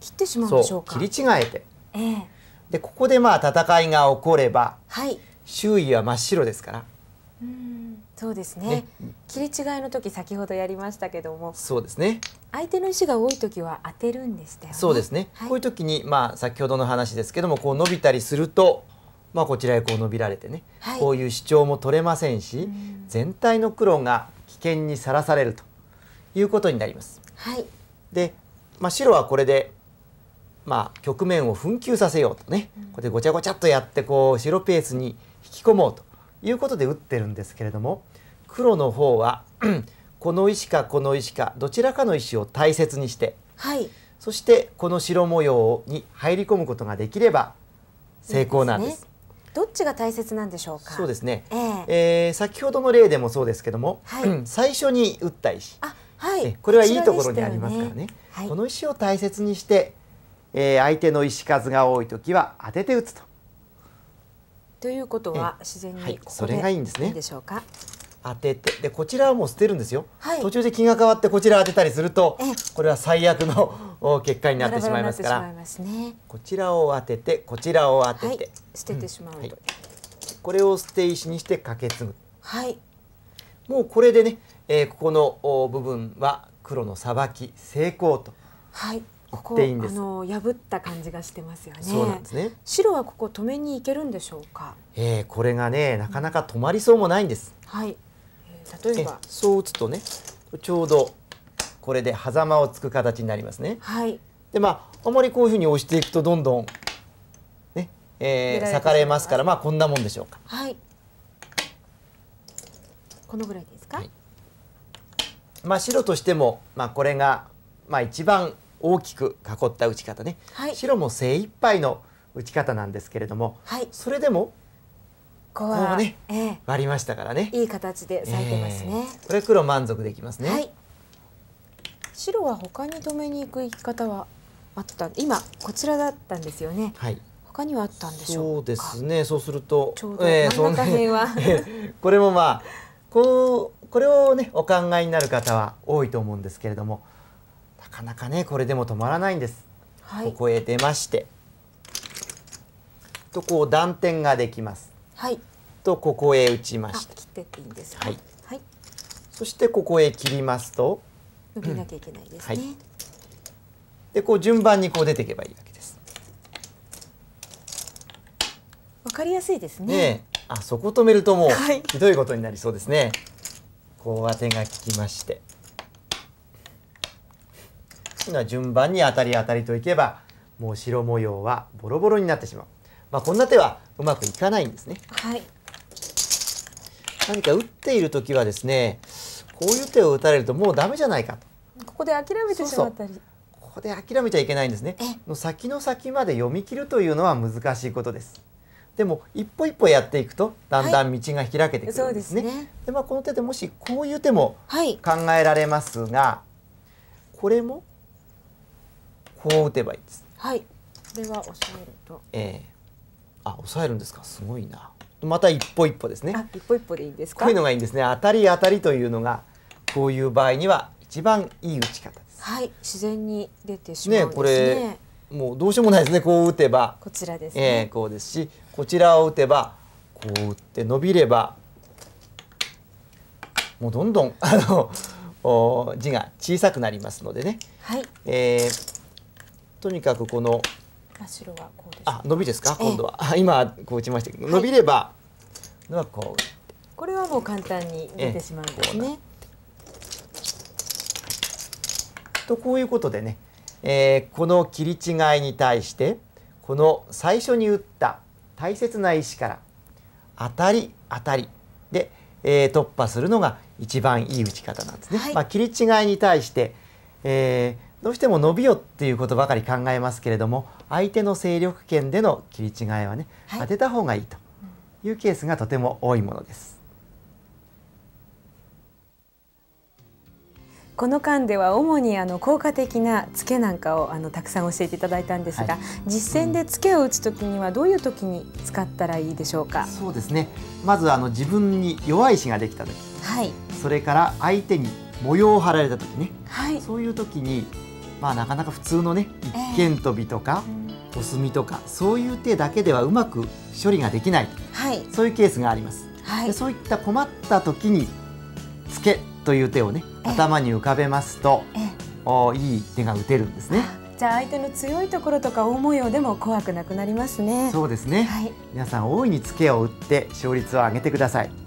切ってしまうんでしょうか切り違えて、えー、でここでまあ戦いが起これば、はい、周囲は真っ白ですからうんそうですね、ね、切り違いの時先ほどやりましたけどもそうですね相手の石が多い時は当てるんでし、ね、そうですね、はい、こういう時にまあ先ほどの話ですけどもこう伸びたりするとまあこちらへこう伸びられてね、はい、こういう主張も取れませんし全体の黒が危険にさらされるということになります。はい、で、まあ、白はこれでまあ、局面を紛糾させようとね、こうやってごちゃごちゃっとやってこう白ペースに引き込もうということで打ってるんですけれども黒の方は この石かこの石かどちらかの石を大切にして、はい、そしてこの白模様に入り込むことができれば成功なんです。いいですね、どっちが大切なんでしょうか。そうですね。えー、えー、先ほどの例でもそうですけども、はい、最初に打った石、はい、これはいいところにありますからね。ねはい、この石を大切にしてえー、相手の石数が多い時は当てて打つと。ということは自然にそれがいいんですね。いいでしょうか。当ててでこちらはもう捨てるんですよ、はい、途中で気が変わってこちら当てたりするとこれは最悪の 結果になってしまいますから、こちらを当ててこちらを当てて、はい、捨ててしまう、うんはい、これを捨て石にしてかけつぐ、はい、もうこれでね、えー、ここの部分は黒のさばき成功と。はいここでいいんですあの破った感じがしてますよねそうなんですね白はここ止めに行けるんでしょうか、えー、これがねなかなか止まりそうもないんです、うん、はい、えー、例えばそう打つとねちょうどこれで狭間をつく形になりますねはいでまああまりこういうふうに押していくとどんどんね、えー、裂かれますからまあこんなもんでしょうかはいこのぐらいですか、はい、まあ白としてもまあこれがまあ一番大きく囲った打ち方ね、はい、白も精一杯の打ち方なんですけれども、はい、それでもこうね、えー、割りましたからねいい形で咲いてますね、えー、これ黒満足できますね、はい、白は他に止めに行く行き方はあった今こちらだったんですよねはい他にはあったんでしょうそうですねそうするとちょうど真ん中辺は、えー、これもまあこうこれをねお考えになる方は多いと思うんですけれどもかなかねこれでも止まらないんです、はい、ここへ出ましてとこう断点ができますはいとここへ打ちまして切ってっていいんですはい、はい、そしてここへ切りますと伸びなきゃいけないですね、はい、でこう順番にこう出ていけばいいわけですわかりやすいですねねあそこ止めるともうひどいことになりそうですね、はい、こう当てが効きましてきな順番に当たり当たりといけばもう白模様はボロボロになってしまう、まあ、こんな手はうまくいかないんですね。はい、何か打っている時はですねこういう手を打たれるともうダメじゃないかと。ここで諦めてしまったりここで諦めちゃいけないんですね。の先の先まで読み切るというのは難しいことです。でも一歩一歩やっていくとだんだん道が開けてくるんですね。はい、で、ね、まあこの手でもしこういう手も考えられますが、はい、これもこう打てばいいです。はい。これは押さえると。ええー、あ、押さえるんですか。すごいな。また一歩一歩ですね。一歩一歩でいいんですか。こういうのがいいんですね。当たり当たりというのがこういう場合には一番いい打ち方です。はい。自然に出てしまうんですね。ねこれもうどうしようもないですね。こう打てばこちらですね。ええー、こうですし、こちらを打てばこう打って伸びればもうどんどんあの字が小さくなりますのでね。はい。えーとにかくこの白はこうですあ伸びですか、今度は今こう打ちましたけど、伸びればのはこうこれはもう簡単に出てしまうんですね。とこういうことでね、えー、この切り違いに対してこの最初に打った大切な石から当たり当たりで、えー、突破するのが一番いい打ち方なんですね。はい、まあ切り違いに対して、えどうしても伸びよっていうことばかり考えますけれども相手の勢力圏での切り違いはね、当てた方がいいというケースがとても多いものです。この間では主にあの効果的なツケなんかをあのたくさん教えていただいたんですが、はい、実践でツケを打つときにはどういうときに使ったらいいでしょうか。そうですね。まずあの自分に弱い石ができた時、はい、それから相手に模様を張られた時ね、はい、そういう時にまあ、なかなか普通のね一間跳びとか、お墨とかそういう手だけではうまく処理ができない、はい、そういうケースがあります、はい、でそういった困った時に「つけ」という手をね頭に浮かべますとおいい手が打てるんですね。じゃあ相手の強いところとか大模様でも怖くなくなりますね。そうですね。はい、皆さん大いにツケを打って勝率を上げてください。